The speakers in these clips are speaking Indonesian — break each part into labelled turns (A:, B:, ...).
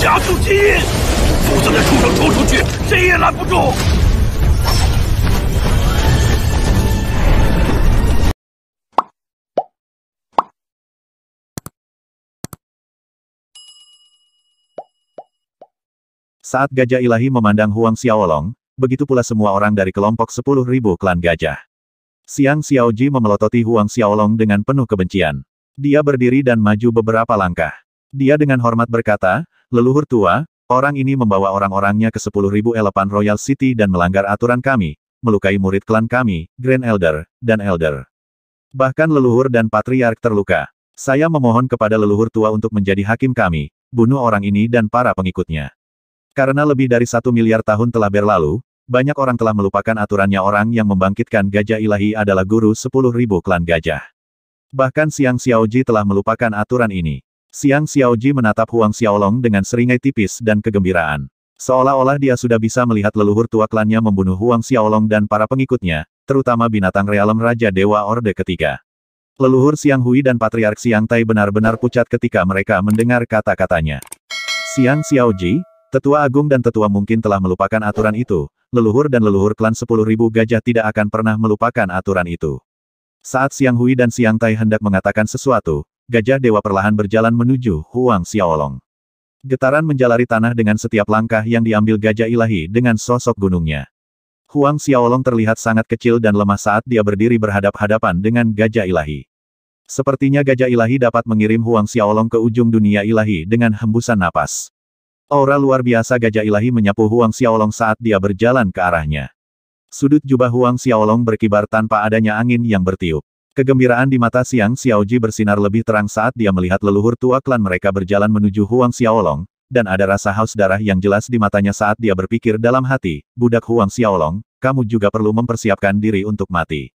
A: saat Gajah Ilahi memandang Huang Xiaolong, begitu pula semua orang dari kelompok ribu klan gajah. Siang Xiaoji memelototi Huang Xiaolong dengan penuh kebencian. Dia berdiri dan maju beberapa langkah. Dia dengan hormat berkata, Leluhur tua, orang ini membawa orang-orangnya ke 10.000 elepan Royal City dan melanggar aturan kami, melukai murid klan kami, Grand Elder, dan Elder. Bahkan leluhur dan patriark terluka. Saya memohon kepada leluhur tua untuk menjadi hakim kami, bunuh orang ini dan para pengikutnya. Karena lebih dari satu miliar tahun telah berlalu, banyak orang telah melupakan aturannya orang yang membangkitkan gajah ilahi adalah guru sepuluh ribu klan gajah. Bahkan Siang Xiaoji telah melupakan aturan ini. Xiao Xiaoji menatap Huang Xiaolong dengan seringai tipis dan kegembiraan. Seolah-olah dia sudah bisa melihat leluhur tua klannya membunuh Huang Xiaolong dan para pengikutnya, terutama binatang realem Raja Dewa Orde ketiga. Leluhur Siang Hui dan Patriark Siang Tai benar-benar pucat ketika mereka mendengar kata-katanya. Xiao Xiaoji, Tetua Agung dan Tetua mungkin telah melupakan aturan itu, leluhur dan leluhur klan sepuluh ribu gajah tidak akan pernah melupakan aturan itu. Saat Siang Hui dan Siang Tai hendak mengatakan sesuatu, Gajah Dewa perlahan berjalan menuju Huang Xiaolong. Getaran menjalari tanah dengan setiap langkah yang diambil gajah ilahi dengan sosok gunungnya. Huang Xiaolong terlihat sangat kecil dan lemah saat dia berdiri berhadap-hadapan dengan gajah ilahi. Sepertinya gajah ilahi dapat mengirim Huang Xiaolong ke ujung dunia ilahi dengan hembusan napas. Aura luar biasa gajah ilahi menyapu Huang Xiaolong saat dia berjalan ke arahnya. Sudut jubah Huang Xiaolong berkibar tanpa adanya angin yang bertiup. Kegembiraan di mata Siang Xiaoji bersinar lebih terang saat dia melihat leluhur tua klan mereka berjalan menuju Huang Xiaolong, dan ada rasa haus darah yang jelas di matanya saat dia berpikir dalam hati, budak Huang Xiaolong, kamu juga perlu mempersiapkan diri untuk mati.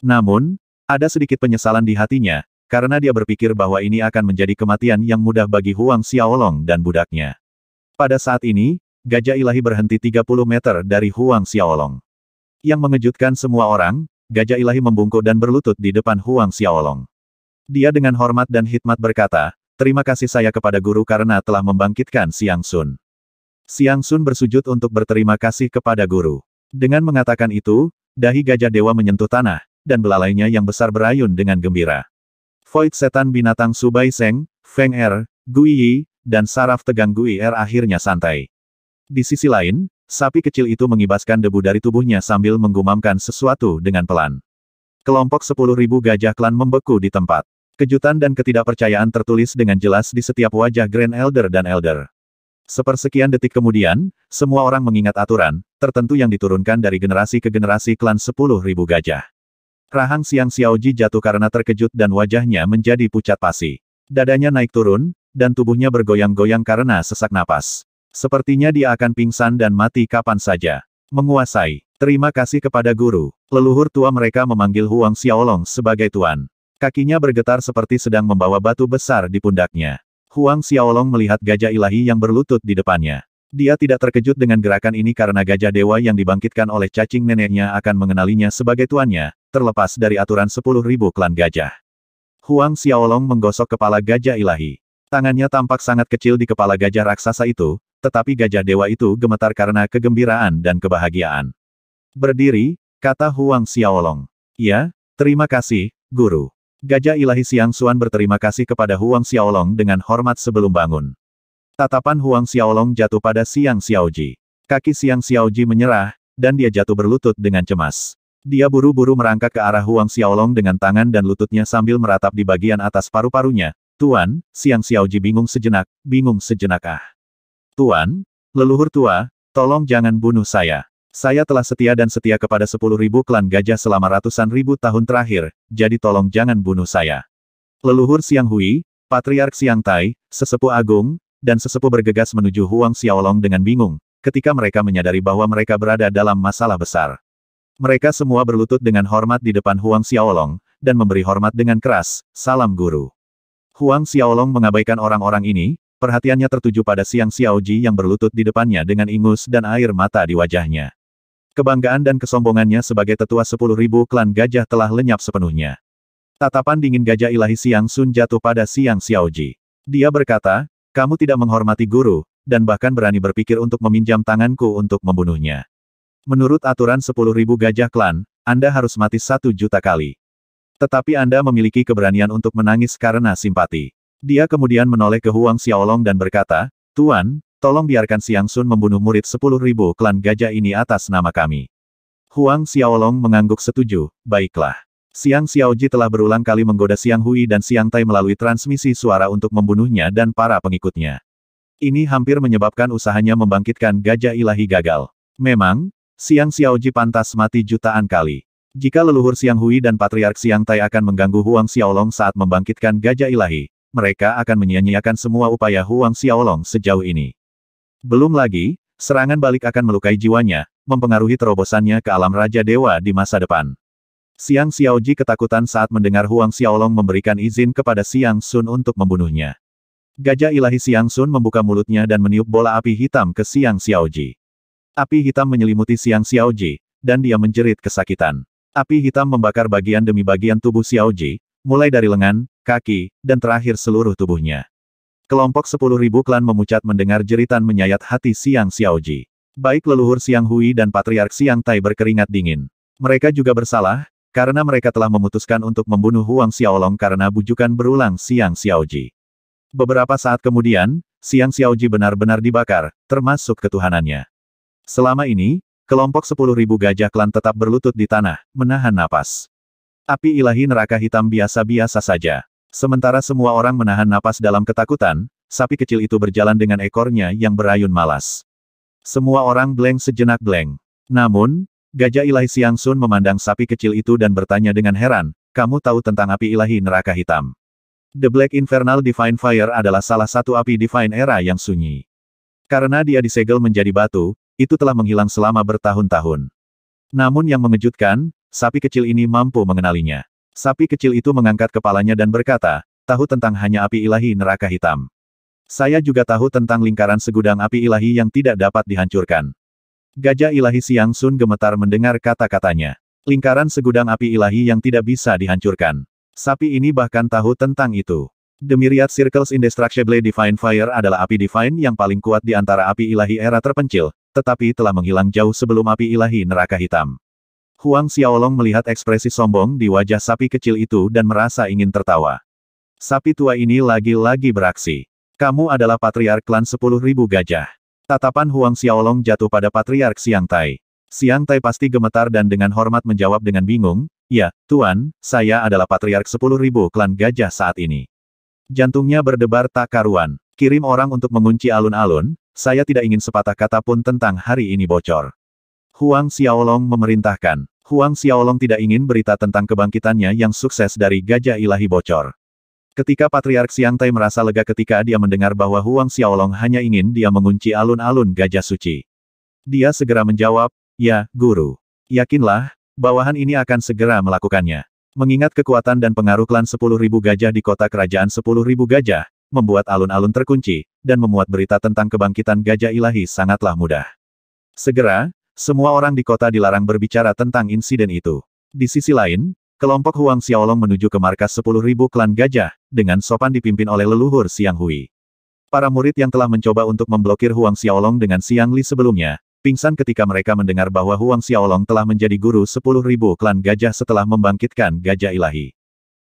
A: Namun, ada sedikit penyesalan di hatinya, karena dia berpikir bahwa ini akan menjadi kematian yang mudah bagi Huang Xiaolong dan budaknya. Pada saat ini, gajah ilahi berhenti 30 meter dari Huang Xiaolong. Yang mengejutkan semua orang, Gajah ilahi membungkuk dan berlutut di depan Huang Xiaolong. Dia dengan hormat dan hikmat berkata, terima kasih saya kepada guru karena telah membangkitkan Siang Sun. Siang Sun bersujud untuk berterima kasih kepada guru. Dengan mengatakan itu, dahi gajah dewa menyentuh tanah, dan belalainya yang besar berayun dengan gembira. Void setan binatang Subai Seng, Feng Er, Gui Yi, dan saraf tegang Gui Er akhirnya santai. Di sisi lain, Sapi kecil itu mengibaskan debu dari tubuhnya sambil menggumamkan sesuatu dengan pelan. Kelompok sepuluh ribu gajah klan membeku di tempat. Kejutan dan ketidakpercayaan tertulis dengan jelas di setiap wajah Grand Elder dan Elder. Sepersekian detik kemudian, semua orang mengingat aturan, tertentu yang diturunkan dari generasi ke generasi klan sepuluh ribu gajah. Rahang Siang Xiaoji jatuh karena terkejut dan wajahnya menjadi pucat pasi. Dadanya naik turun, dan tubuhnya bergoyang-goyang karena sesak napas. Sepertinya dia akan pingsan dan mati kapan saja. Menguasai. Terima kasih kepada guru. Leluhur tua mereka memanggil Huang Xiaolong sebagai tuan. Kakinya bergetar seperti sedang membawa batu besar di pundaknya. Huang Xiaolong melihat gajah ilahi yang berlutut di depannya. Dia tidak terkejut dengan gerakan ini karena gajah dewa yang dibangkitkan oleh cacing neneknya akan mengenalinya sebagai tuannya, terlepas dari aturan 10.000 klan gajah. Huang Xiaolong menggosok kepala gajah ilahi. Tangannya tampak sangat kecil di kepala gajah raksasa itu, tetapi gajah dewa itu gemetar karena kegembiraan dan kebahagiaan. Berdiri, kata Huang Xiaolong. Ya, terima kasih, guru. Gajah ilahi Siang Suan berterima kasih kepada Huang Xiaolong dengan hormat sebelum bangun. Tatapan Huang Xiaolong jatuh pada Siang Xiaoji. Kaki Siang Xiaoji menyerah, dan dia jatuh berlutut dengan cemas. Dia buru-buru merangkak ke arah Huang Xiaolong dengan tangan dan lututnya sambil meratap di bagian atas paru-parunya. Tuan, Siang Xiaoji bingung sejenak, bingung sejenak ah. Tuan, leluhur tua, tolong jangan bunuh saya. Saya telah setia dan setia kepada sepuluh ribu klan gajah selama ratusan ribu tahun terakhir, jadi tolong jangan bunuh saya. Leluhur Siang Hui, Patriark Siang Tai, Sesepuh Agung, dan Sesepuh bergegas menuju Huang Xiaolong dengan bingung, ketika mereka menyadari bahwa mereka berada dalam masalah besar. Mereka semua berlutut dengan hormat di depan Huang Xiaolong, dan memberi hormat dengan keras, salam guru. Huang Xiaolong mengabaikan orang-orang ini, Perhatiannya tertuju pada Siang Xiaoji yang berlutut di depannya dengan ingus dan air mata di wajahnya. Kebanggaan dan kesombongannya sebagai tetua sepuluh ribu klan gajah telah lenyap sepenuhnya. Tatapan dingin gajah ilahi Siang Sun jatuh pada Siang Xiaoji. Dia berkata, kamu tidak menghormati guru, dan bahkan berani berpikir untuk meminjam tanganku untuk membunuhnya. Menurut aturan sepuluh ribu gajah klan, Anda harus mati satu juta kali. Tetapi Anda memiliki keberanian untuk menangis karena simpati. Dia kemudian menoleh ke Huang Xiaolong dan berkata, Tuan, tolong biarkan Siang Sun membunuh murid sepuluh ribu klan gajah ini atas nama kami. Huang Xiaolong mengangguk setuju, baiklah. Siang Xiaoji telah berulang kali menggoda Siang Hui dan Siang Tai melalui transmisi suara untuk membunuhnya dan para pengikutnya. Ini hampir menyebabkan usahanya membangkitkan gajah ilahi gagal. Memang, Siang Xiaoji pantas mati jutaan kali. Jika leluhur Siang Hui dan Patriark Siang Tai akan mengganggu Huang Xiaolong saat membangkitkan gajah ilahi, mereka akan menyia-nyiakan semua upaya Huang Xiaolong sejauh ini. Belum lagi, serangan balik akan melukai jiwanya, mempengaruhi terobosannya ke alam Raja Dewa di masa depan. Siang Xiaoji ketakutan saat mendengar Huang Xiaolong memberikan izin kepada Siang Sun untuk membunuhnya. Gajah ilahi Siang Sun membuka mulutnya dan meniup bola api hitam ke Siang Xiaoji. Api hitam menyelimuti Siang Xiaoji, dan dia menjerit kesakitan. Api hitam membakar bagian demi bagian tubuh Xiaoji, mulai dari lengan, kaki, dan terakhir seluruh tubuhnya. Kelompok sepuluh ribu klan memucat mendengar jeritan menyayat hati Siang Xiaoji. Baik leluhur Siang Hui dan Patriark Siang Tai berkeringat dingin. Mereka juga bersalah, karena mereka telah memutuskan untuk membunuh Huang Xiaolong karena bujukan berulang Siang Xiaoji. Beberapa saat kemudian, Siang Xiaoji benar-benar dibakar, termasuk ketuhanannya. Selama ini, kelompok sepuluh ribu gajah klan tetap berlutut di tanah, menahan napas. Api ilahi neraka hitam biasa-biasa saja. Sementara semua orang menahan napas dalam ketakutan, sapi kecil itu berjalan dengan ekornya yang berayun malas. Semua orang bleng sejenak bleng. Namun, gajah ilahi Siang Sun memandang sapi kecil itu dan bertanya dengan heran, kamu tahu tentang api ilahi neraka hitam. The Black Infernal Divine Fire adalah salah satu api Divine Era yang sunyi. Karena dia disegel menjadi batu, itu telah menghilang selama bertahun-tahun. Namun yang mengejutkan, Sapi kecil ini mampu mengenalinya. Sapi kecil itu mengangkat kepalanya dan berkata, tahu tentang hanya api ilahi neraka hitam. Saya juga tahu tentang lingkaran segudang api ilahi yang tidak dapat dihancurkan. Gajah ilahi Siang Sun gemetar mendengar kata-katanya. Lingkaran segudang api ilahi yang tidak bisa dihancurkan. Sapi ini bahkan tahu tentang itu. The Myriad Circles Indestructible Divine Fire adalah api divine yang paling kuat di antara api ilahi era terpencil, tetapi telah menghilang jauh sebelum api ilahi neraka hitam. Huang Xiaolong melihat ekspresi sombong di wajah sapi kecil itu dan merasa ingin tertawa. Sapi tua ini lagi-lagi beraksi. Kamu adalah patriark klan 10.000 gajah. Tatapan Huang Xiaolong jatuh pada patriark Siang Tai. Siang Tai pasti gemetar dan dengan hormat menjawab dengan bingung, Ya, Tuan, saya adalah patriark 10.000 klan gajah saat ini. Jantungnya berdebar tak karuan. Kirim orang untuk mengunci alun-alun, saya tidak ingin sepatah kata pun tentang hari ini bocor. Huang Xiaolong memerintahkan. Huang Xiaolong tidak ingin berita tentang kebangkitannya yang sukses dari Gajah Ilahi bocor. Ketika Patriark Xiang Tai merasa lega ketika dia mendengar bahwa Huang Xiaolong hanya ingin dia mengunci alun-alun Gajah Suci. Dia segera menjawab, Ya, Guru. Yakinlah, bawahan ini akan segera melakukannya. Mengingat kekuatan dan pengaruh klan 10.000 gajah di kota kerajaan 10.000 gajah, membuat alun-alun terkunci, dan memuat berita tentang kebangkitan gajah ilahi sangatlah mudah. Segera, semua orang di kota dilarang berbicara tentang insiden itu. Di sisi lain, kelompok Huang Xiaolong menuju ke markas 10.000 klan gajah, dengan sopan dipimpin oleh leluhur Siang Hui. Para murid yang telah mencoba untuk memblokir Huang Xiaolong dengan Siang Li sebelumnya, pingsan ketika mereka mendengar bahwa Huang Xiaolong telah menjadi guru 10.000 klan gajah setelah membangkitkan gajah ilahi.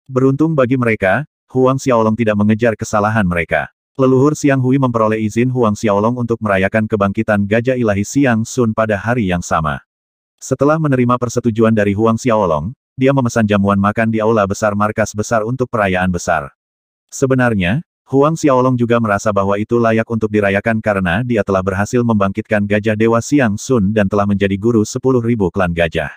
A: Beruntung bagi mereka, Huang Xiaolong tidak mengejar kesalahan mereka. Leluhur Siang Hui memperoleh izin Huang Xiaolong untuk merayakan kebangkitan Gajah Ilahi Siang Sun pada hari yang sama. Setelah menerima persetujuan dari Huang Xiaolong, dia memesan jamuan makan di aula besar markas besar untuk perayaan besar. Sebenarnya, Huang Xiaolong juga merasa bahwa itu layak untuk dirayakan karena dia telah berhasil membangkitkan Gajah Dewa Siang Sun dan telah menjadi guru 10.000 klan gajah.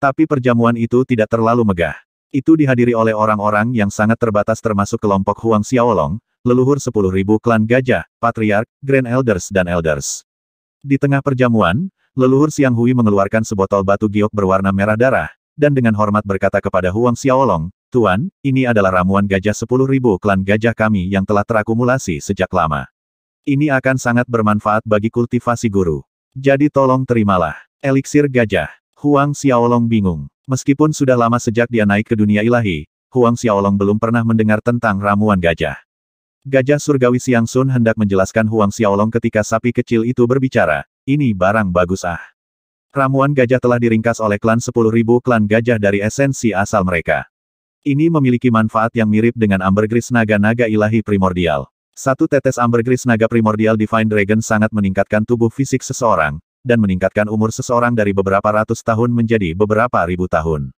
A: Tapi perjamuan itu tidak terlalu megah. Itu dihadiri oleh orang-orang yang sangat terbatas termasuk kelompok Huang Xiaolong, leluhur sepuluh ribu klan gajah, patriark, grand elders dan elders. Di tengah perjamuan, leluhur Siang Hui mengeluarkan sebotol batu giok berwarna merah darah, dan dengan hormat berkata kepada Huang Xiaolong, Tuan, ini adalah ramuan gajah sepuluh ribu klan gajah kami yang telah terakumulasi sejak lama. Ini akan sangat bermanfaat bagi kultivasi guru. Jadi tolong terimalah. Eliksir gajah. Huang Xiaolong bingung. Meskipun sudah lama sejak dia naik ke dunia ilahi, Huang Xiaolong belum pernah mendengar tentang ramuan gajah. Gajah surgawi Siang Sun hendak menjelaskan Huang Xiaolong ketika sapi kecil itu berbicara, ini barang bagus ah. Ramuan gajah telah diringkas oleh klan 10.000 klan gajah dari esensi asal mereka. Ini memiliki manfaat yang mirip dengan ambergris naga-naga ilahi primordial. Satu tetes ambergris naga primordial Divine Dragon sangat meningkatkan tubuh fisik seseorang, dan meningkatkan umur seseorang dari beberapa ratus tahun menjadi beberapa ribu tahun.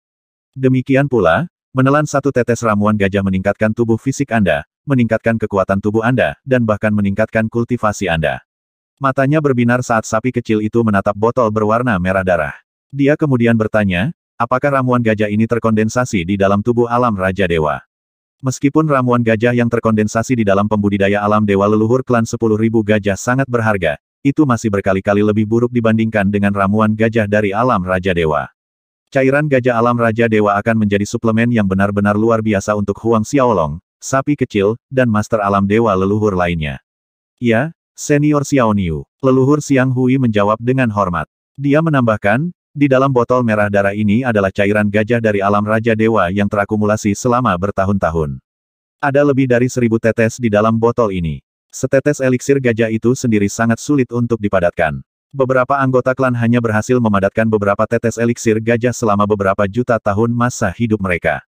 A: Demikian pula, menelan satu tetes ramuan gajah meningkatkan tubuh fisik Anda, meningkatkan kekuatan tubuh Anda, dan bahkan meningkatkan kultivasi Anda. Matanya berbinar saat sapi kecil itu menatap botol berwarna merah darah. Dia kemudian bertanya, apakah ramuan gajah ini terkondensasi di dalam tubuh alam Raja Dewa? Meskipun ramuan gajah yang terkondensasi di dalam pembudidaya alam Dewa Leluhur Klan 10.000 gajah sangat berharga, itu masih berkali-kali lebih buruk dibandingkan dengan ramuan gajah dari alam Raja Dewa. Cairan gajah alam Raja Dewa akan menjadi suplemen yang benar-benar luar biasa untuk Huang Xiaolong, sapi kecil, dan master alam dewa leluhur lainnya. Ya, senior Xiaoniu, leluhur Siang Hui menjawab dengan hormat. Dia menambahkan, di dalam botol merah darah ini adalah cairan gajah dari alam Raja Dewa yang terakumulasi selama bertahun-tahun. Ada lebih dari seribu tetes di dalam botol ini. Setetes eliksir gajah itu sendiri sangat sulit untuk dipadatkan. Beberapa anggota klan hanya berhasil memadatkan beberapa tetes eliksir gajah selama beberapa juta tahun masa hidup mereka.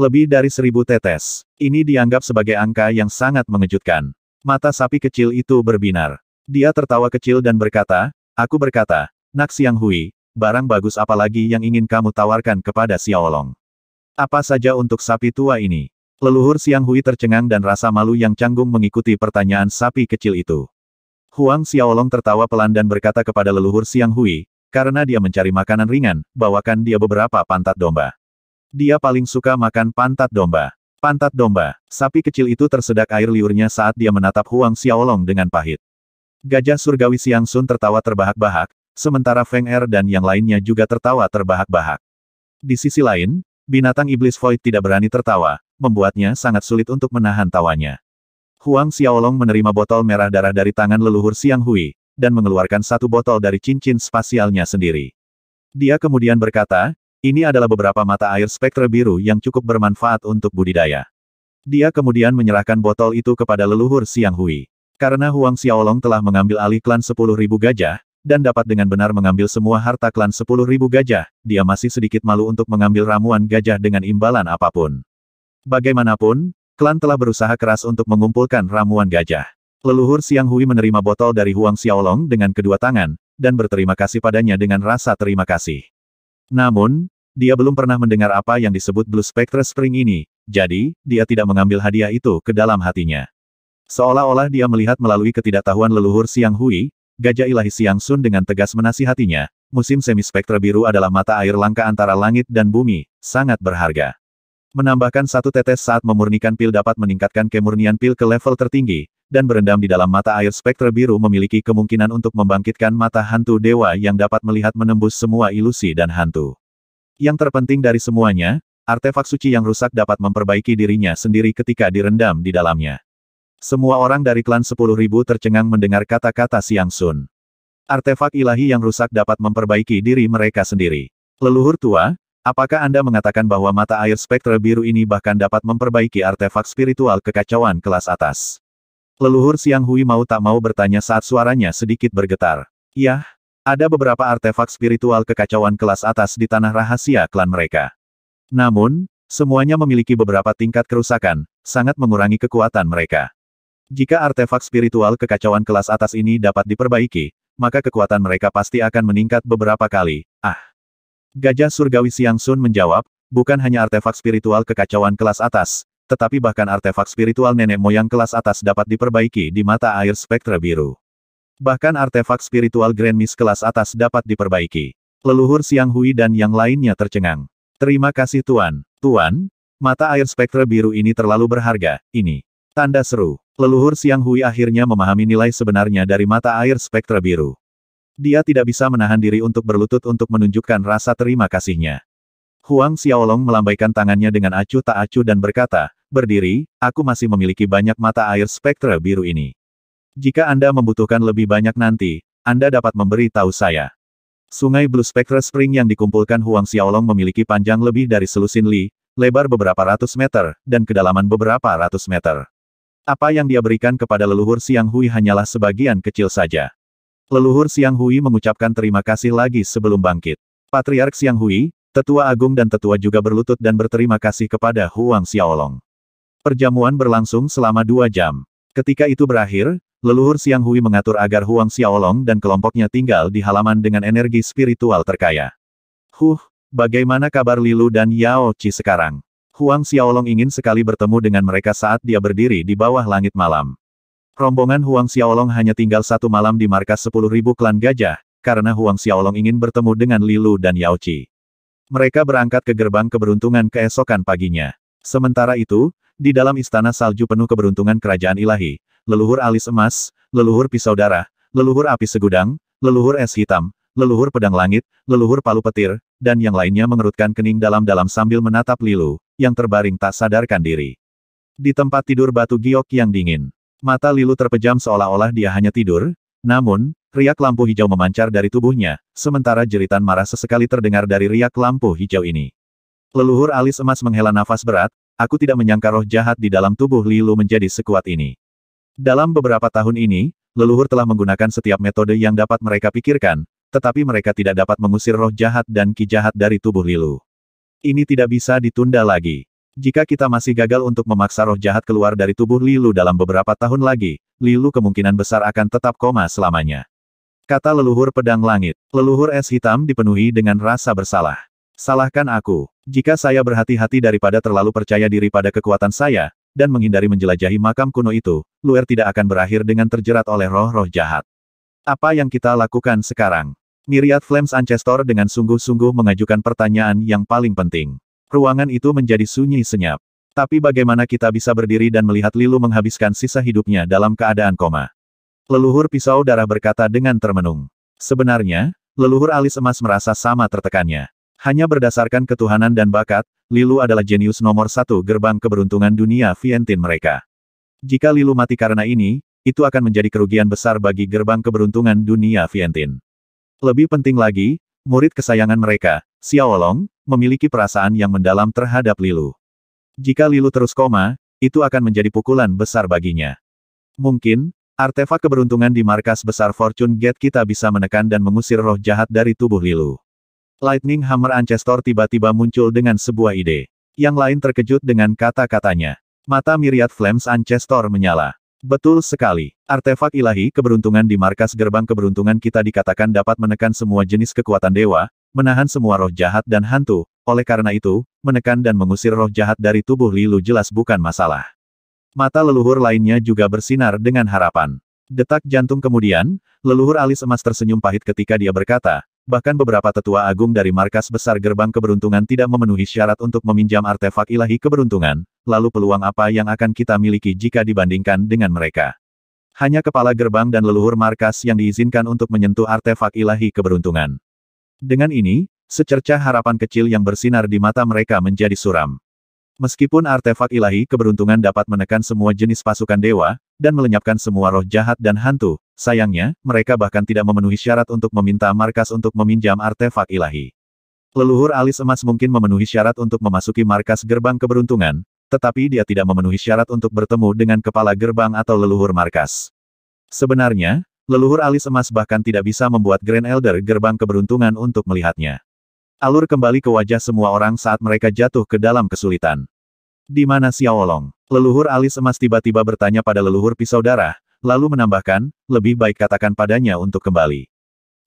A: Lebih dari seribu tetes. Ini dianggap sebagai angka yang sangat mengejutkan. Mata sapi kecil itu berbinar. Dia tertawa kecil dan berkata, Aku berkata, Nak Siang Hui, barang bagus apa lagi yang ingin kamu tawarkan kepada Xiaolong? Apa saja untuk sapi tua ini? Leluhur Siang Hui tercengang dan rasa malu yang canggung mengikuti pertanyaan sapi kecil itu. Huang Xiaolong tertawa pelan dan berkata kepada leluhur Siang Hui, karena dia mencari makanan ringan, bawakan dia beberapa pantat domba. Dia paling suka makan pantat domba. Pantat domba, sapi kecil itu tersedak air liurnya saat dia menatap Huang Xiaolong dengan pahit. Gajah surgawi Siang Sun tertawa terbahak-bahak, sementara Feng Er dan yang lainnya juga tertawa terbahak-bahak. Di sisi lain, binatang iblis Void tidak berani tertawa, membuatnya sangat sulit untuk menahan tawanya. Huang Xiaolong menerima botol merah darah dari tangan leluhur Siang Hui, dan mengeluarkan satu botol dari cincin spasialnya sendiri. Dia kemudian berkata, ini adalah beberapa mata air spektra biru yang cukup bermanfaat untuk budidaya. Dia kemudian menyerahkan botol itu kepada leluhur Siang Hui. Karena Huang Xiaolong telah mengambil alih klan 10.000 gajah, dan dapat dengan benar mengambil semua harta klan 10.000 gajah, dia masih sedikit malu untuk mengambil ramuan gajah dengan imbalan apapun. Bagaimanapun, klan telah berusaha keras untuk mengumpulkan ramuan gajah. Leluhur Siang Hui menerima botol dari Huang Xiaolong dengan kedua tangan, dan berterima kasih padanya dengan rasa terima kasih. Namun, dia belum pernah mendengar apa yang disebut Blue Spectre Spring ini, jadi, dia tidak mengambil hadiah itu ke dalam hatinya. Seolah-olah dia melihat melalui ketidaktahuan leluhur Siang Hui, gajah ilahi Siang Sun dengan tegas menasihatinya, musim semi-spektra biru adalah mata air langka antara langit dan bumi, sangat berharga. Menambahkan satu tetes saat memurnikan pil dapat meningkatkan kemurnian pil ke level tertinggi, dan berendam di dalam mata air spektra biru memiliki kemungkinan untuk membangkitkan mata hantu dewa yang dapat melihat menembus semua ilusi dan hantu. Yang terpenting dari semuanya, artefak suci yang rusak dapat memperbaiki dirinya sendiri ketika direndam di dalamnya. Semua orang dari klan 10.000 tercengang mendengar kata-kata Siang Sun. Artefak ilahi yang rusak dapat memperbaiki diri mereka sendiri. Leluhur tua, Apakah Anda mengatakan bahwa mata air spektra biru ini bahkan dapat memperbaiki artefak spiritual kekacauan kelas atas? Leluhur Siang Hui mau tak mau bertanya saat suaranya sedikit bergetar. Yah, ada beberapa artefak spiritual kekacauan kelas atas di tanah rahasia klan mereka. Namun, semuanya memiliki beberapa tingkat kerusakan, sangat mengurangi kekuatan mereka. Jika artefak spiritual kekacauan kelas atas ini dapat diperbaiki, maka kekuatan mereka pasti akan meningkat beberapa kali. Ah. Gajah Surgawi Siang Sun menjawab, bukan hanya artefak spiritual kekacauan kelas atas, tetapi bahkan artefak spiritual nenek moyang kelas atas dapat diperbaiki di mata air spektra biru. Bahkan artefak spiritual Grand Miss kelas atas dapat diperbaiki. Leluhur Siang Hui dan yang lainnya tercengang. Terima kasih Tuan. Tuan, mata air spektra biru ini terlalu berharga, ini. Tanda seru. Leluhur Siang Hui akhirnya memahami nilai sebenarnya dari mata air spektra biru. Dia tidak bisa menahan diri untuk berlutut untuk menunjukkan rasa terima kasihnya. Huang Xiaolong melambaikan tangannya dengan acuh tak acuh dan berkata, berdiri, aku masih memiliki banyak mata air spektra biru ini. Jika Anda membutuhkan lebih banyak nanti, Anda dapat memberi tahu saya. Sungai Blue Spectra Spring yang dikumpulkan Huang Xiaolong memiliki panjang lebih dari selusin li, lebar beberapa ratus meter, dan kedalaman beberapa ratus meter. Apa yang dia berikan kepada leluhur Siang Hui hanyalah sebagian kecil saja. Leluhur Siang Hui mengucapkan terima kasih lagi sebelum bangkit. Patriark Siang Hui, Tetua Agung dan Tetua juga berlutut dan berterima kasih kepada Huang Xiaolong. Perjamuan berlangsung selama dua jam. Ketika itu berakhir, leluhur Siang Hui mengatur agar Huang Xiaolong dan kelompoknya tinggal di halaman dengan energi spiritual terkaya. Huh, bagaimana kabar Lilu dan Yao Qi sekarang? Huang Xiaolong ingin sekali bertemu dengan mereka saat dia berdiri di bawah langit malam. Rombongan Huang Xiaolong hanya tinggal satu malam di markas 10.000 klan gajah, karena Huang Xiaolong ingin bertemu dengan Lilu dan Yao Qi. Mereka berangkat ke gerbang keberuntungan keesokan paginya. Sementara itu, di dalam istana salju penuh keberuntungan kerajaan ilahi, leluhur alis emas, leluhur pisau darah, leluhur api segudang, leluhur es hitam, leluhur pedang langit, leluhur palu petir, dan yang lainnya mengerutkan kening dalam-dalam sambil menatap Lilu, yang terbaring tak sadarkan diri. Di tempat tidur batu giok yang dingin, mata Lilu terpejam seolah-olah dia hanya tidur, namun, riak lampu hijau memancar dari tubuhnya, sementara jeritan marah sesekali terdengar dari riak lampu hijau ini. Leluhur alis emas menghela nafas berat, aku tidak menyangka roh jahat di dalam tubuh Lilu menjadi sekuat ini. Dalam beberapa tahun ini, leluhur telah menggunakan setiap metode yang dapat mereka pikirkan, tetapi mereka tidak dapat mengusir roh jahat dan ki jahat dari tubuh Lilu. Ini tidak bisa ditunda lagi. Jika kita masih gagal untuk memaksa roh jahat keluar dari tubuh Lilu dalam beberapa tahun lagi, Lilu kemungkinan besar akan tetap koma selamanya. Kata leluhur pedang langit, leluhur es hitam dipenuhi dengan rasa bersalah. Salahkan aku. Jika saya berhati-hati daripada terlalu percaya diri pada kekuatan saya, dan menghindari menjelajahi makam kuno itu, Luer tidak akan berakhir dengan terjerat oleh roh-roh jahat. Apa yang kita lakukan sekarang? Miriat Flames Ancestor dengan sungguh-sungguh mengajukan pertanyaan yang paling penting. Ruangan itu menjadi sunyi senyap. Tapi bagaimana kita bisa berdiri dan melihat Lilu menghabiskan sisa hidupnya dalam keadaan koma? Leluhur pisau darah berkata dengan termenung. Sebenarnya, leluhur alis emas merasa sama tertekannya. Hanya berdasarkan ketuhanan dan bakat, Lilu adalah jenius nomor satu gerbang keberuntungan dunia Vientin mereka. Jika Lilu mati karena ini, itu akan menjadi kerugian besar bagi gerbang keberuntungan dunia Vientin. Lebih penting lagi, murid kesayangan mereka, Xiaolong, memiliki perasaan yang mendalam terhadap Lilu. Jika Lilu terus koma, itu akan menjadi pukulan besar baginya. Mungkin, artefak keberuntungan di markas besar Fortune Gate kita bisa menekan dan mengusir roh jahat dari tubuh Lilu. Lightning Hammer Ancestor tiba-tiba muncul dengan sebuah ide. Yang lain terkejut dengan kata-katanya. Mata Myriad Flames Ancestor menyala. Betul sekali. Artefak ilahi keberuntungan di markas gerbang keberuntungan kita dikatakan dapat menekan semua jenis kekuatan dewa, menahan semua roh jahat dan hantu, oleh karena itu, menekan dan mengusir roh jahat dari tubuh Lilu jelas bukan masalah. Mata leluhur lainnya juga bersinar dengan harapan. Detak jantung kemudian, leluhur alis emas tersenyum pahit ketika dia berkata, bahkan beberapa tetua agung dari markas besar gerbang keberuntungan tidak memenuhi syarat untuk meminjam artefak ilahi keberuntungan, lalu peluang apa yang akan kita miliki jika dibandingkan dengan mereka? Hanya kepala gerbang dan leluhur markas yang diizinkan untuk menyentuh artefak ilahi keberuntungan. Dengan ini, secercah harapan kecil yang bersinar di mata mereka menjadi suram. Meskipun artefak ilahi keberuntungan dapat menekan semua jenis pasukan dewa, dan melenyapkan semua roh jahat dan hantu, sayangnya, mereka bahkan tidak memenuhi syarat untuk meminta markas untuk meminjam artefak ilahi. Leluhur alis emas mungkin memenuhi syarat untuk memasuki markas gerbang keberuntungan, tetapi dia tidak memenuhi syarat untuk bertemu dengan kepala gerbang atau leluhur markas. Sebenarnya, leluhur alis emas bahkan tidak bisa membuat Grand Elder gerbang keberuntungan untuk melihatnya. Alur kembali ke wajah semua orang saat mereka jatuh ke dalam kesulitan. Di mana Xiaolong? Leluhur alis emas tiba-tiba bertanya pada leluhur pisau darah, lalu menambahkan, lebih baik katakan padanya untuk kembali.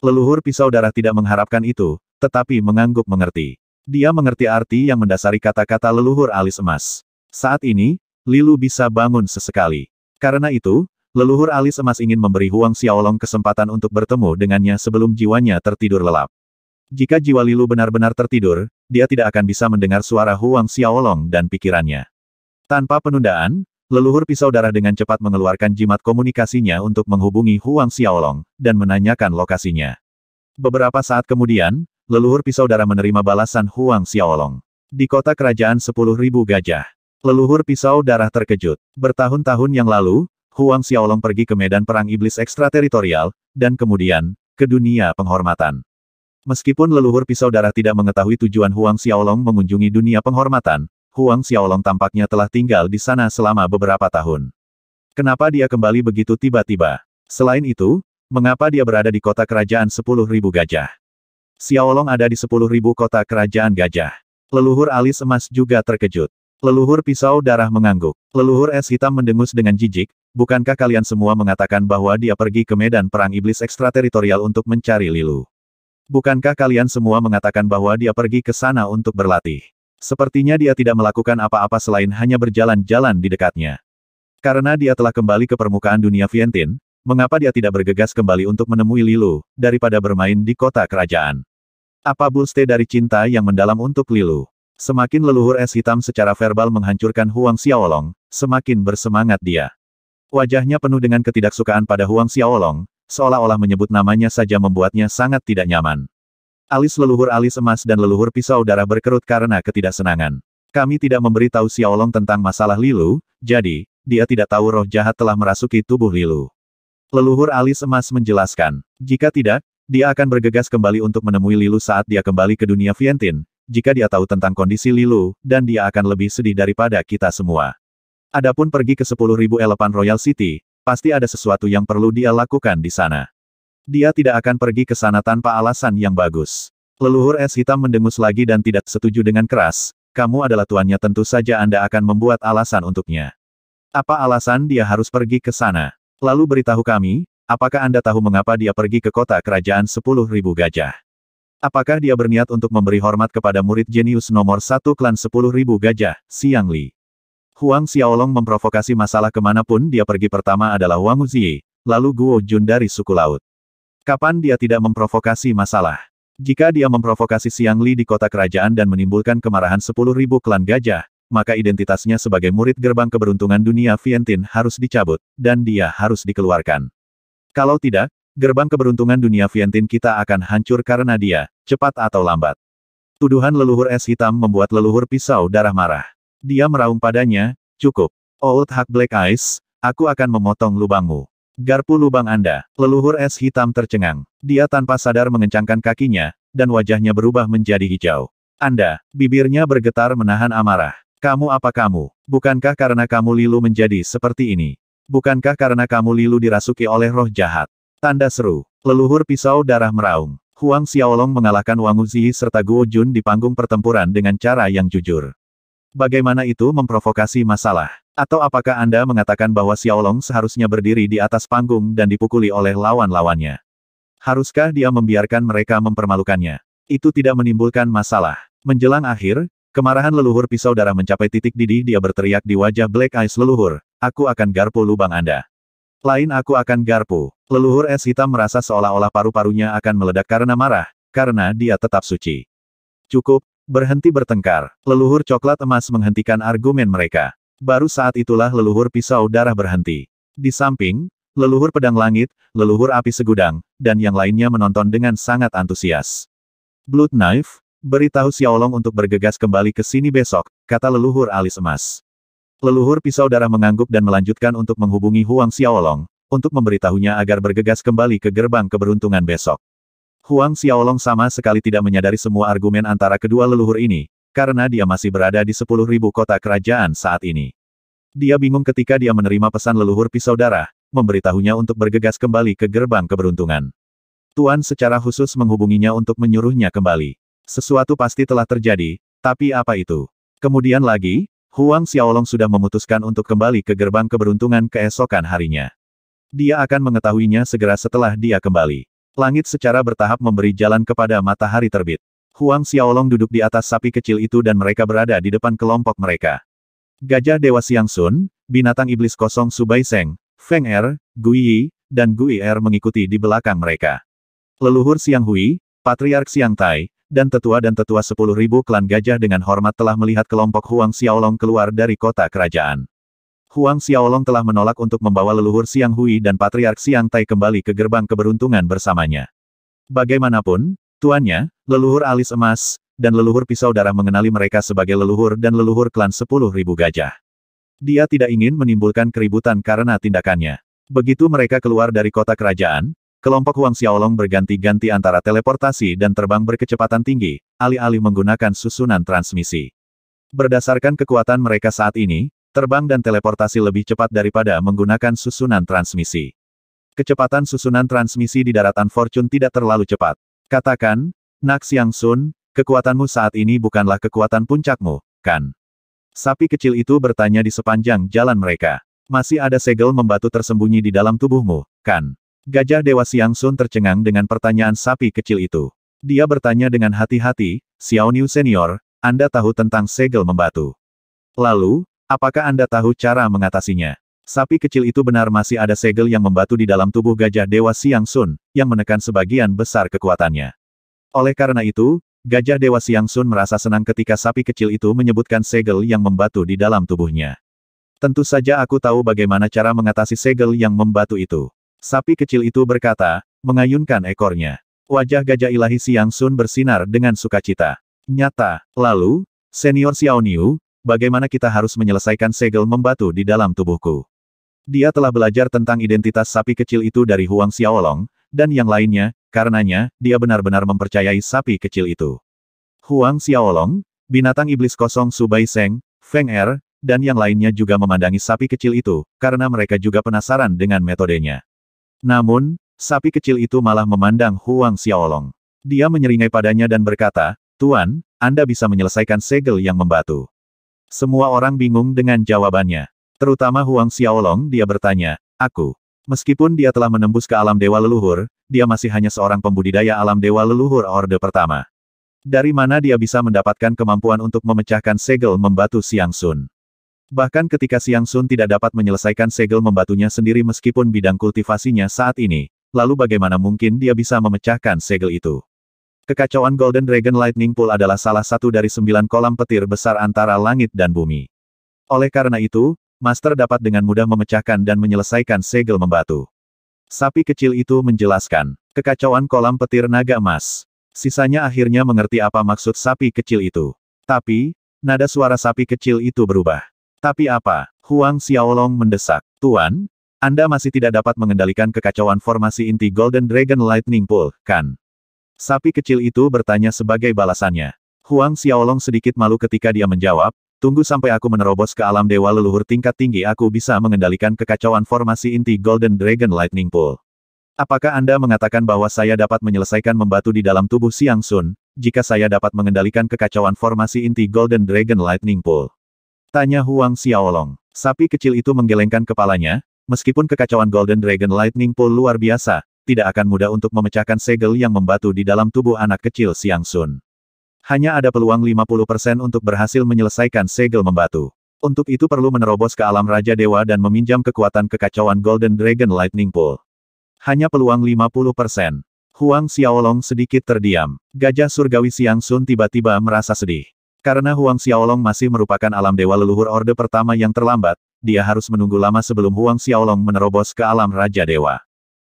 A: Leluhur pisau darah tidak mengharapkan itu, tetapi mengangguk mengerti. Dia mengerti arti yang mendasari kata-kata leluhur alis emas. Saat ini, Lilu bisa bangun sesekali. Karena itu, leluhur alis emas ingin memberi Huang Xiaolong kesempatan untuk bertemu dengannya sebelum jiwanya tertidur lelap. Jika jiwa Lilu benar-benar tertidur, dia tidak akan bisa mendengar suara Huang Xiaolong dan pikirannya. Tanpa penundaan, leluhur pisau darah dengan cepat mengeluarkan jimat komunikasinya untuk menghubungi Huang Xiaolong, dan menanyakan lokasinya. Beberapa saat kemudian, leluhur pisau darah menerima balasan Huang Xiaolong. Di kota kerajaan 10.000 gajah, leluhur pisau darah terkejut. Bertahun-tahun yang lalu, Huang Xiaolong pergi ke medan perang iblis ekstrateritorial, dan kemudian, ke dunia penghormatan. Meskipun leluhur pisau darah tidak mengetahui tujuan Huang Xiaolong mengunjungi dunia penghormatan, Huang Xiaolong tampaknya telah tinggal di sana selama beberapa tahun. Kenapa dia kembali begitu tiba-tiba? Selain itu, mengapa dia berada di kota kerajaan 10.000 gajah? Xiaolong ada di 10.000 kota kerajaan gajah. Leluhur alis emas juga terkejut. Leluhur pisau darah mengangguk. Leluhur es hitam mendengus dengan jijik, bukankah kalian semua mengatakan bahwa dia pergi ke medan perang iblis ekstrateritorial untuk mencari Lilu? Bukankah kalian semua mengatakan bahwa dia pergi ke sana untuk berlatih? Sepertinya dia tidak melakukan apa-apa selain hanya berjalan-jalan di dekatnya. Karena dia telah kembali ke permukaan dunia Vientin, mengapa dia tidak bergegas kembali untuk menemui Lilu, daripada bermain di kota kerajaan? Apa bulste dari cinta yang mendalam untuk Lilu? Semakin leluhur es hitam secara verbal menghancurkan Huang Xiaolong, semakin bersemangat dia. Wajahnya penuh dengan ketidaksukaan pada Huang Xiaolong, seolah-olah menyebut namanya saja membuatnya sangat tidak nyaman. Alis leluhur alis emas dan leluhur pisau darah berkerut karena ketidaksenangan. Kami tidak memberitahu Xiaolong tentang masalah Lilu, jadi, dia tidak tahu roh jahat telah merasuki tubuh Lilu. Leluhur alis emas menjelaskan, jika tidak, dia akan bergegas kembali untuk menemui Lilu saat dia kembali ke dunia Vientin, jika dia tahu tentang kondisi Lilu, dan dia akan lebih sedih daripada kita semua. Adapun pergi ke 10.000 elepan Royal City, Pasti ada sesuatu yang perlu dia lakukan di sana. Dia tidak akan pergi ke sana tanpa alasan yang bagus. Leluhur es hitam mendengus lagi dan tidak setuju dengan keras. Kamu adalah tuannya tentu saja Anda akan membuat alasan untuknya. Apa alasan dia harus pergi ke sana? Lalu beritahu kami, apakah Anda tahu mengapa dia pergi ke kota kerajaan 10.000 gajah? Apakah dia berniat untuk memberi hormat kepada murid jenius nomor satu klan 10.000 gajah, Siang Li? Huang Xiaolong memprovokasi masalah kemanapun dia pergi pertama adalah Wang Uzi, lalu Guo Jun dari suku laut. Kapan dia tidak memprovokasi masalah? Jika dia memprovokasi Siang Li di kota kerajaan dan menimbulkan kemarahan ribu klan gajah, maka identitasnya sebagai murid gerbang keberuntungan dunia Vientin harus dicabut, dan dia harus dikeluarkan. Kalau tidak, gerbang keberuntungan dunia Vientin kita akan hancur karena dia, cepat atau lambat. Tuduhan leluhur es hitam membuat leluhur pisau darah marah. Dia meraung padanya, cukup. Old hack Black Eyes, aku akan memotong lubangmu. Garpu lubang Anda, leluhur es hitam tercengang. Dia tanpa sadar mengencangkan kakinya, dan wajahnya berubah menjadi hijau. Anda, bibirnya bergetar menahan amarah. Kamu apa kamu? Bukankah karena kamu Lilu menjadi seperti ini? Bukankah karena kamu Lilu dirasuki oleh roh jahat? Tanda seru. Leluhur pisau darah meraung. Huang Xiaolong mengalahkan Wang Uzi serta Guo Jun di panggung pertempuran dengan cara yang jujur. Bagaimana itu memprovokasi masalah? Atau apakah Anda mengatakan bahwa Xiaolong seharusnya berdiri di atas panggung dan dipukuli oleh lawan-lawannya? Haruskah dia membiarkan mereka mempermalukannya? Itu tidak menimbulkan masalah. Menjelang akhir, kemarahan leluhur pisau darah mencapai titik didih dia berteriak di wajah Black Eyes leluhur, aku akan garpu lubang Anda. Lain aku akan garpu. Leluhur es hitam merasa seolah-olah paru-parunya akan meledak karena marah, karena dia tetap suci. Cukup, Berhenti bertengkar, leluhur coklat emas menghentikan argumen mereka. Baru saat itulah leluhur pisau darah berhenti. Di samping, leluhur pedang langit, leluhur api segudang, dan yang lainnya menonton dengan sangat antusias. Blood Knife, beritahu Xiaolong untuk bergegas kembali ke sini besok, kata leluhur alis emas. Leluhur pisau darah mengangguk dan melanjutkan untuk menghubungi Huang Xiaolong, untuk memberitahunya agar bergegas kembali ke gerbang keberuntungan besok. Huang Xiaolong sama sekali tidak menyadari semua argumen antara kedua leluhur ini, karena dia masih berada di sepuluh ribu kota kerajaan saat ini. Dia bingung ketika dia menerima pesan leluhur pisau darah, memberitahunya untuk bergegas kembali ke gerbang keberuntungan. Tuan secara khusus menghubunginya untuk menyuruhnya kembali. Sesuatu pasti telah terjadi, tapi apa itu? Kemudian lagi, Huang Xiaolong sudah memutuskan untuk kembali ke gerbang keberuntungan keesokan harinya. Dia akan mengetahuinya segera setelah dia kembali. Langit secara bertahap memberi jalan kepada matahari terbit. Huang Xiaolong duduk di atas sapi kecil itu dan mereka berada di depan kelompok mereka. Gajah Dewa Siang Sun, binatang iblis kosong Subai Seng, Feng Er, Gui Yi, dan Gui Er mengikuti di belakang mereka. Leluhur Siang Hui, Patriark Siang Tai, dan tetua dan tetua sepuluh ribu klan gajah dengan hormat telah melihat kelompok Huang Xiaolong keluar dari kota kerajaan. Huang Xiaolong telah menolak untuk membawa leluhur Siang Hui dan Patriark Siang Tai kembali ke gerbang keberuntungan bersamanya. Bagaimanapun, tuannya, leluhur alis emas, dan leluhur pisau darah mengenali mereka sebagai leluhur dan leluhur klan sepuluh ribu gajah. Dia tidak ingin menimbulkan keributan karena tindakannya. Begitu mereka keluar dari kota kerajaan, kelompok Huang Xiaolong berganti-ganti antara teleportasi dan terbang berkecepatan tinggi, alih-alih menggunakan susunan transmisi. Berdasarkan kekuatan mereka saat ini, Terbang dan teleportasi lebih cepat daripada menggunakan susunan transmisi. Kecepatan susunan transmisi di daratan Fortune tidak terlalu cepat. Katakan, Nak Siang Sun, kekuatanmu saat ini bukanlah kekuatan puncakmu, kan? Sapi kecil itu bertanya di sepanjang jalan mereka. Masih ada segel membatu tersembunyi di dalam tubuhmu, kan? Gajah Dewa Siang Sun tercengang dengan pertanyaan sapi kecil itu. Dia bertanya dengan hati-hati, Xiao Niu Senior, Anda tahu tentang segel membatu. Lalu, Apakah Anda tahu cara mengatasinya? Sapi kecil itu benar masih ada segel yang membatu di dalam tubuh gajah Dewa Siang Sun, yang menekan sebagian besar kekuatannya. Oleh karena itu, gajah Dewa Siang Sun merasa senang ketika sapi kecil itu menyebutkan segel yang membatu di dalam tubuhnya. Tentu saja aku tahu bagaimana cara mengatasi segel yang membatu itu. Sapi kecil itu berkata, mengayunkan ekornya. Wajah gajah ilahi Siang Sun bersinar dengan sukacita. Nyata, lalu, senior Xiaoniu, bagaimana kita harus menyelesaikan segel membatu di dalam tubuhku. Dia telah belajar tentang identitas sapi kecil itu dari Huang Xiaolong, dan yang lainnya, karenanya, dia benar-benar mempercayai sapi kecil itu. Huang Xiaolong, binatang iblis kosong Subai Seng, Feng Er, dan yang lainnya juga memandangi sapi kecil itu, karena mereka juga penasaran dengan metodenya. Namun, sapi kecil itu malah memandang Huang Xiaolong. Dia menyeringai padanya dan berkata, Tuan, Anda bisa menyelesaikan segel yang membatu. Semua orang bingung dengan jawabannya. Terutama Huang Xiaolong dia bertanya, aku. Meskipun dia telah menembus ke alam dewa leluhur, dia masih hanya seorang pembudidaya alam dewa leluhur orde pertama. Dari mana dia bisa mendapatkan kemampuan untuk memecahkan segel membatu Siang Sun? Bahkan ketika Siang Sun tidak dapat menyelesaikan segel membatunya sendiri meskipun bidang kultivasinya saat ini, lalu bagaimana mungkin dia bisa memecahkan segel itu? Kekacauan Golden Dragon Lightning Pool adalah salah satu dari sembilan kolam petir besar antara langit dan bumi. Oleh karena itu, Master dapat dengan mudah memecahkan dan menyelesaikan segel membatu. Sapi kecil itu menjelaskan, kekacauan kolam petir naga emas. Sisanya akhirnya mengerti apa maksud sapi kecil itu. Tapi, nada suara sapi kecil itu berubah. Tapi apa? Huang Xiaolong mendesak. Tuan, Anda masih tidak dapat mengendalikan kekacauan formasi inti Golden Dragon Lightning Pool, kan? Sapi kecil itu bertanya sebagai balasannya. Huang Xiaolong sedikit malu ketika dia menjawab, tunggu sampai aku menerobos ke alam dewa leluhur tingkat tinggi aku bisa mengendalikan kekacauan formasi inti Golden Dragon Lightning Pool. Apakah Anda mengatakan bahwa saya dapat menyelesaikan membatu di dalam tubuh Siang Sun, jika saya dapat mengendalikan kekacauan formasi inti Golden Dragon Lightning Pool? Tanya Huang Xiaolong. Sapi kecil itu menggelengkan kepalanya, meskipun kekacauan Golden Dragon Lightning Pool luar biasa, tidak akan mudah untuk memecahkan segel yang membatu di dalam tubuh anak kecil Siang Sun. Hanya ada peluang 50% untuk berhasil menyelesaikan segel membatu. Untuk itu perlu menerobos ke alam Raja Dewa dan meminjam kekuatan kekacauan Golden Dragon Lightning Pool. Hanya peluang 50%. Huang Xiaolong sedikit terdiam. Gajah Surgawi Siang Sun tiba-tiba merasa sedih. Karena Huang Xiaolong masih merupakan alam dewa leluhur orde pertama yang terlambat, dia harus menunggu lama sebelum Huang Xiaolong menerobos ke alam Raja Dewa.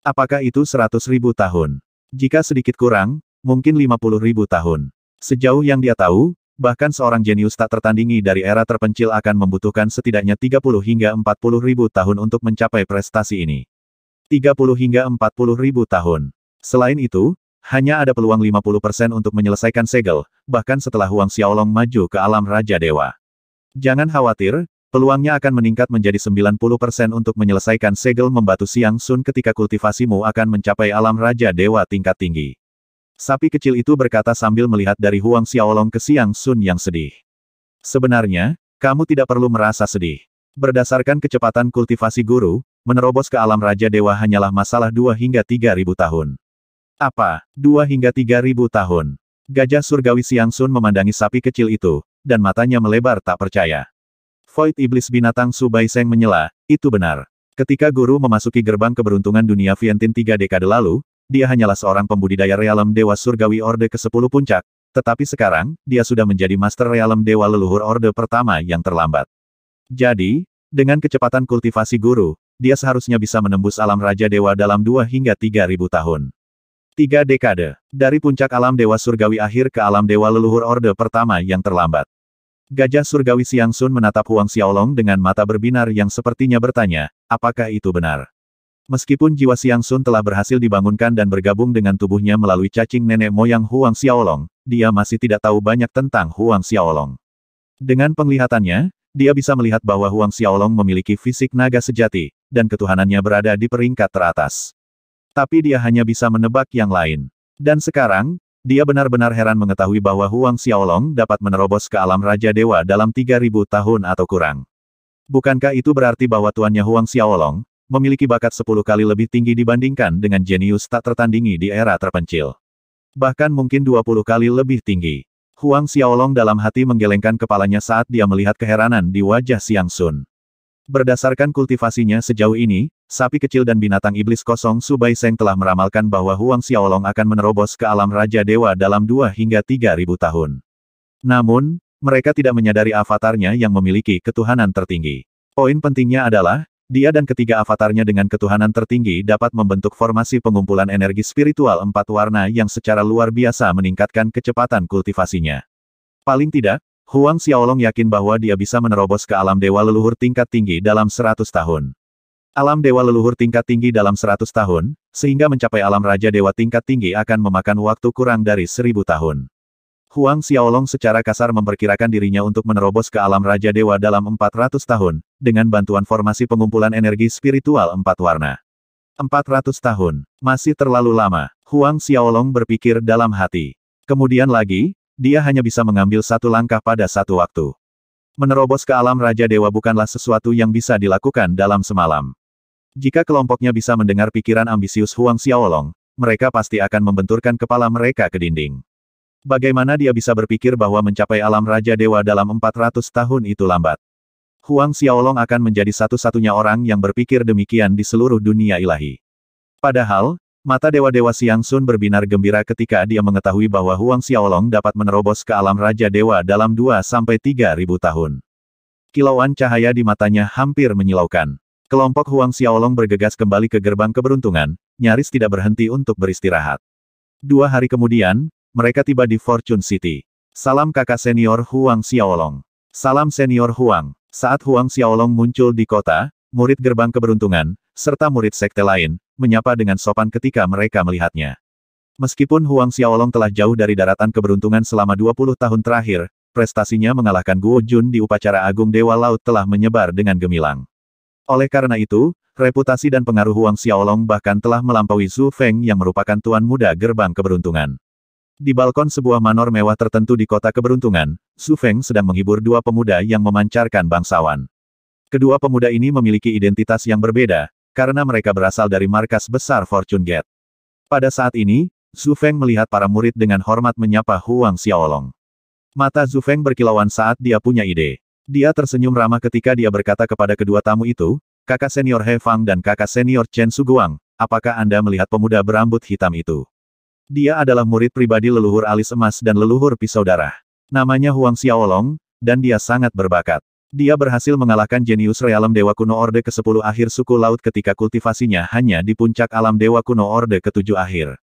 A: Apakah itu seratus ribu tahun? Jika sedikit kurang, mungkin lima puluh ribu tahun. Sejauh yang dia tahu, bahkan seorang jenius tak tertandingi dari era terpencil akan membutuhkan setidaknya tiga puluh hingga empat puluh ribu tahun untuk mencapai prestasi ini. Tiga puluh hingga empat puluh ribu tahun. Selain itu, hanya ada peluang 50% untuk menyelesaikan segel, bahkan setelah Huang Xiaolong maju ke alam Raja Dewa. Jangan khawatir, peluangnya akan meningkat menjadi 90% untuk menyelesaikan segel membatu siang sun ketika kultivasimu akan mencapai alam Raja Dewa tingkat tinggi. Sapi kecil itu berkata sambil melihat dari Huang Xiaolong ke Siang Sun yang sedih. Sebenarnya, kamu tidak perlu merasa sedih. Berdasarkan kecepatan kultivasi guru, menerobos ke alam Raja Dewa hanyalah masalah 2 hingga ribu tahun. Apa? 2 hingga ribu tahun. Gajah surgawi Siang Sun memandangi sapi kecil itu, dan matanya melebar tak percaya. Void Iblis Binatang Su Baiseng menyela, itu benar. Ketika guru memasuki gerbang keberuntungan dunia Vientin tiga dekade lalu, dia hanyalah seorang pembudidaya realem Dewa Surgawi Orde ke-10 Puncak, tetapi sekarang, dia sudah menjadi Master Realem Dewa Leluhur Orde pertama yang terlambat. Jadi, dengan kecepatan kultivasi guru, dia seharusnya bisa menembus alam Raja Dewa dalam dua hingga tiga ribu tahun. Tiga dekade, dari puncak alam Dewa Surgawi akhir ke alam Dewa Leluhur Orde pertama yang terlambat. Gajah surgawi Siang Sun menatap Huang Xiaolong dengan mata berbinar yang sepertinya bertanya, apakah itu benar? Meskipun jiwa Siang Sun telah berhasil dibangunkan dan bergabung dengan tubuhnya melalui cacing nenek moyang Huang Xiaolong, dia masih tidak tahu banyak tentang Huang Xiaolong. Dengan penglihatannya, dia bisa melihat bahwa Huang Xiaolong memiliki fisik naga sejati, dan ketuhanannya berada di peringkat teratas. Tapi dia hanya bisa menebak yang lain. Dan sekarang, dia benar-benar heran mengetahui bahwa Huang Xiaolong dapat menerobos ke alam Raja Dewa dalam 3000 tahun atau kurang. Bukankah itu berarti bahwa tuannya Huang Xiaolong memiliki bakat 10 kali lebih tinggi dibandingkan dengan jenius tak tertandingi di era terpencil? Bahkan mungkin 20 kali lebih tinggi. Huang Xiaolong dalam hati menggelengkan kepalanya saat dia melihat keheranan di wajah Xiang Sun. Berdasarkan kultivasinya sejauh ini, sapi kecil dan binatang iblis kosong Subai Seng telah meramalkan bahwa Huang Xiaolong akan menerobos ke alam Raja Dewa dalam dua hingga tiga ribu tahun. Namun, mereka tidak menyadari avatarnya yang memiliki ketuhanan tertinggi. Poin pentingnya adalah, dia dan ketiga avatarnya dengan ketuhanan tertinggi dapat membentuk formasi pengumpulan energi spiritual empat warna yang secara luar biasa meningkatkan kecepatan kultivasinya. Paling tidak, Huang Xiaolong yakin bahwa dia bisa menerobos ke alam dewa leluhur tingkat tinggi dalam seratus tahun. Alam dewa leluhur tingkat tinggi dalam seratus tahun, sehingga mencapai alam raja dewa tingkat tinggi akan memakan waktu kurang dari seribu tahun. Huang Xiaolong secara kasar memperkirakan dirinya untuk menerobos ke alam Raja Dewa dalam empat ratus tahun, dengan bantuan formasi pengumpulan energi spiritual empat warna. Empat ratus tahun, masih terlalu lama, Huang Xiaolong berpikir dalam hati. Kemudian lagi, dia hanya bisa mengambil satu langkah pada satu waktu. Menerobos ke alam Raja Dewa bukanlah sesuatu yang bisa dilakukan dalam semalam. Jika kelompoknya bisa mendengar pikiran ambisius Huang Xiaolong, mereka pasti akan membenturkan kepala mereka ke dinding. Bagaimana dia bisa berpikir bahwa mencapai alam Raja Dewa dalam 400 tahun itu lambat? Huang Xiaolong akan menjadi satu-satunya orang yang berpikir demikian di seluruh dunia ilahi. Padahal, Mata Dewa-Dewa Siang Sun berbinar gembira ketika dia mengetahui bahwa Huang Xiaolong dapat menerobos ke alam Raja Dewa dalam 2-3 ribu tahun. Kilauan cahaya di matanya hampir menyilaukan. Kelompok Huang Xiaolong bergegas kembali ke gerbang keberuntungan, nyaris tidak berhenti untuk beristirahat. Dua hari kemudian, mereka tiba di Fortune City. Salam kakak senior Huang Xiaolong. Salam senior Huang. Saat Huang Xiaolong muncul di kota, murid gerbang keberuntungan, serta murid sekte lain, menyapa dengan sopan ketika mereka melihatnya. Meskipun Huang Xiaolong telah jauh dari daratan keberuntungan selama 20 tahun terakhir, prestasinya mengalahkan Guo Jun di upacara agung Dewa Laut telah menyebar dengan gemilang. Oleh karena itu, reputasi dan pengaruh Huang Xiaolong bahkan telah melampaui Zhu Feng yang merupakan tuan muda gerbang keberuntungan. Di balkon sebuah manor mewah tertentu di kota keberuntungan, Zhu Feng sedang menghibur dua pemuda yang memancarkan bangsawan. Kedua pemuda ini memiliki identitas yang berbeda, karena mereka berasal dari markas besar Fortune Gate. Pada saat ini, Zhu Feng melihat para murid dengan hormat menyapa Huang Xiaolong. Mata Zhu Feng berkilauan saat dia punya ide. Dia tersenyum ramah ketika dia berkata kepada kedua tamu itu, kakak senior He Fang dan kakak senior Chen Suguang, apakah Anda melihat pemuda berambut hitam itu? Dia adalah murid pribadi leluhur alis emas dan leluhur pisau darah. Namanya Huang Xiaolong, dan dia sangat berbakat. Dia berhasil mengalahkan jenius realem Dewa Kuno Orde ke-10 akhir suku laut ketika kultivasinya hanya di puncak alam Dewa Kuno Orde ke-7 akhir.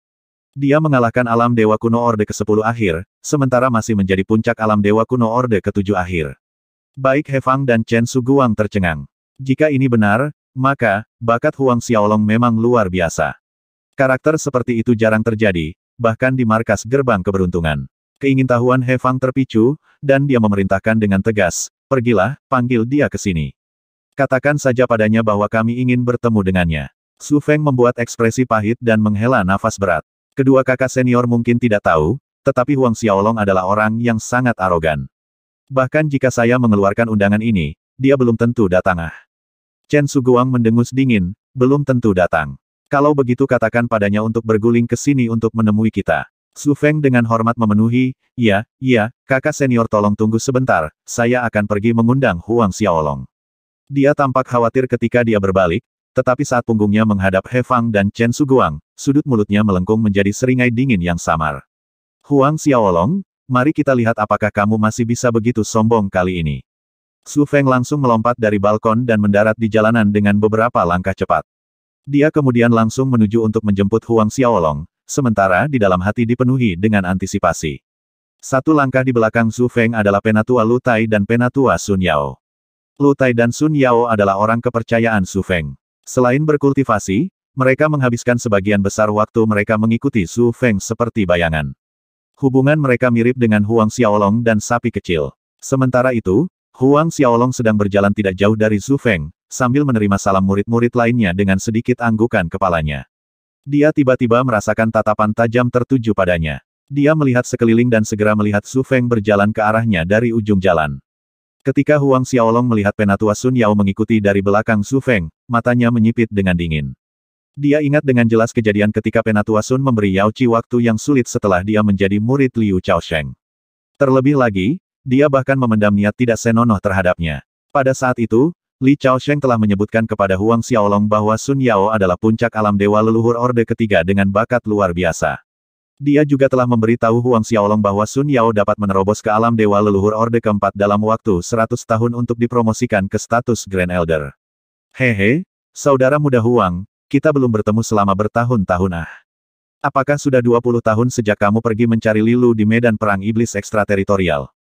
A: Dia mengalahkan alam Dewa Kuno Orde ke-10 akhir, sementara masih menjadi puncak alam Dewa Kuno Orde ke-7 akhir. Baik Hefang dan Chen Suguang tercengang. Jika ini benar, maka, bakat Huang Xiaolong memang luar biasa. Karakter seperti itu jarang terjadi, bahkan di markas gerbang keberuntungan. Keingintahuan Hefang terpicu, dan dia memerintahkan dengan tegas, Pergilah, panggil dia ke sini. Katakan saja padanya bahwa kami ingin bertemu dengannya. Su Feng membuat ekspresi pahit dan menghela nafas berat. Kedua kakak senior mungkin tidak tahu, tetapi Huang Xiaolong adalah orang yang sangat arogan. Bahkan jika saya mengeluarkan undangan ini, dia belum tentu datang ah. Chen Suguang mendengus dingin, belum tentu datang. Kalau begitu katakan padanya untuk berguling ke sini untuk menemui kita. Su Feng dengan hormat memenuhi, iya, iya, kakak senior tolong tunggu sebentar, saya akan pergi mengundang Huang Xiaolong. Dia tampak khawatir ketika dia berbalik, tetapi saat punggungnya menghadap He Fang dan Chen Suguang, sudut mulutnya melengkung menjadi seringai dingin yang samar. Huang Xiaolong, mari kita lihat apakah kamu masih bisa begitu sombong kali ini. Su Feng langsung melompat dari balkon dan mendarat di jalanan dengan beberapa langkah cepat. Dia kemudian langsung menuju untuk menjemput Huang Xiaolong, sementara di dalam hati dipenuhi dengan antisipasi. Satu langkah di belakang Su Feng adalah penatua Lu Tai dan penatua Sun Yao. Lu Tai dan Sun Yao adalah orang kepercayaan Su Feng. Selain berkultivasi, mereka menghabiskan sebagian besar waktu mereka mengikuti Su Feng seperti bayangan. Hubungan mereka mirip dengan Huang Xiaolong dan sapi kecil. Sementara itu, Huang Xiaolong sedang berjalan tidak jauh dari Su Feng, sambil menerima salam murid-murid lainnya dengan sedikit anggukan kepalanya. Dia tiba-tiba merasakan tatapan tajam tertuju padanya. Dia melihat sekeliling dan segera melihat Su Feng berjalan ke arahnya dari ujung jalan. Ketika Huang Xiaolong melihat penatua Sun Yao mengikuti dari belakang Su Feng, matanya menyipit dengan dingin. Dia ingat dengan jelas kejadian ketika penatua Sun memberi Yao Qi waktu yang sulit setelah dia menjadi murid Liu Sheng. Terlebih lagi, dia bahkan memendam niat tidak senonoh terhadapnya. Pada saat itu, Li Chaosheng telah menyebutkan kepada Huang Xiaolong bahwa Sun Yao adalah puncak alam dewa leluhur Orde ketiga dengan bakat luar biasa. Dia juga telah memberitahu Huang Xiaolong bahwa Sun Yao dapat menerobos ke alam dewa leluhur Orde keempat dalam waktu 100 tahun untuk dipromosikan ke status Grand Elder. Hehe, saudara muda Huang, kita belum bertemu selama bertahun-tahun ah. Apakah sudah 20 tahun sejak kamu pergi mencari Lilu di medan perang iblis ekstrateritorial?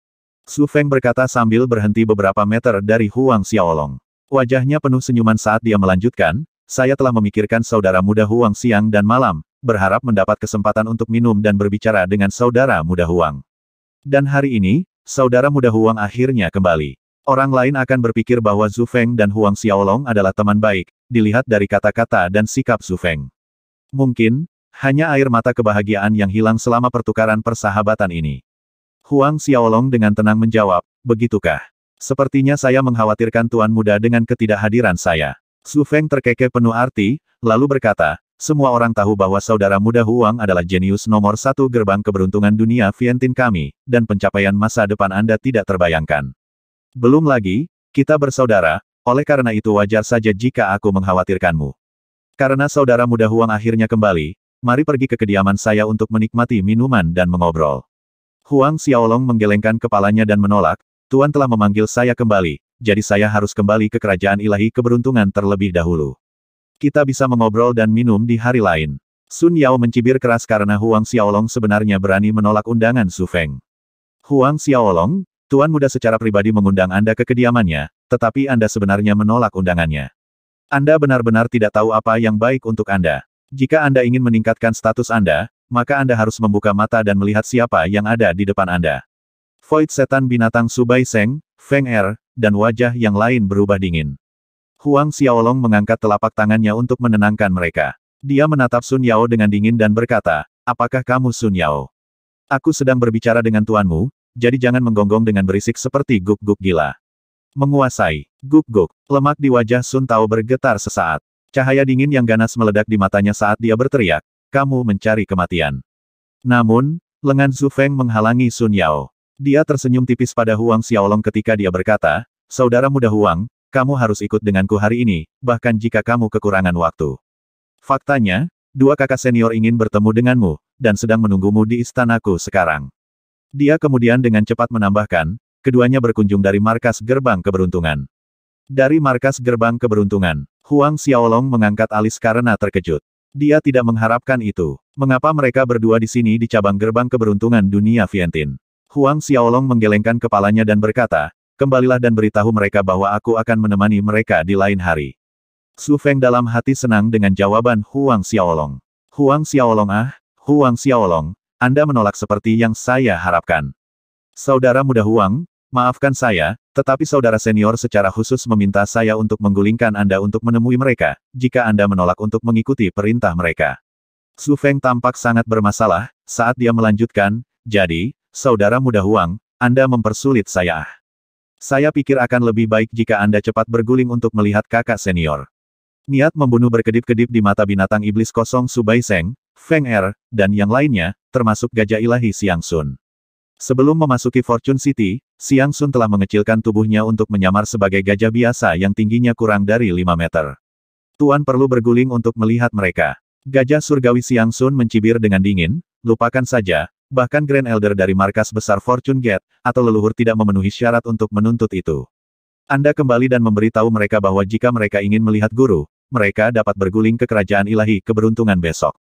A: Su Feng berkata sambil berhenti beberapa meter dari Huang Xiaolong. Wajahnya penuh senyuman saat dia melanjutkan, saya telah memikirkan saudara muda Huang siang dan malam, berharap mendapat kesempatan untuk minum dan berbicara dengan saudara muda Huang. Dan hari ini, saudara muda Huang akhirnya kembali. Orang lain akan berpikir bahwa Zhu Feng dan Huang Xiaolong adalah teman baik, dilihat dari kata-kata dan sikap Zhu Feng. Mungkin, hanya air mata kebahagiaan yang hilang selama pertukaran persahabatan ini. Huang Xiaolong dengan tenang menjawab, begitukah? Sepertinya saya mengkhawatirkan Tuan Muda dengan ketidakhadiran saya. Su Feng terkekeh penuh arti, lalu berkata, semua orang tahu bahwa saudara muda Huang adalah jenius nomor satu gerbang keberuntungan dunia Vientin kami, dan pencapaian masa depan Anda tidak terbayangkan. Belum lagi, kita bersaudara, oleh karena itu wajar saja jika aku mengkhawatirkanmu. Karena saudara muda Huang akhirnya kembali, mari pergi ke kediaman saya untuk menikmati minuman dan mengobrol. Huang Xiaolong menggelengkan kepalanya dan menolak, Tuan telah memanggil saya kembali, jadi saya harus kembali ke kerajaan ilahi keberuntungan terlebih dahulu. Kita bisa mengobrol dan minum di hari lain. Sun Yao mencibir keras karena Huang Xiaolong sebenarnya berani menolak undangan Su Feng. Huang Xiaolong, Tuan Muda secara pribadi mengundang Anda ke kediamannya, tetapi Anda sebenarnya menolak undangannya. Anda benar-benar tidak tahu apa yang baik untuk Anda. Jika Anda ingin meningkatkan status Anda, maka Anda harus membuka mata dan melihat siapa yang ada di depan Anda. Void setan binatang Subai Seng, Feng Er, dan wajah yang lain berubah dingin. Huang Xiaolong mengangkat telapak tangannya untuk menenangkan mereka. Dia menatap Sun Yao dengan dingin dan berkata, Apakah kamu Sun Yao? Aku sedang berbicara dengan tuanmu, jadi jangan menggonggong dengan berisik seperti guk-guk gila. Menguasai, guk-guk, lemak di wajah Sun Tao bergetar sesaat. Cahaya dingin yang ganas meledak di matanya saat dia berteriak, kamu mencari kematian. Namun, lengan Zufeng Feng menghalangi Sun Yao. Dia tersenyum tipis pada Huang Xiaolong ketika dia berkata, Saudara muda Huang, kamu harus ikut denganku hari ini, bahkan jika kamu kekurangan waktu. Faktanya, dua kakak senior ingin bertemu denganmu, dan sedang menunggumu di istanaku sekarang. Dia kemudian dengan cepat menambahkan, keduanya berkunjung dari markas gerbang keberuntungan. Dari markas gerbang keberuntungan, Huang Xiaolong mengangkat alis karena terkejut. Dia tidak mengharapkan itu. Mengapa mereka berdua di sini di cabang gerbang keberuntungan dunia Vientin? Huang Xiaolong menggelengkan kepalanya dan berkata, kembalilah dan beritahu mereka bahwa aku akan menemani mereka di lain hari. Su Feng dalam hati senang dengan jawaban Huang Xiaolong. Huang Xiaolong ah, Huang Xiaolong, Anda menolak seperti yang saya harapkan. Saudara muda Huang, maafkan saya, tetapi saudara senior secara khusus meminta saya untuk menggulingkan Anda untuk menemui mereka, jika Anda menolak untuk mengikuti perintah mereka. Su Feng tampak sangat bermasalah, saat dia melanjutkan, jadi, saudara muda Huang, Anda mempersulit saya. Saya pikir akan lebih baik jika Anda cepat berguling untuk melihat kakak senior. Niat membunuh berkedip-kedip di mata binatang iblis kosong Subai Seng, Feng Er, dan yang lainnya, termasuk gajah ilahi Siang Sun. Sebelum memasuki Fortune City, Siang Sun telah mengecilkan tubuhnya untuk menyamar sebagai gajah biasa yang tingginya kurang dari 5 meter. Tuan perlu berguling untuk melihat mereka. Gajah surgawi Siang Sun mencibir dengan dingin, lupakan saja, bahkan Grand Elder dari markas besar Fortune Gate, atau leluhur tidak memenuhi syarat untuk menuntut itu. Anda kembali dan memberitahu mereka bahwa jika mereka ingin melihat guru, mereka dapat berguling ke kerajaan ilahi keberuntungan besok.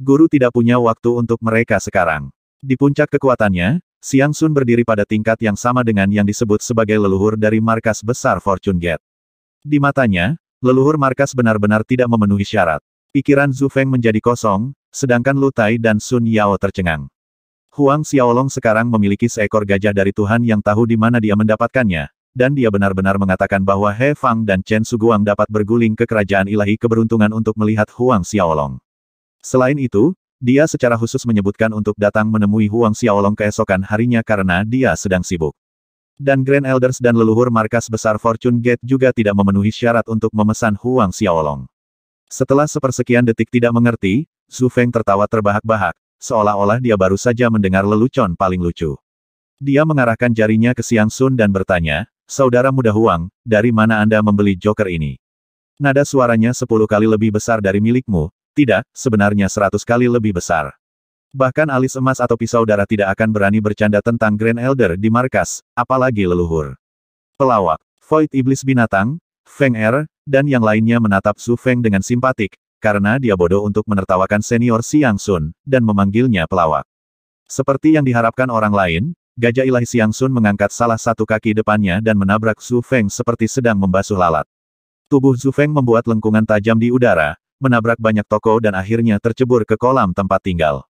A: Guru tidak punya waktu untuk mereka sekarang. Di puncak kekuatannya, Siang Sun berdiri pada tingkat yang sama dengan yang disebut sebagai leluhur dari markas besar Fortune Gate. Di matanya, leluhur markas benar-benar tidak memenuhi syarat. Pikiran Zhu Feng menjadi kosong, sedangkan Lutai dan Sun Yao tercengang. Huang Xiaolong sekarang memiliki seekor gajah dari Tuhan yang tahu di mana dia mendapatkannya, dan dia benar-benar mengatakan bahwa He Fang dan Chen Suguang dapat berguling ke kerajaan ilahi keberuntungan untuk melihat Huang Xiaolong. Selain itu, dia secara khusus menyebutkan untuk datang menemui Huang Xiaolong keesokan harinya karena dia sedang sibuk. Dan Grand Elders dan leluhur markas besar Fortune Gate juga tidak memenuhi syarat untuk memesan Huang Xiaolong. Setelah sepersekian detik tidak mengerti, Zhu Feng tertawa terbahak-bahak, seolah-olah dia baru saja mendengar lelucon paling lucu. Dia mengarahkan jarinya ke Siang Sun dan bertanya, Saudara muda Huang, dari mana Anda membeli Joker ini? Nada suaranya sepuluh kali lebih besar dari milikmu, tidak, sebenarnya seratus kali lebih besar. Bahkan alis emas atau pisau darah tidak akan berani bercanda tentang Grand Elder di markas, apalagi leluhur. Pelawak, Void Iblis Binatang, Feng Er, dan yang lainnya menatap Su Feng dengan simpatik, karena dia bodoh untuk menertawakan senior Siang Sun, dan memanggilnya pelawak. Seperti yang diharapkan orang lain, gajah ilahi Siang Sun mengangkat salah satu kaki depannya dan menabrak Zhu Feng seperti sedang membasuh lalat. Tubuh Zhu Feng membuat lengkungan tajam di udara, menabrak banyak toko dan akhirnya tercebur ke kolam tempat tinggal.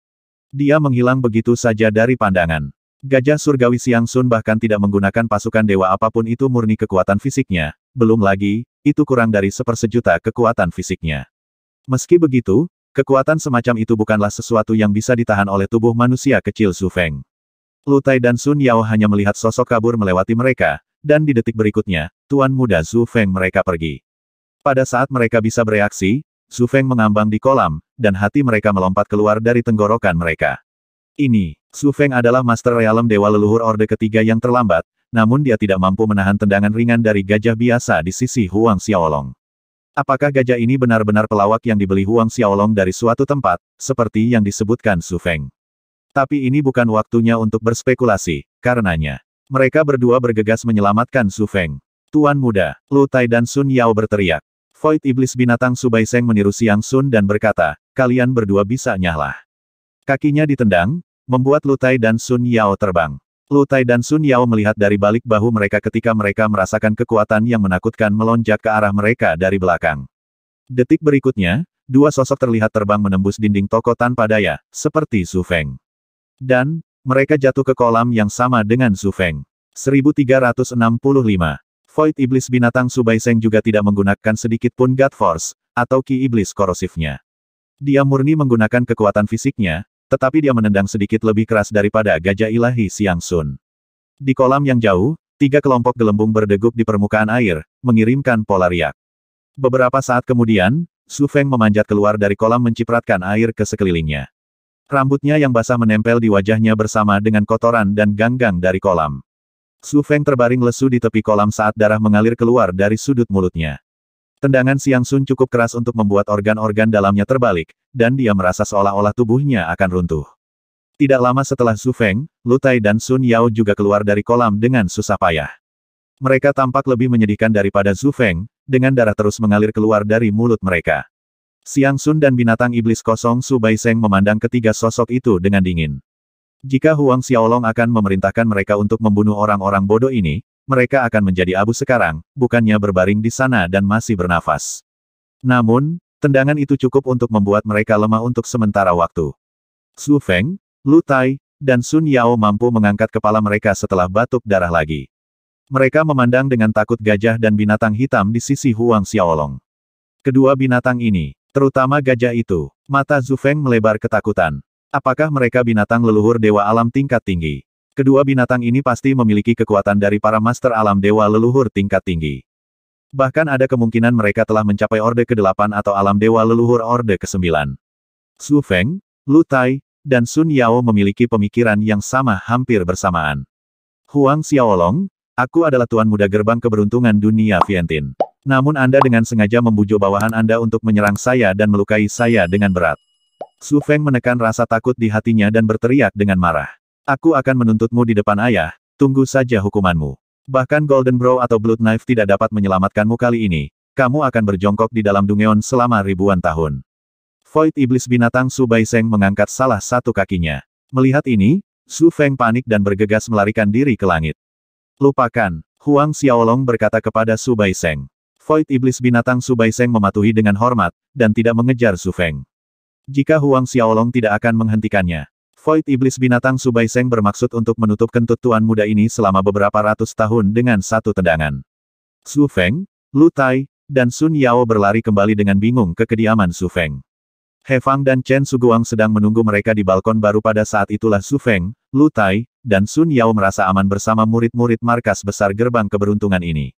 A: Dia menghilang begitu saja dari pandangan. Gajah surgawi Siang Sun bahkan tidak menggunakan pasukan dewa apapun itu murni kekuatan fisiknya, belum lagi, itu kurang dari sepersejuta kekuatan fisiknya. Meski begitu, kekuatan semacam itu bukanlah sesuatu yang bisa ditahan oleh tubuh manusia kecil Su Feng. Lutai dan Sun Yao hanya melihat sosok kabur melewati mereka, dan di detik berikutnya, Tuan Muda Su Feng mereka pergi. Pada saat mereka bisa bereaksi, Su Feng mengambang di kolam, dan hati mereka melompat keluar dari tenggorokan mereka. Ini, Su Feng adalah Master Realem Dewa Leluhur Orde Ketiga yang terlambat, namun dia tidak mampu menahan tendangan ringan dari gajah biasa di sisi Huang Xiaolong. Apakah gajah ini benar-benar pelawak yang dibeli Huang Xiaolong dari suatu tempat, seperti yang disebutkan Su Feng? Tapi ini bukan waktunya untuk berspekulasi, karenanya. Mereka berdua bergegas menyelamatkan Su Feng. Tuan muda, Lu Tai dan Sun Yao berteriak. Void iblis binatang Subai Seng meniru Siang Sun dan berkata, kalian berdua bisa nyahlah. Kakinya ditendang, membuat Lu Tai dan Sun Yao terbang. Lu Tai dan Sun Yao melihat dari balik bahu mereka ketika mereka merasakan kekuatan yang menakutkan melonjak ke arah mereka dari belakang. Detik berikutnya, dua sosok terlihat terbang menembus dinding toko tanpa daya, seperti Su Feng. Dan, mereka jatuh ke kolam yang sama dengan Su Feng. 1365. Void Iblis Binatang Subai Seng juga tidak menggunakan sedikit pun God Force, atau Ki Iblis Korosifnya. Dia murni menggunakan kekuatan fisiknya, tetapi dia menendang sedikit lebih keras daripada gajah ilahi Siang Sun. Di kolam yang jauh, tiga kelompok gelembung berdegup di permukaan air, mengirimkan pola riak. Beberapa saat kemudian, Su Feng memanjat keluar dari kolam mencipratkan air ke sekelilingnya. Rambutnya yang basah menempel di wajahnya bersama dengan kotoran dan ganggang dari kolam. Su Feng terbaring lesu di tepi kolam saat darah mengalir keluar dari sudut mulutnya. Tendangan Siang Sun cukup keras untuk membuat organ-organ dalamnya terbalik, dan dia merasa seolah-olah tubuhnya akan runtuh. Tidak lama setelah Su Feng, Lutai dan Sun Yao juga keluar dari kolam dengan susah payah. Mereka tampak lebih menyedihkan daripada Su Feng, dengan darah terus mengalir keluar dari mulut mereka. Siang Sun dan binatang iblis kosong Su Seng memandang ketiga sosok itu dengan dingin. Jika Huang Xiaolong akan memerintahkan mereka untuk membunuh orang-orang bodoh ini, mereka akan menjadi abu sekarang, bukannya berbaring di sana dan masih bernafas. Namun, tendangan itu cukup untuk membuat mereka lemah untuk sementara waktu. Su Feng, Lu Tai, dan Sun Yao mampu mengangkat kepala mereka setelah batuk darah lagi. Mereka memandang dengan takut gajah dan binatang hitam di sisi Huang Xiaolong. Kedua binatang ini, terutama gajah itu, mata Zufeng melebar ketakutan. Apakah mereka binatang leluhur dewa alam tingkat tinggi? Kedua binatang ini pasti memiliki kekuatan dari para master alam dewa leluhur tingkat tinggi. Bahkan ada kemungkinan mereka telah mencapai Orde ke-8 atau alam dewa leluhur Orde ke-9. Su Feng, Lu Tai, dan Sun Yao memiliki pemikiran yang sama hampir bersamaan. Huang Xiaolong, aku adalah tuan muda gerbang keberuntungan dunia Vientin. Namun Anda dengan sengaja membujuk bawahan Anda untuk menyerang saya dan melukai saya dengan berat. Su Feng menekan rasa takut di hatinya dan berteriak dengan marah. Aku akan menuntutmu di depan ayah, tunggu saja hukumanmu. Bahkan Golden Brow atau Blood Knife tidak dapat menyelamatkanmu kali ini, kamu akan berjongkok di dalam dungeon selama ribuan tahun. Void Iblis Binatang Su Baiseng mengangkat salah satu kakinya. Melihat ini, Su Feng panik dan bergegas melarikan diri ke langit. Lupakan, Huang Xiaolong berkata kepada Su Baiseng. Void Iblis Binatang Su Baiseng mematuhi dengan hormat, dan tidak mengejar Su Feng. Jika Huang Xiaolong tidak akan menghentikannya, Void Iblis Binatang Subai Subaiseng bermaksud untuk menutup kentut tuan muda ini selama beberapa ratus tahun dengan satu tendangan. Su Feng, Lu Tai, dan Sun Yao berlari kembali dengan bingung ke kediaman Su Feng. He Fang dan Chen Suguang sedang menunggu mereka di balkon baru pada saat itulah Su Feng, Lu Tai, dan Sun Yao merasa aman bersama murid-murid markas besar gerbang keberuntungan ini.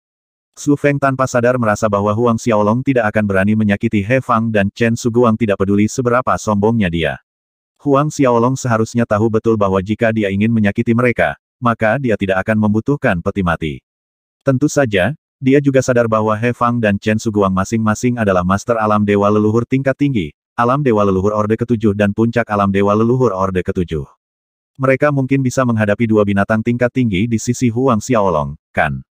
A: Su Feng tanpa sadar merasa bahwa Huang Xiaolong tidak akan berani menyakiti He Fang dan Chen Suguang tidak peduli seberapa sombongnya dia. Huang Xiaolong seharusnya tahu betul bahwa jika dia ingin menyakiti mereka, maka dia tidak akan membutuhkan peti mati. Tentu saja, dia juga sadar bahwa He Fang dan Chen Suguang masing-masing adalah master alam dewa leluhur tingkat tinggi, alam dewa leluhur orde ketujuh dan puncak alam dewa leluhur orde ketujuh. Mereka mungkin bisa menghadapi dua binatang tingkat tinggi di sisi Huang Xiaolong, kan?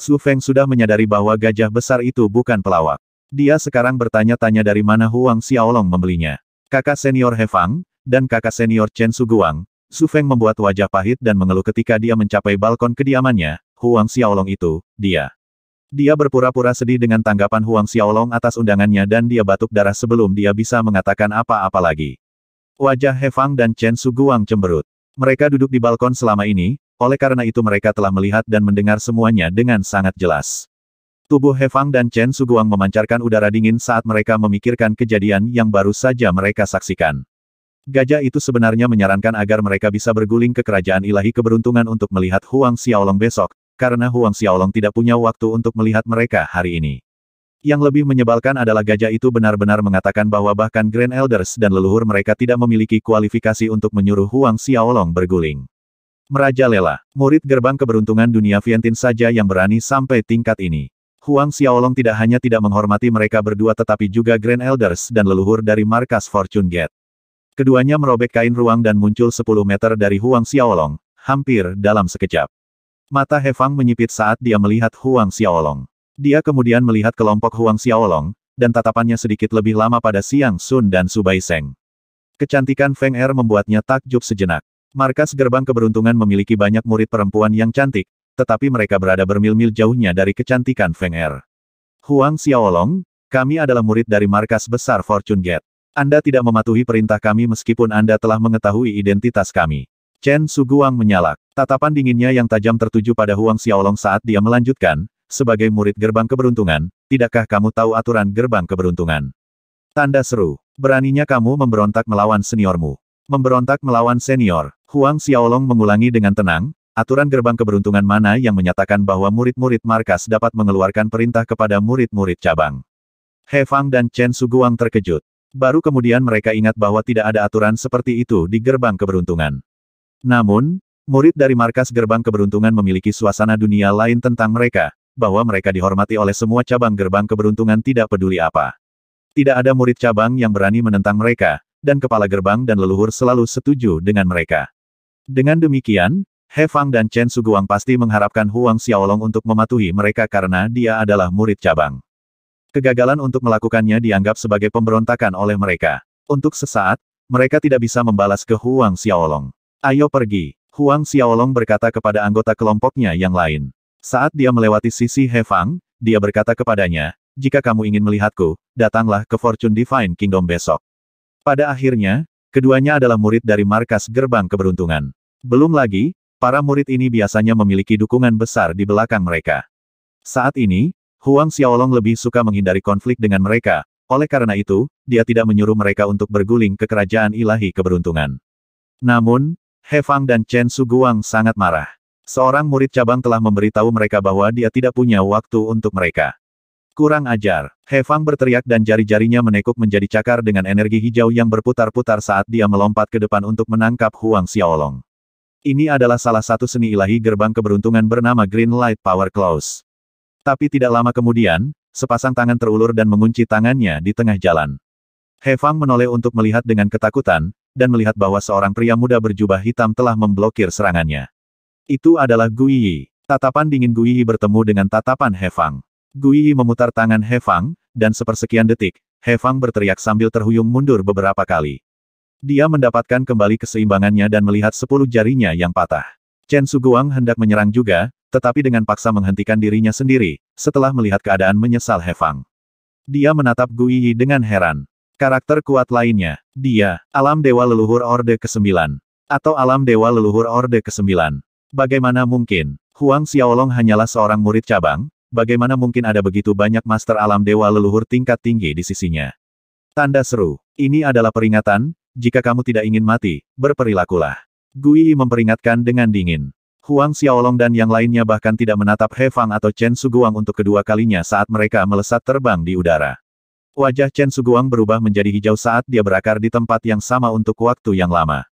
A: Su Feng sudah menyadari bahwa gajah besar itu bukan pelawak. Dia sekarang bertanya-tanya dari mana Huang Xiaolong membelinya. Kakak senior He Fang, dan kakak senior Chen Suguang, Su Feng membuat wajah pahit dan mengeluh ketika dia mencapai balkon kediamannya, Huang Xiaolong itu, dia. Dia berpura-pura sedih dengan tanggapan Huang Xiaolong atas undangannya dan dia batuk darah sebelum dia bisa mengatakan apa-apa lagi. Wajah He Fang dan Chen Suguang cemberut. Mereka duduk di balkon selama ini, oleh karena itu mereka telah melihat dan mendengar semuanya dengan sangat jelas. Tubuh He Fang dan Chen Suguang memancarkan udara dingin saat mereka memikirkan kejadian yang baru saja mereka saksikan. Gajah itu sebenarnya menyarankan agar mereka bisa berguling ke kerajaan ilahi keberuntungan untuk melihat Huang Xiaolong besok, karena Huang Xiaolong tidak punya waktu untuk melihat mereka hari ini. Yang lebih menyebalkan adalah gajah itu benar-benar mengatakan bahwa bahkan Grand Elders dan leluhur mereka tidak memiliki kualifikasi untuk menyuruh Huang Xiaolong berguling. Merajalela, murid gerbang keberuntungan dunia Vientin saja yang berani sampai tingkat ini. Huang Xiaolong tidak hanya tidak menghormati mereka berdua tetapi juga Grand Elders dan leluhur dari markas Fortune Gate. Keduanya merobek kain ruang dan muncul 10 meter dari Huang Xiaolong, hampir dalam sekejap. Mata Hefang menyipit saat dia melihat Huang Xiaolong. Dia kemudian melihat kelompok Huang Xiaolong, dan tatapannya sedikit lebih lama pada Siang Sun dan Subai Seng. Kecantikan Feng Er membuatnya takjub sejenak. Markas gerbang keberuntungan memiliki banyak murid perempuan yang cantik, tetapi mereka berada bermil-mil jauhnya dari kecantikan Feng Er. Huang Xiaolong, kami adalah murid dari markas besar Fortune Gate. Anda tidak mematuhi perintah kami meskipun Anda telah mengetahui identitas kami. Chen Suguang menyalak. Tatapan dinginnya yang tajam tertuju pada Huang Xiaolong saat dia melanjutkan, sebagai murid gerbang keberuntungan, tidakkah kamu tahu aturan gerbang keberuntungan? Tanda seru. Beraninya kamu memberontak melawan seniormu. Memberontak melawan senior. Huang Xiaolong mengulangi dengan tenang, aturan gerbang keberuntungan mana yang menyatakan bahwa murid-murid markas dapat mengeluarkan perintah kepada murid-murid cabang. He Fang dan Chen Suguang terkejut. Baru kemudian mereka ingat bahwa tidak ada aturan seperti itu di gerbang keberuntungan. Namun, murid dari markas gerbang keberuntungan memiliki suasana dunia lain tentang mereka, bahwa mereka dihormati oleh semua cabang gerbang keberuntungan tidak peduli apa. Tidak ada murid cabang yang berani menentang mereka, dan kepala gerbang dan leluhur selalu setuju dengan mereka. Dengan demikian, He Fang dan Chen Suguang pasti mengharapkan Huang Xiaolong untuk mematuhi mereka karena dia adalah murid cabang. Kegagalan untuk melakukannya dianggap sebagai pemberontakan oleh mereka. Untuk sesaat, mereka tidak bisa membalas ke Huang Xiaolong. Ayo pergi. Huang Xiaolong berkata kepada anggota kelompoknya yang lain. Saat dia melewati sisi Hefang, dia berkata kepadanya, jika kamu ingin melihatku, datanglah ke Fortune Divine Kingdom besok. Pada akhirnya, keduanya adalah murid dari markas gerbang keberuntungan. Belum lagi, para murid ini biasanya memiliki dukungan besar di belakang mereka. Saat ini, Huang Xiaolong lebih suka menghindari konflik dengan mereka, oleh karena itu, dia tidak menyuruh mereka untuk berguling ke kerajaan ilahi keberuntungan. Namun, He Fang dan Chen Suguang sangat marah. Seorang murid cabang telah memberitahu mereka bahwa dia tidak punya waktu untuk mereka. Kurang ajar, He Fang berteriak dan jari-jarinya menekuk menjadi cakar dengan energi hijau yang berputar-putar saat dia melompat ke depan untuk menangkap Huang Xiaolong. Ini adalah salah satu seni ilahi gerbang keberuntungan bernama Green Light Power Close. Tapi tidak lama kemudian, sepasang tangan terulur dan mengunci tangannya di tengah jalan. He Fang menoleh untuk melihat dengan ketakutan, dan melihat bahwa seorang pria muda berjubah hitam telah memblokir serangannya. Itu adalah Yi. Tatapan dingin Yi bertemu dengan tatapan He Hefang. Yi memutar tangan He Fang, dan sepersekian detik, He Fang berteriak sambil terhuyung mundur beberapa kali. Dia mendapatkan kembali keseimbangannya dan melihat sepuluh jarinya yang patah. Chen Suguang hendak menyerang juga, tetapi dengan paksa menghentikan dirinya sendiri, setelah melihat keadaan menyesal Hefang. Dia menatap Gui Yi dengan heran. Karakter kuat lainnya, dia, alam dewa leluhur Orde ke-9. Atau alam dewa leluhur Orde ke-9. Bagaimana mungkin, Huang Xiaolong hanyalah seorang murid cabang, bagaimana mungkin ada begitu banyak master alam dewa leluhur tingkat tinggi di sisinya. Tanda seru, ini adalah peringatan, jika kamu tidak ingin mati, berperilakulah. Gui memperingatkan dengan dingin. Huang Xiaolong dan yang lainnya bahkan tidak menatap He Fang atau Chen Suguang untuk kedua kalinya saat mereka melesat terbang di udara. Wajah Chen Suguang berubah menjadi hijau saat dia berakar di tempat yang sama untuk waktu yang lama.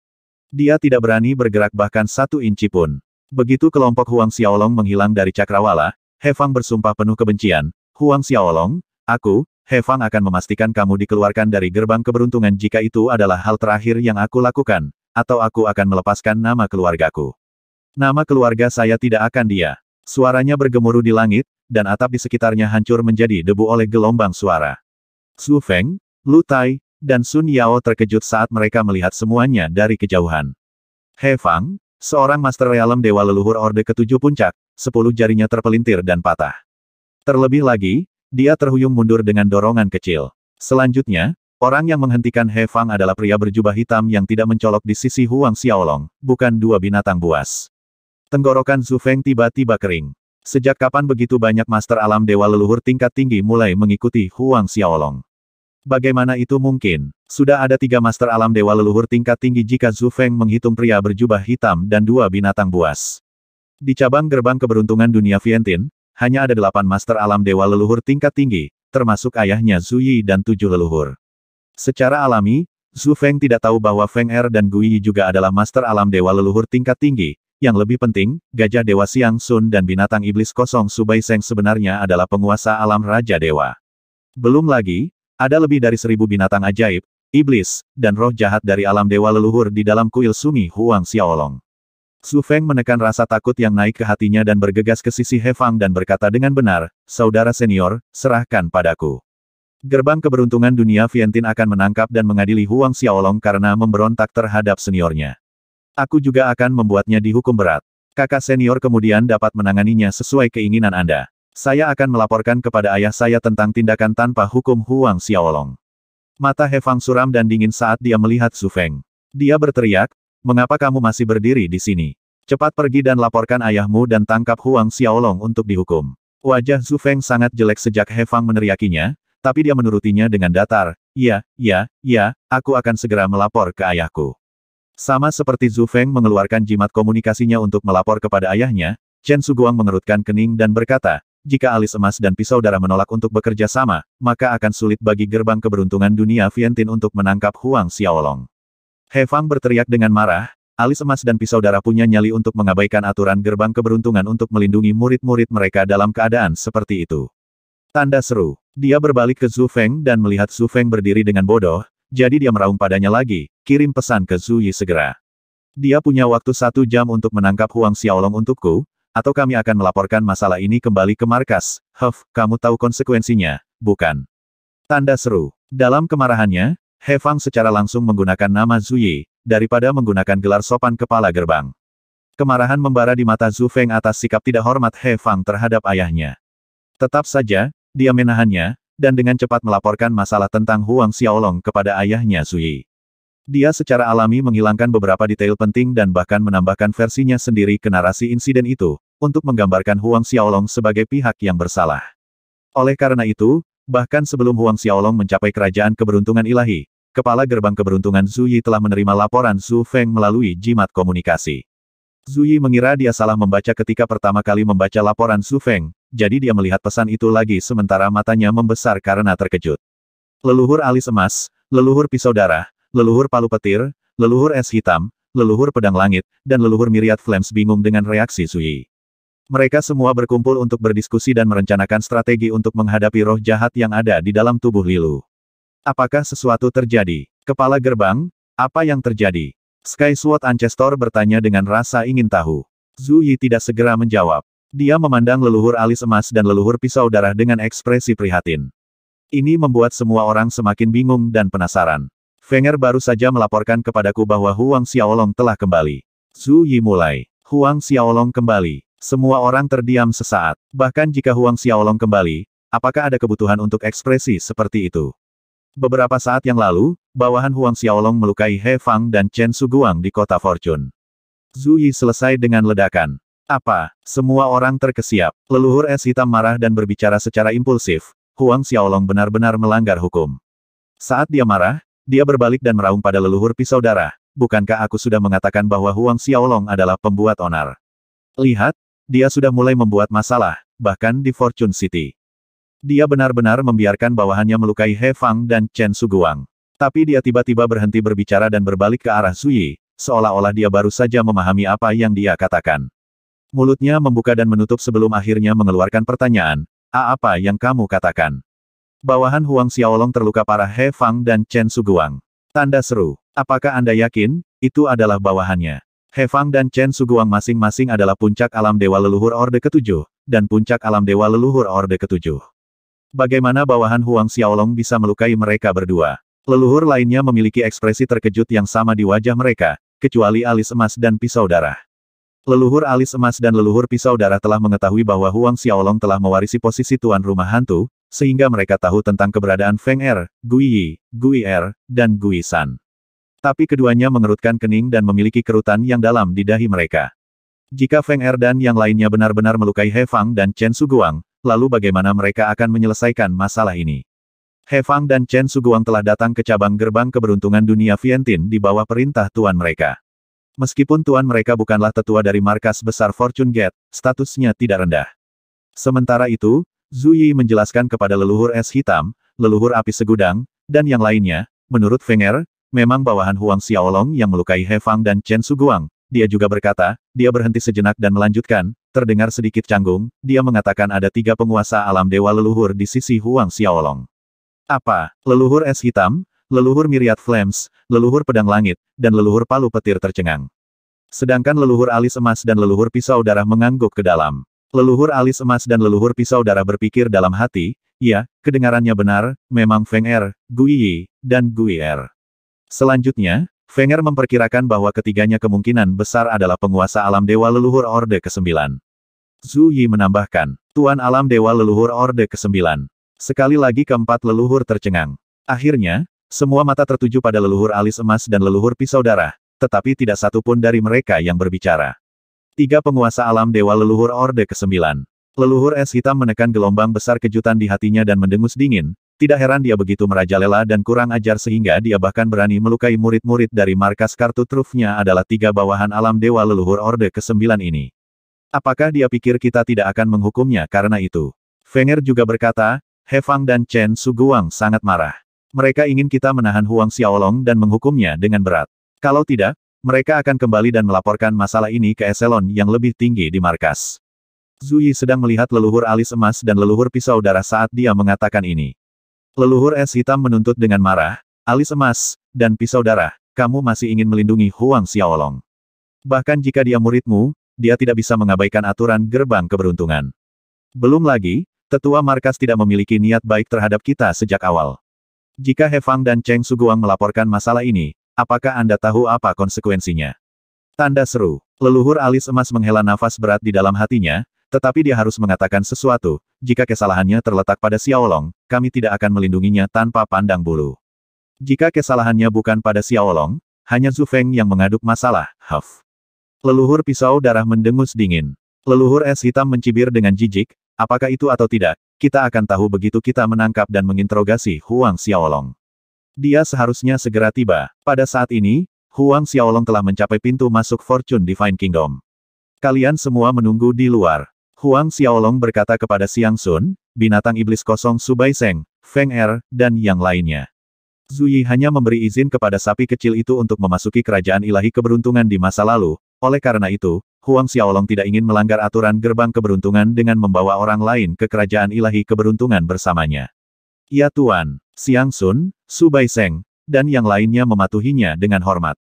A: Dia tidak berani bergerak bahkan satu inci pun. Begitu kelompok Huang Xiaolong menghilang dari cakrawala, He Fang bersumpah penuh kebencian, Huang Xiaolong, aku, He Fang akan memastikan kamu dikeluarkan dari gerbang keberuntungan jika itu adalah hal terakhir yang aku lakukan, atau aku akan melepaskan nama keluargaku. Nama keluarga saya tidak akan dia. Suaranya bergemuruh di langit, dan atap di sekitarnya hancur menjadi debu oleh gelombang suara. Su Feng, Lu Tai, dan Sun Yao terkejut saat mereka melihat semuanya dari kejauhan. He Fang, seorang Master Realem Dewa Leluhur Orde Ketujuh Puncak, sepuluh jarinya terpelintir dan patah. Terlebih lagi, dia terhuyung mundur dengan dorongan kecil. Selanjutnya, orang yang menghentikan He Fang adalah pria berjubah hitam yang tidak mencolok di sisi Huang Xiaolong, bukan dua binatang buas. Tenggorokan Zhu Feng tiba-tiba kering. Sejak kapan begitu banyak master alam dewa leluhur tingkat tinggi mulai mengikuti Huang Xiaolong? Bagaimana itu mungkin? Sudah ada tiga master alam dewa leluhur tingkat tinggi jika Zhu Feng menghitung pria berjubah hitam dan dua binatang buas. Di cabang gerbang keberuntungan dunia Vientin, hanya ada delapan master alam dewa leluhur tingkat tinggi, termasuk ayahnya Zhu Yi dan tujuh leluhur. Secara alami, Zhu Feng tidak tahu bahwa Feng Er dan Gui Yi juga adalah master alam dewa leluhur tingkat tinggi, yang lebih penting, Gajah Dewa Siang Sun dan binatang iblis kosong Subai Seng sebenarnya adalah penguasa alam Raja Dewa. Belum lagi, ada lebih dari seribu binatang ajaib, iblis, dan roh jahat dari alam dewa leluhur di dalam kuil Sumi Huang Xiaolong. Su Feng menekan rasa takut yang naik ke hatinya dan bergegas ke sisi Hefang dan berkata dengan benar, Saudara senior, serahkan padaku. Gerbang keberuntungan dunia Vientin akan menangkap dan mengadili Huang Xiaolong karena memberontak terhadap seniornya. Aku juga akan membuatnya dihukum berat. Kakak senior kemudian dapat menanganinya sesuai keinginan Anda. Saya akan melaporkan kepada ayah saya tentang tindakan tanpa hukum Huang Xiaolong. Mata Hefang suram dan dingin saat dia melihat Su Feng. Dia berteriak, mengapa kamu masih berdiri di sini? Cepat pergi dan laporkan ayahmu dan tangkap Huang Xiaolong untuk dihukum. Wajah Su Feng sangat jelek sejak Hefang meneriakinya, tapi dia menurutinya dengan datar, ya, ya, ya, aku akan segera melapor ke ayahku. Sama seperti Zhu Feng mengeluarkan jimat komunikasinya untuk melapor kepada ayahnya, Chen Suguang mengerutkan kening dan berkata, jika alis emas dan pisau darah menolak untuk bekerja sama, maka akan sulit bagi gerbang keberuntungan dunia Vientin untuk menangkap Huang Xiaolong. He Fang berteriak dengan marah, alis emas dan pisau darah punya nyali untuk mengabaikan aturan gerbang keberuntungan untuk melindungi murid-murid mereka dalam keadaan seperti itu. Tanda seru. Dia berbalik ke Zhu Feng dan melihat Zhu Feng berdiri dengan bodoh, jadi dia meraung padanya lagi, kirim pesan ke Zhu Yi segera. Dia punya waktu satu jam untuk menangkap Huang Xiaolong untukku, atau kami akan melaporkan masalah ini kembali ke markas. Huff, kamu tahu konsekuensinya, bukan? Tanda seru. Dalam kemarahannya, He Fang secara langsung menggunakan nama Zuyi, daripada menggunakan gelar sopan kepala gerbang. Kemarahan membara di mata Zhu Feng atas sikap tidak hormat He Fang terhadap ayahnya. Tetap saja, dia menahannya, dan dengan cepat melaporkan masalah tentang Huang Xiaolong kepada ayahnya Sui. Dia secara alami menghilangkan beberapa detail penting dan bahkan menambahkan versinya sendiri ke narasi insiden itu, untuk menggambarkan Huang Xiaolong sebagai pihak yang bersalah. Oleh karena itu, bahkan sebelum Huang Xiaolong mencapai kerajaan keberuntungan ilahi, Kepala Gerbang Keberuntungan Zuyi telah menerima laporan Su Feng melalui jimat komunikasi. Zuyi mengira dia salah membaca ketika pertama kali membaca laporan Su Feng, jadi dia melihat pesan itu lagi sementara matanya membesar karena terkejut. Leluhur alis emas, leluhur pisau darah, leluhur palu petir, leluhur es hitam, leluhur pedang langit, dan leluhur miriat flames bingung dengan reaksi Sui. Mereka semua berkumpul untuk berdiskusi dan merencanakan strategi untuk menghadapi roh jahat yang ada di dalam tubuh Lilu. Apakah sesuatu terjadi? Kepala gerbang? Apa yang terjadi? Sky Sword Ancestor bertanya dengan rasa ingin tahu. Zuyi tidak segera menjawab. Dia memandang leluhur alis emas dan leluhur pisau darah dengan ekspresi prihatin. Ini membuat semua orang semakin bingung dan penasaran. Fenger baru saja melaporkan kepadaku bahwa Huang Xiaolong telah kembali. Zhu Yi mulai. Huang Xiaolong kembali. Semua orang terdiam sesaat. Bahkan jika Huang Xiaolong kembali, apakah ada kebutuhan untuk ekspresi seperti itu? Beberapa saat yang lalu, bawahan Huang Xiaolong melukai He Fang dan Chen Suguang di kota Fortune. Zhu Yi selesai dengan ledakan. Apa? Semua orang terkesiap. Leluhur es hitam marah dan berbicara secara impulsif. Huang Xiaolong benar-benar melanggar hukum. Saat dia marah, dia berbalik dan meraung pada leluhur pisau darah. Bukankah aku sudah mengatakan bahwa Huang Xiaolong adalah pembuat onar? Lihat, dia sudah mulai membuat masalah, bahkan di Fortune City. Dia benar-benar membiarkan bawahannya melukai He Fang dan Chen Suguang. Tapi dia tiba-tiba berhenti berbicara dan berbalik ke arah Sui, seolah-olah dia baru saja memahami apa yang dia katakan. Mulutnya membuka dan menutup sebelum akhirnya mengeluarkan pertanyaan, A apa yang kamu katakan? Bawahan Huang Xiaolong terluka parah He Fang dan Chen Suguang. Tanda seru. Apakah Anda yakin, itu adalah bawahannya? He Fang dan Chen Suguang masing-masing adalah puncak alam Dewa Leluhur Orde Ketujuh, dan puncak alam Dewa Leluhur Orde Ketujuh. Bagaimana bawahan Huang Xiaolong bisa melukai mereka berdua? Leluhur lainnya memiliki ekspresi terkejut yang sama di wajah mereka, kecuali alis emas dan pisau darah. Leluhur alis emas dan leluhur pisau darah telah mengetahui bahwa Huang Xiaolong telah mewarisi posisi tuan rumah hantu, sehingga mereka tahu tentang keberadaan Feng Er, Gui Yi, Gui Er, dan Gui San. Tapi keduanya mengerutkan kening dan memiliki kerutan yang dalam di dahi mereka. Jika Feng Er dan yang lainnya benar-benar melukai He Fang dan Chen Su Guang, lalu bagaimana mereka akan menyelesaikan masalah ini? He Fang dan Chen Su Guang telah datang ke cabang gerbang keberuntungan dunia Vientin di bawah perintah tuan mereka. Meskipun tuan mereka bukanlah tetua dari markas besar Fortune Gate, statusnya tidak rendah. Sementara itu, Zhu Yi menjelaskan kepada leluhur es hitam, leluhur api segudang, dan yang lainnya, menurut Fenger, memang bawahan Huang Xiaolong yang melukai He Fang dan Chen Suguang. Dia juga berkata, dia berhenti sejenak dan melanjutkan, terdengar sedikit canggung, dia mengatakan ada tiga penguasa alam dewa leluhur di sisi Huang Xiaolong. Apa, leluhur es hitam, leluhur miriat flames, leluhur pedang langit, dan leluhur palu petir tercengang. Sedangkan leluhur alis emas dan leluhur pisau darah mengangguk ke dalam. Leluhur alis emas dan leluhur pisau darah berpikir dalam hati, ya, kedengarannya benar, memang Feng Er, Gui Yi, dan Gui Er. Selanjutnya, Feng Er memperkirakan bahwa ketiganya kemungkinan besar adalah penguasa alam dewa leluhur Orde ke-9. Zhu Yi menambahkan, Tuan alam dewa leluhur Orde ke-9. Sekali lagi keempat leluhur tercengang. Akhirnya, semua mata tertuju pada leluhur alis emas dan leluhur pisau darah, tetapi tidak satu pun dari mereka yang berbicara. Tiga penguasa alam dewa leluhur Orde ke-9. Leluhur es hitam menekan gelombang besar kejutan di hatinya dan mendengus dingin, tidak heran dia begitu merajalela dan kurang ajar sehingga dia bahkan berani melukai murid-murid dari markas kartu trufnya adalah tiga bawahan alam dewa leluhur Orde ke-9 ini. Apakah dia pikir kita tidak akan menghukumnya karena itu? Fenger juga berkata, Hefang dan Chen Suguang sangat marah mereka ingin kita menahan Huang Xiaolong dan menghukumnya dengan berat. Kalau tidak, mereka akan kembali dan melaporkan masalah ini ke eselon yang lebih tinggi di markas. Zui sedang melihat leluhur alis emas dan leluhur pisau darah saat dia mengatakan ini. Leluhur es hitam menuntut dengan marah, alis emas, dan pisau darah, kamu masih ingin melindungi Huang Xiaolong. Bahkan jika dia muridmu, dia tidak bisa mengabaikan aturan gerbang keberuntungan. Belum lagi, tetua markas tidak memiliki niat baik terhadap kita sejak awal. Jika He Fang dan Cheng Suguang melaporkan masalah ini, apakah Anda tahu apa konsekuensinya? Tanda seru. Leluhur alis emas menghela nafas berat di dalam hatinya, tetapi dia harus mengatakan sesuatu, jika kesalahannya terletak pada Xiaolong, kami tidak akan melindunginya tanpa pandang bulu. Jika kesalahannya bukan pada Xiaolong, hanya Zhu Feng yang mengaduk masalah, Huff. Leluhur pisau darah mendengus dingin. Leluhur es hitam mencibir dengan jijik, apakah itu atau tidak, kita akan tahu begitu kita menangkap dan menginterogasi Huang Xiaolong. Dia seharusnya segera tiba. Pada saat ini, Huang Xiaolong telah mencapai pintu masuk Fortune Divine Kingdom. Kalian semua menunggu di luar. Huang Xiaolong berkata kepada Xiang Sun, binatang iblis kosong Subai Seng, Feng Er, dan yang lainnya. Zuyi hanya memberi izin kepada sapi kecil itu untuk memasuki kerajaan ilahi keberuntungan di masa lalu, oleh karena itu, Huang Xiaolong tidak ingin melanggar aturan gerbang keberuntungan dengan membawa orang lain ke kerajaan ilahi keberuntungan bersamanya. Ya Tuan, Siang Sun, Su Bai Seng, dan yang lainnya mematuhinya dengan hormat.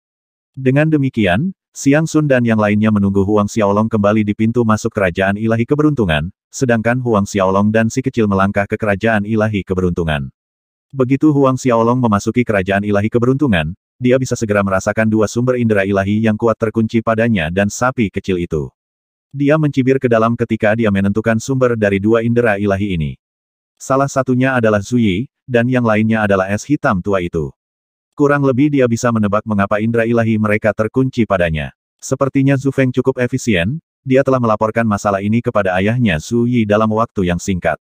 A: Dengan demikian, Siang Sun dan yang lainnya menunggu Huang Xiaolong kembali di pintu masuk kerajaan ilahi keberuntungan, sedangkan Huang Xiaolong dan si kecil melangkah ke kerajaan ilahi keberuntungan. Begitu Huang Xiaolong memasuki kerajaan ilahi keberuntungan, dia bisa segera merasakan dua sumber indera ilahi yang kuat terkunci padanya dan sapi kecil itu. Dia mencibir ke dalam ketika dia menentukan sumber dari dua indera ilahi ini. Salah satunya adalah Zuyi, dan yang lainnya adalah es hitam tua itu. Kurang lebih dia bisa menebak mengapa indera ilahi mereka terkunci padanya. Sepertinya Zufeng Feng cukup efisien, dia telah melaporkan masalah ini kepada ayahnya Zuyi dalam waktu yang singkat.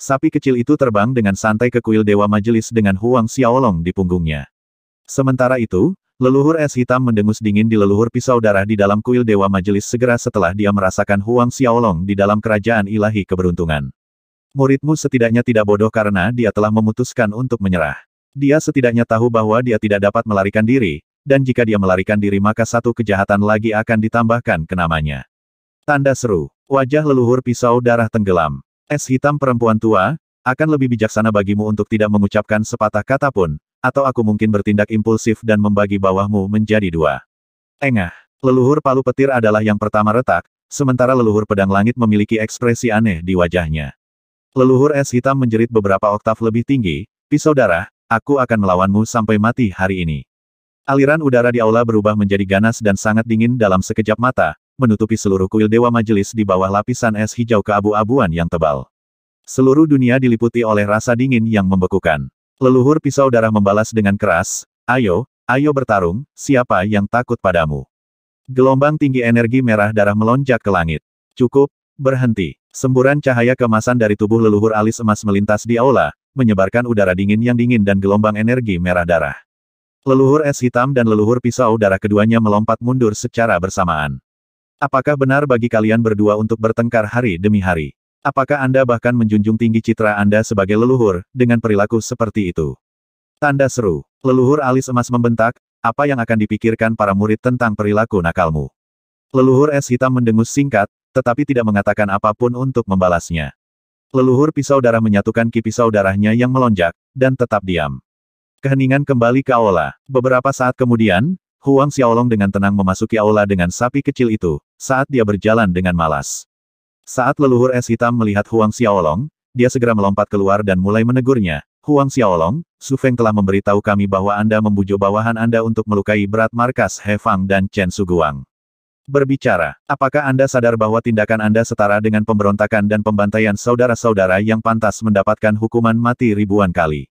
A: Sapi kecil itu terbang dengan santai ke kuil Dewa Majelis dengan Huang Xiaolong di punggungnya. Sementara itu, leluhur es hitam mendengus dingin di leluhur pisau darah di dalam kuil Dewa Majelis segera setelah dia merasakan Huang Xiaolong di dalam kerajaan ilahi keberuntungan. Muridmu setidaknya tidak bodoh karena dia telah memutuskan untuk menyerah. Dia setidaknya tahu bahwa dia tidak dapat melarikan diri, dan jika dia melarikan diri maka satu kejahatan lagi akan ditambahkan ke namanya. Tanda seru, wajah leluhur pisau darah tenggelam. Es hitam perempuan tua, akan lebih bijaksana bagimu untuk tidak mengucapkan sepatah kata pun, atau aku mungkin bertindak impulsif dan membagi bawahmu menjadi dua. Engah, leluhur palu petir adalah yang pertama retak, sementara leluhur pedang langit memiliki ekspresi aneh di wajahnya. Leluhur es hitam menjerit beberapa oktav lebih tinggi, pisau darah, aku akan melawanmu sampai mati hari ini. Aliran udara di aula berubah menjadi ganas dan sangat dingin dalam sekejap mata, menutupi seluruh kuil dewa majelis di bawah lapisan es hijau keabu-abuan yang tebal. Seluruh dunia diliputi oleh rasa dingin yang membekukan. Leluhur pisau darah membalas dengan keras, ayo, ayo bertarung, siapa yang takut padamu? Gelombang tinggi energi merah darah melonjak ke langit. Cukup, berhenti. Semburan cahaya kemasan dari tubuh leluhur alis emas melintas di aula, menyebarkan udara dingin yang dingin dan gelombang energi merah darah. Leluhur es hitam dan leluhur pisau darah keduanya melompat mundur secara bersamaan. Apakah benar bagi kalian berdua untuk bertengkar hari demi hari? Apakah Anda bahkan menjunjung tinggi citra Anda sebagai leluhur, dengan perilaku seperti itu? Tanda seru. Leluhur alis emas membentak, apa yang akan dipikirkan para murid tentang perilaku nakalmu? Leluhur es hitam mendengus singkat, tetapi tidak mengatakan apapun untuk membalasnya. Leluhur pisau darah menyatukan kipisau darahnya yang melonjak, dan tetap diam. Keheningan kembali ke aula. Beberapa saat kemudian, Huang Xiaolong dengan tenang memasuki aula dengan sapi kecil itu, saat dia berjalan dengan malas. Saat leluhur es hitam melihat Huang Xiaolong, dia segera melompat keluar dan mulai menegurnya. Huang Xiaolong, Su Feng telah memberitahu kami bahwa Anda membujuk bawahan Anda untuk melukai berat markas He Fang dan Chen Suguang. Berbicara, apakah Anda sadar bahwa tindakan Anda setara dengan pemberontakan dan pembantaian saudara-saudara yang pantas mendapatkan hukuman mati ribuan kali?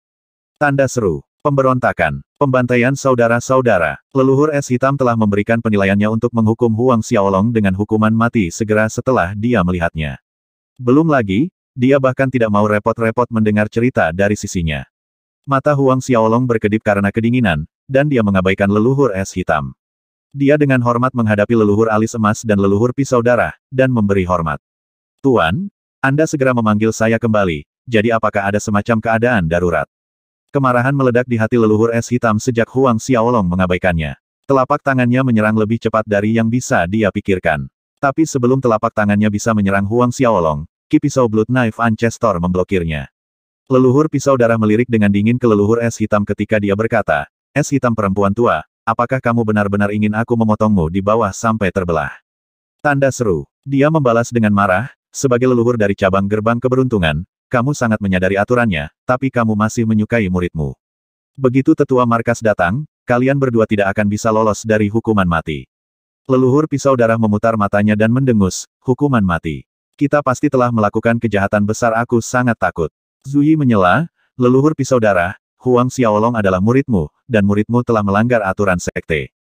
A: Tanda seru. Pemberontakan, pembantaian saudara-saudara, leluhur es hitam telah memberikan penilaiannya untuk menghukum Huang Xiaolong dengan hukuman mati segera setelah dia melihatnya. Belum lagi, dia bahkan tidak mau repot-repot mendengar cerita dari sisinya. Mata Huang Xiaolong berkedip karena kedinginan, dan dia mengabaikan leluhur es hitam. Dia dengan hormat menghadapi leluhur alis emas dan leluhur pisau darah, dan memberi hormat. Tuan, Anda segera memanggil saya kembali, jadi apakah ada semacam keadaan darurat? Kemarahan meledak di hati leluhur es hitam sejak Huang Xiaolong mengabaikannya. Telapak tangannya menyerang lebih cepat dari yang bisa dia pikirkan. Tapi sebelum telapak tangannya bisa menyerang Huang Xiaolong, ki pisau Blood Knife Ancestor memblokirnya. Leluhur pisau darah melirik dengan dingin ke leluhur es hitam ketika dia berkata, Es hitam perempuan tua, apakah kamu benar-benar ingin aku memotongmu di bawah sampai terbelah? Tanda seru. Dia membalas dengan marah, sebagai leluhur dari cabang gerbang keberuntungan, kamu sangat menyadari aturannya, tapi kamu masih menyukai muridmu. Begitu tetua markas datang, kalian berdua tidak akan bisa lolos dari hukuman mati. Leluhur pisau darah memutar matanya dan mendengus, hukuman mati. Kita pasti telah melakukan kejahatan besar aku sangat takut. Zuyi menyela, leluhur pisau darah, Huang Xiaolong adalah muridmu, dan muridmu telah melanggar aturan sekte.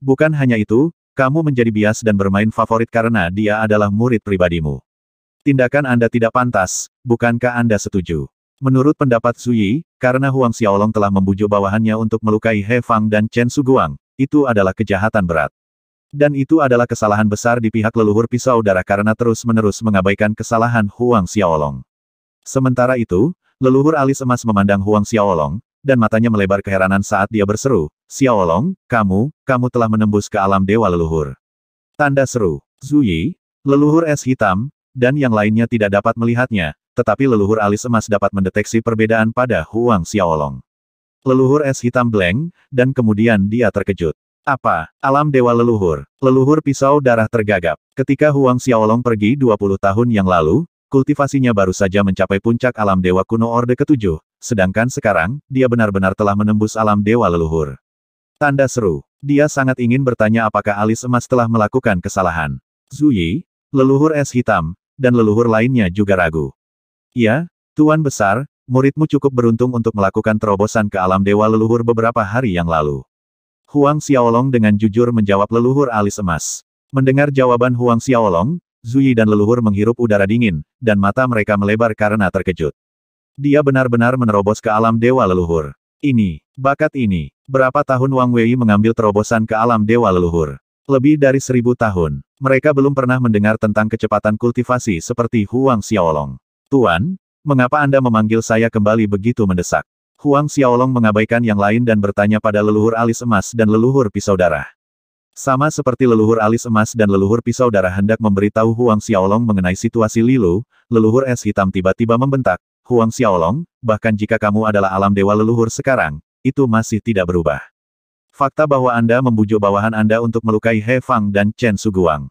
A: Bukan hanya itu, kamu menjadi bias dan bermain favorit karena dia adalah murid pribadimu. Tindakan Anda tidak pantas, bukankah Anda setuju? Menurut pendapat Zuyi, karena Huang Xiaolong telah membujuk bawahannya untuk melukai He Fang dan Chen Suguang, itu adalah kejahatan berat. Dan itu adalah kesalahan besar di pihak leluhur pisau darah karena terus-menerus mengabaikan kesalahan Huang Xiaolong. Sementara itu, leluhur alis emas memandang Huang Xiaolong, dan matanya melebar keheranan saat dia berseru, Xiaolong, kamu, kamu telah menembus ke alam dewa leluhur. Tanda seru, Zuyi, leluhur es hitam, dan yang lainnya tidak dapat melihatnya, tetapi leluhur alis emas dapat mendeteksi perbedaan pada Huang Xiaolong. Leluhur es hitam blank, dan kemudian dia terkejut. Apa? Alam Dewa Leluhur. Leluhur pisau darah tergagap. Ketika Huang Xiaolong pergi 20 tahun yang lalu, kultivasinya baru saja mencapai puncak alam Dewa kuno Orde ketujuh, sedangkan sekarang, dia benar-benar telah menembus alam Dewa Leluhur. Tanda seru. Dia sangat ingin bertanya apakah alis emas telah melakukan kesalahan. Zuyi, leluhur es hitam, dan leluhur lainnya juga ragu. Ya, Tuan Besar, muridmu cukup beruntung untuk melakukan terobosan ke alam dewa leluhur beberapa hari yang lalu. Huang Xiaolong dengan jujur menjawab leluhur alis emas. Mendengar jawaban Huang Xiaolong, Zuyi dan leluhur menghirup udara dingin, dan mata mereka melebar karena terkejut. Dia benar-benar menerobos ke alam dewa leluhur. Ini, bakat ini, berapa tahun Wang Wei mengambil terobosan ke alam dewa leluhur. Lebih dari seribu tahun, mereka belum pernah mendengar tentang kecepatan kultivasi seperti Huang Xiaolong. Tuan, mengapa Anda memanggil saya kembali begitu mendesak? Huang Xiaolong mengabaikan yang lain dan bertanya pada leluhur alis emas dan leluhur pisau darah. Sama seperti leluhur alis emas dan leluhur pisau darah hendak memberitahu Huang Xiaolong mengenai situasi Lilu, leluhur es hitam tiba-tiba membentak, Huang Xiaolong, bahkan jika kamu adalah alam dewa leluhur sekarang, itu masih tidak berubah. Fakta bahwa Anda membujuk bawahan Anda untuk melukai He Fang dan Chen Suguang.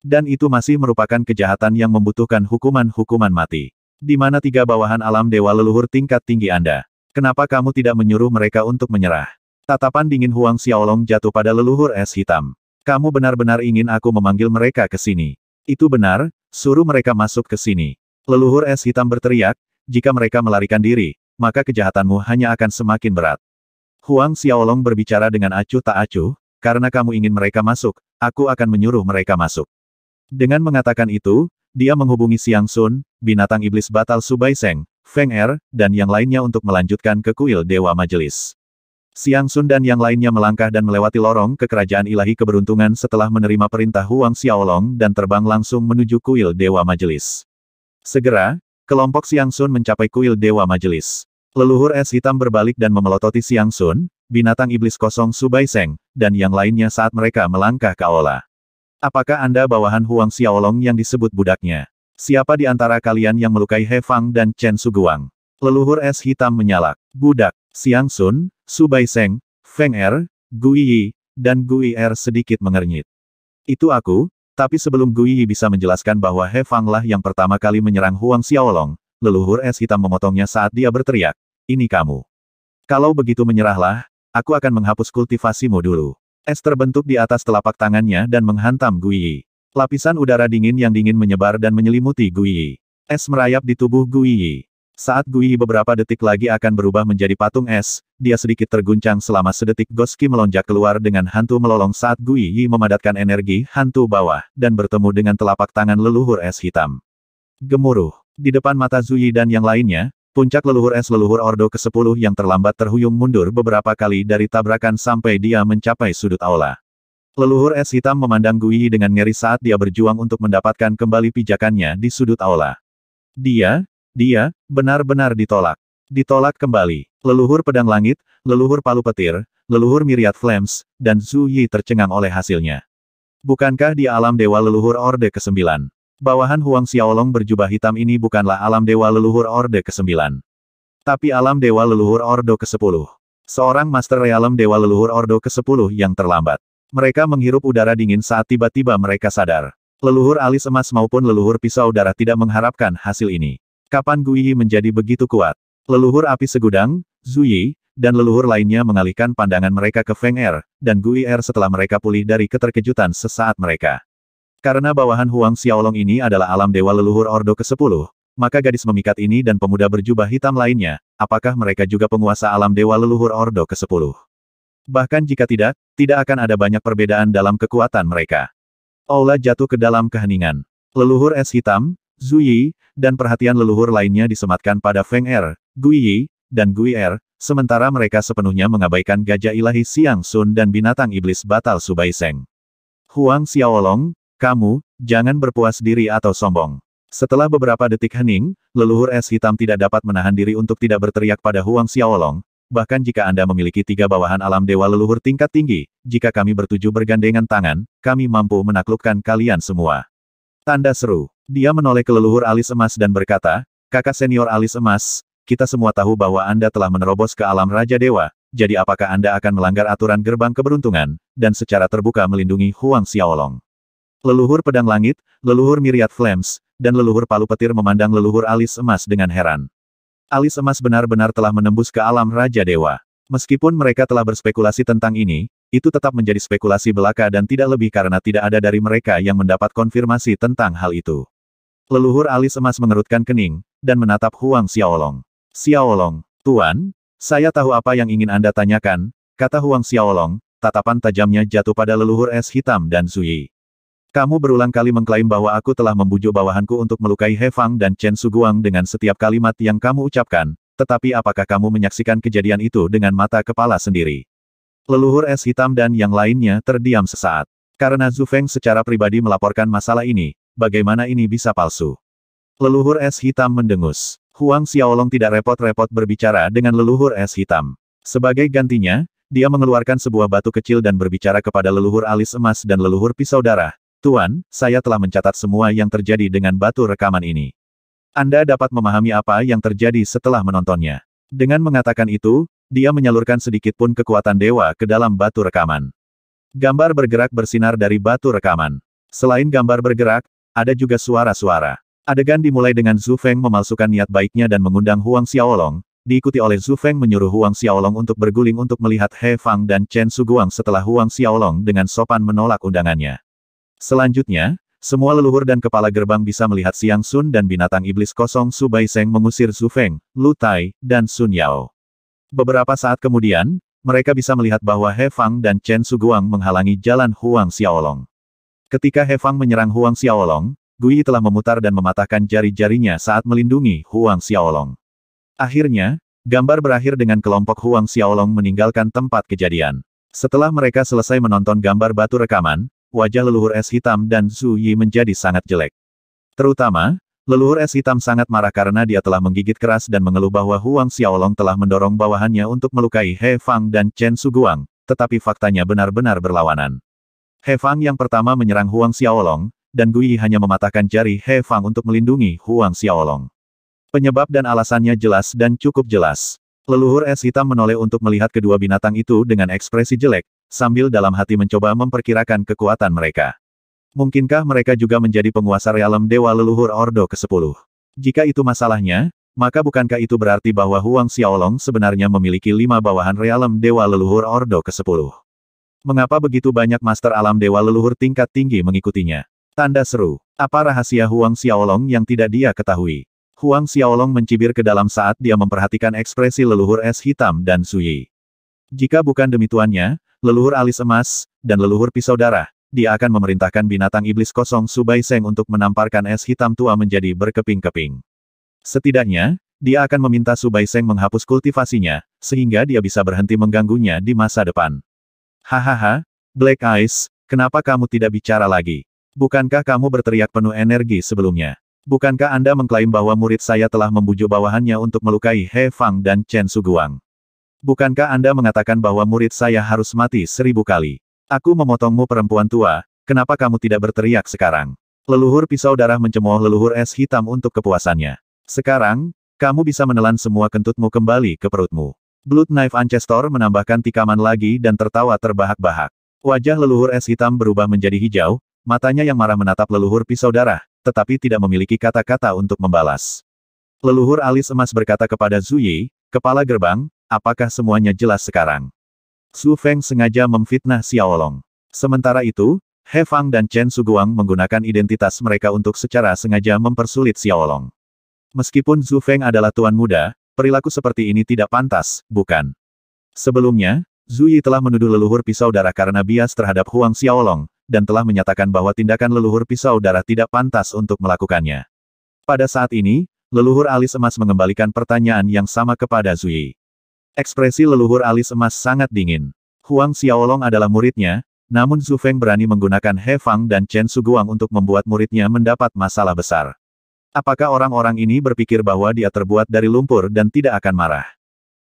A: Dan itu masih merupakan kejahatan yang membutuhkan hukuman-hukuman mati. Di mana tiga bawahan alam dewa leluhur tingkat tinggi Anda. Kenapa kamu tidak menyuruh mereka untuk menyerah? Tatapan dingin Huang Xiaolong jatuh pada leluhur es hitam. Kamu benar-benar ingin aku memanggil mereka ke sini. Itu benar, suruh mereka masuk ke sini. Leluhur es hitam berteriak, jika mereka melarikan diri, maka kejahatanmu hanya akan semakin berat. Huang Xiaolong berbicara dengan acuh tak acuh, karena kamu ingin mereka masuk, aku akan menyuruh mereka masuk. Dengan mengatakan itu, dia menghubungi Xiang Sun, binatang iblis batal Subai Seng, Feng Er, dan yang lainnya untuk melanjutkan ke kuil Dewa Majelis. Xiang Sun dan yang lainnya melangkah dan melewati lorong ke kerajaan ilahi keberuntungan setelah menerima perintah Huang Xiaolong dan terbang langsung menuju kuil Dewa Majelis. Segera, kelompok Xiang Sun mencapai kuil Dewa Majelis. Leluhur es hitam berbalik dan memelototi Siang Sun, binatang iblis kosong Subai Seng, dan yang lainnya saat mereka melangkah ke aula. Apakah Anda bawahan Huang Xiaolong yang disebut budaknya? Siapa di antara kalian yang melukai He Fang dan Chen Suguang? Leluhur es hitam menyalak. Budak, Siang Sun, Subai Seng, Feng Er, Gui Yi, dan Gui Er sedikit mengernyit. Itu aku, tapi sebelum Gui Yi bisa menjelaskan bahwa He Fang lah yang pertama kali menyerang Huang Xiaolong, leluhur es hitam memotongnya saat dia berteriak, ini kamu. Kalau begitu menyerahlah, aku akan menghapus kultivasimu dulu. Es terbentuk di atas telapak tangannya dan menghantam Guiyi. Lapisan udara dingin yang dingin menyebar dan menyelimuti Guiyi. Es merayap di tubuh Guiyi. Saat Guiyi beberapa detik lagi akan berubah menjadi patung es, dia sedikit terguncang selama sedetik Goski melonjak keluar dengan hantu melolong saat Guiyi memadatkan energi hantu bawah, dan bertemu dengan telapak tangan leluhur es hitam. Gemuruh. Di depan mata Zuyi dan yang lainnya, Puncak leluhur es leluhur Ordo ke-10 yang terlambat terhuyung mundur beberapa kali dari tabrakan sampai dia mencapai sudut aula. Leluhur es hitam memandang Gui dengan ngeri saat dia berjuang untuk mendapatkan kembali pijakannya di sudut aula. Dia, dia, benar-benar ditolak. Ditolak kembali. Leluhur pedang langit, leluhur palu petir, leluhur miriat flames, dan Zhu Yi tercengang oleh hasilnya. Bukankah di alam dewa leluhur Orde ke-9? Bawahan Huang Xiaolong berjubah hitam ini bukanlah alam dewa leluhur Orde ke-9. Tapi alam dewa leluhur Ordo ke-10. Seorang master realem dewa leluhur Ordo ke-10 yang terlambat. Mereka menghirup udara dingin saat tiba-tiba mereka sadar. Leluhur alis emas maupun leluhur pisau darah tidak mengharapkan hasil ini. Kapan Guiyi menjadi begitu kuat? Leluhur api segudang, Zuyi, dan leluhur lainnya mengalihkan pandangan mereka ke Feng Er, dan Gui Er setelah mereka pulih dari keterkejutan sesaat mereka. Karena bawahan Huang Xiaolong ini adalah alam dewa leluhur Ordo ke-10, maka gadis memikat ini dan pemuda berjubah hitam lainnya, apakah mereka juga penguasa alam dewa leluhur Ordo ke-10? Bahkan jika tidak, tidak akan ada banyak perbedaan dalam kekuatan mereka. Ola jatuh ke dalam keheningan. Leluhur es hitam, Zuyi, dan perhatian leluhur lainnya disematkan pada Feng Er, Guiyi, dan Gui Er, sementara mereka sepenuhnya mengabaikan gajah ilahi Siang Sun dan binatang iblis batal Subai Seng. Huang Xiaolong, kamu, jangan berpuas diri atau sombong. Setelah beberapa detik hening, leluhur es hitam tidak dapat menahan diri untuk tidak berteriak pada Huang Xiaolong, bahkan jika Anda memiliki tiga bawahan alam dewa leluhur tingkat tinggi, jika kami bertujuh bergandengan tangan, kami mampu menaklukkan kalian semua. Tanda seru. Dia menoleh ke leluhur alis emas dan berkata, kakak senior alis emas, kita semua tahu bahwa Anda telah menerobos ke alam Raja Dewa, jadi apakah Anda akan melanggar aturan gerbang keberuntungan, dan secara terbuka melindungi Huang Xiaolong? Leluhur pedang langit, leluhur myriad flames, dan leluhur palu petir memandang leluhur alis emas dengan heran. Alis emas benar-benar telah menembus ke alam Raja Dewa. Meskipun mereka telah berspekulasi tentang ini, itu tetap menjadi spekulasi belaka dan tidak lebih karena tidak ada dari mereka yang mendapat konfirmasi tentang hal itu. Leluhur alis emas mengerutkan kening, dan menatap Huang Xiaolong. Xiaolong, Tuan, saya tahu apa yang ingin Anda tanyakan, kata Huang Xiaolong, tatapan tajamnya jatuh pada leluhur es hitam dan Zui. Kamu berulang kali mengklaim bahwa aku telah membujuk bawahanku untuk melukai He Fang dan Chen Suguang dengan setiap kalimat yang kamu ucapkan, tetapi apakah kamu menyaksikan kejadian itu dengan mata kepala sendiri? Leluhur es hitam dan yang lainnya terdiam sesaat. Karena Zhu Feng secara pribadi melaporkan masalah ini, bagaimana ini bisa palsu? Leluhur es hitam mendengus. Huang Xiaolong tidak repot-repot berbicara dengan leluhur es hitam. Sebagai gantinya, dia mengeluarkan sebuah batu kecil dan berbicara kepada leluhur alis emas dan leluhur pisau darah, Tuan, saya telah mencatat semua yang terjadi dengan batu rekaman ini. Anda dapat memahami apa yang terjadi setelah menontonnya. Dengan mengatakan itu, dia menyalurkan sedikit pun kekuatan dewa ke dalam batu rekaman. Gambar bergerak bersinar dari batu rekaman. Selain gambar bergerak, ada juga suara-suara. Adegan dimulai dengan Zhu Feng memalsukan niat baiknya dan mengundang Huang Xiaolong, diikuti oleh Zhu Feng menyuruh Huang Xiaolong untuk berguling untuk melihat He Fang dan Chen Suguang setelah Huang Xiaolong dengan sopan menolak undangannya. Selanjutnya, semua leluhur dan kepala gerbang bisa melihat Siang Sun dan binatang iblis kosong Su Bai Seng mengusir Su Feng, Lu Tai, dan Sun Yao. Beberapa saat kemudian, mereka bisa melihat bahwa He Fang dan Chen Su Guang menghalangi jalan Huang Xiaolong. Ketika He Fang menyerang Huang Xiaolong, Gui telah memutar dan mematahkan jari-jarinya saat melindungi Huang Xiaolong. Akhirnya, gambar berakhir dengan kelompok Huang Xiaolong meninggalkan tempat kejadian. Setelah mereka selesai menonton gambar batu rekaman, wajah leluhur es hitam dan Zhu Yi menjadi sangat jelek. Terutama, leluhur es hitam sangat marah karena dia telah menggigit keras dan mengeluh bahwa Huang Xiaolong telah mendorong bawahannya untuk melukai He Fang dan Chen Suguang, tetapi faktanya benar-benar berlawanan. He Fang yang pertama menyerang Huang Xiaolong, dan Gui hanya mematahkan jari He Fang untuk melindungi Huang Xiaolong. Penyebab dan alasannya jelas dan cukup jelas. Leluhur es hitam menoleh untuk melihat kedua binatang itu dengan ekspresi jelek, sambil dalam hati mencoba memperkirakan kekuatan mereka. Mungkinkah mereka juga menjadi penguasa realem Dewa Leluhur Ordo ke-10? Jika itu masalahnya, maka bukankah itu berarti bahwa Huang Xiaolong sebenarnya memiliki lima bawahan realem Dewa Leluhur Ordo ke-10? Mengapa begitu banyak master alam Dewa Leluhur tingkat tinggi mengikutinya? Tanda seru. Apa rahasia Huang Xiaolong yang tidak dia ketahui? Huang Xiaolong mencibir ke dalam saat dia memperhatikan ekspresi leluhur es hitam dan Suyi. Jika bukan demi tuannya, leluhur alis emas, dan leluhur pisau darah, dia akan memerintahkan binatang iblis kosong Subai Seng untuk menamparkan es hitam tua menjadi berkeping-keping. Setidaknya, dia akan meminta Subai Seng menghapus kultivasinya, sehingga dia bisa berhenti mengganggunya di masa depan. Hahaha, Black Eyes, kenapa kamu tidak bicara lagi? Bukankah kamu berteriak penuh energi sebelumnya? Bukankah Anda mengklaim bahwa murid saya telah membujuk bawahannya untuk melukai He Fang dan Chen Suguang? Bukankah Anda mengatakan bahwa murid saya harus mati seribu kali? Aku memotongmu perempuan tua, kenapa kamu tidak berteriak sekarang? Leluhur pisau darah mencemooh leluhur es hitam untuk kepuasannya. Sekarang, kamu bisa menelan semua kentutmu kembali ke perutmu. Blood Knife Ancestor menambahkan tikaman lagi dan tertawa terbahak-bahak. Wajah leluhur es hitam berubah menjadi hijau, matanya yang marah menatap leluhur pisau darah, tetapi tidak memiliki kata-kata untuk membalas. Leluhur alis emas berkata kepada Zuyi, kepala gerbang, Apakah semuanya jelas sekarang? Su Feng sengaja memfitnah Xiaolong. Sementara itu, He Fang dan Chen Suguang menggunakan identitas mereka untuk secara sengaja mempersulit Xiaolong. Meskipun Su Feng adalah tuan muda, perilaku seperti ini tidak pantas, bukan? Sebelumnya, Zhu Yi telah menuduh leluhur pisau darah karena bias terhadap Huang Xiaolong, dan telah menyatakan bahwa tindakan leluhur pisau darah tidak pantas untuk melakukannya. Pada saat ini, leluhur alis emas mengembalikan pertanyaan yang sama kepada Zui. Ekspresi leluhur alis emas sangat dingin. Huang Xiaolong adalah muridnya, namun Zhu Feng berani menggunakan He Fang dan Chen Suguang untuk membuat muridnya mendapat masalah besar. Apakah orang-orang ini berpikir bahwa dia terbuat dari lumpur dan tidak akan marah?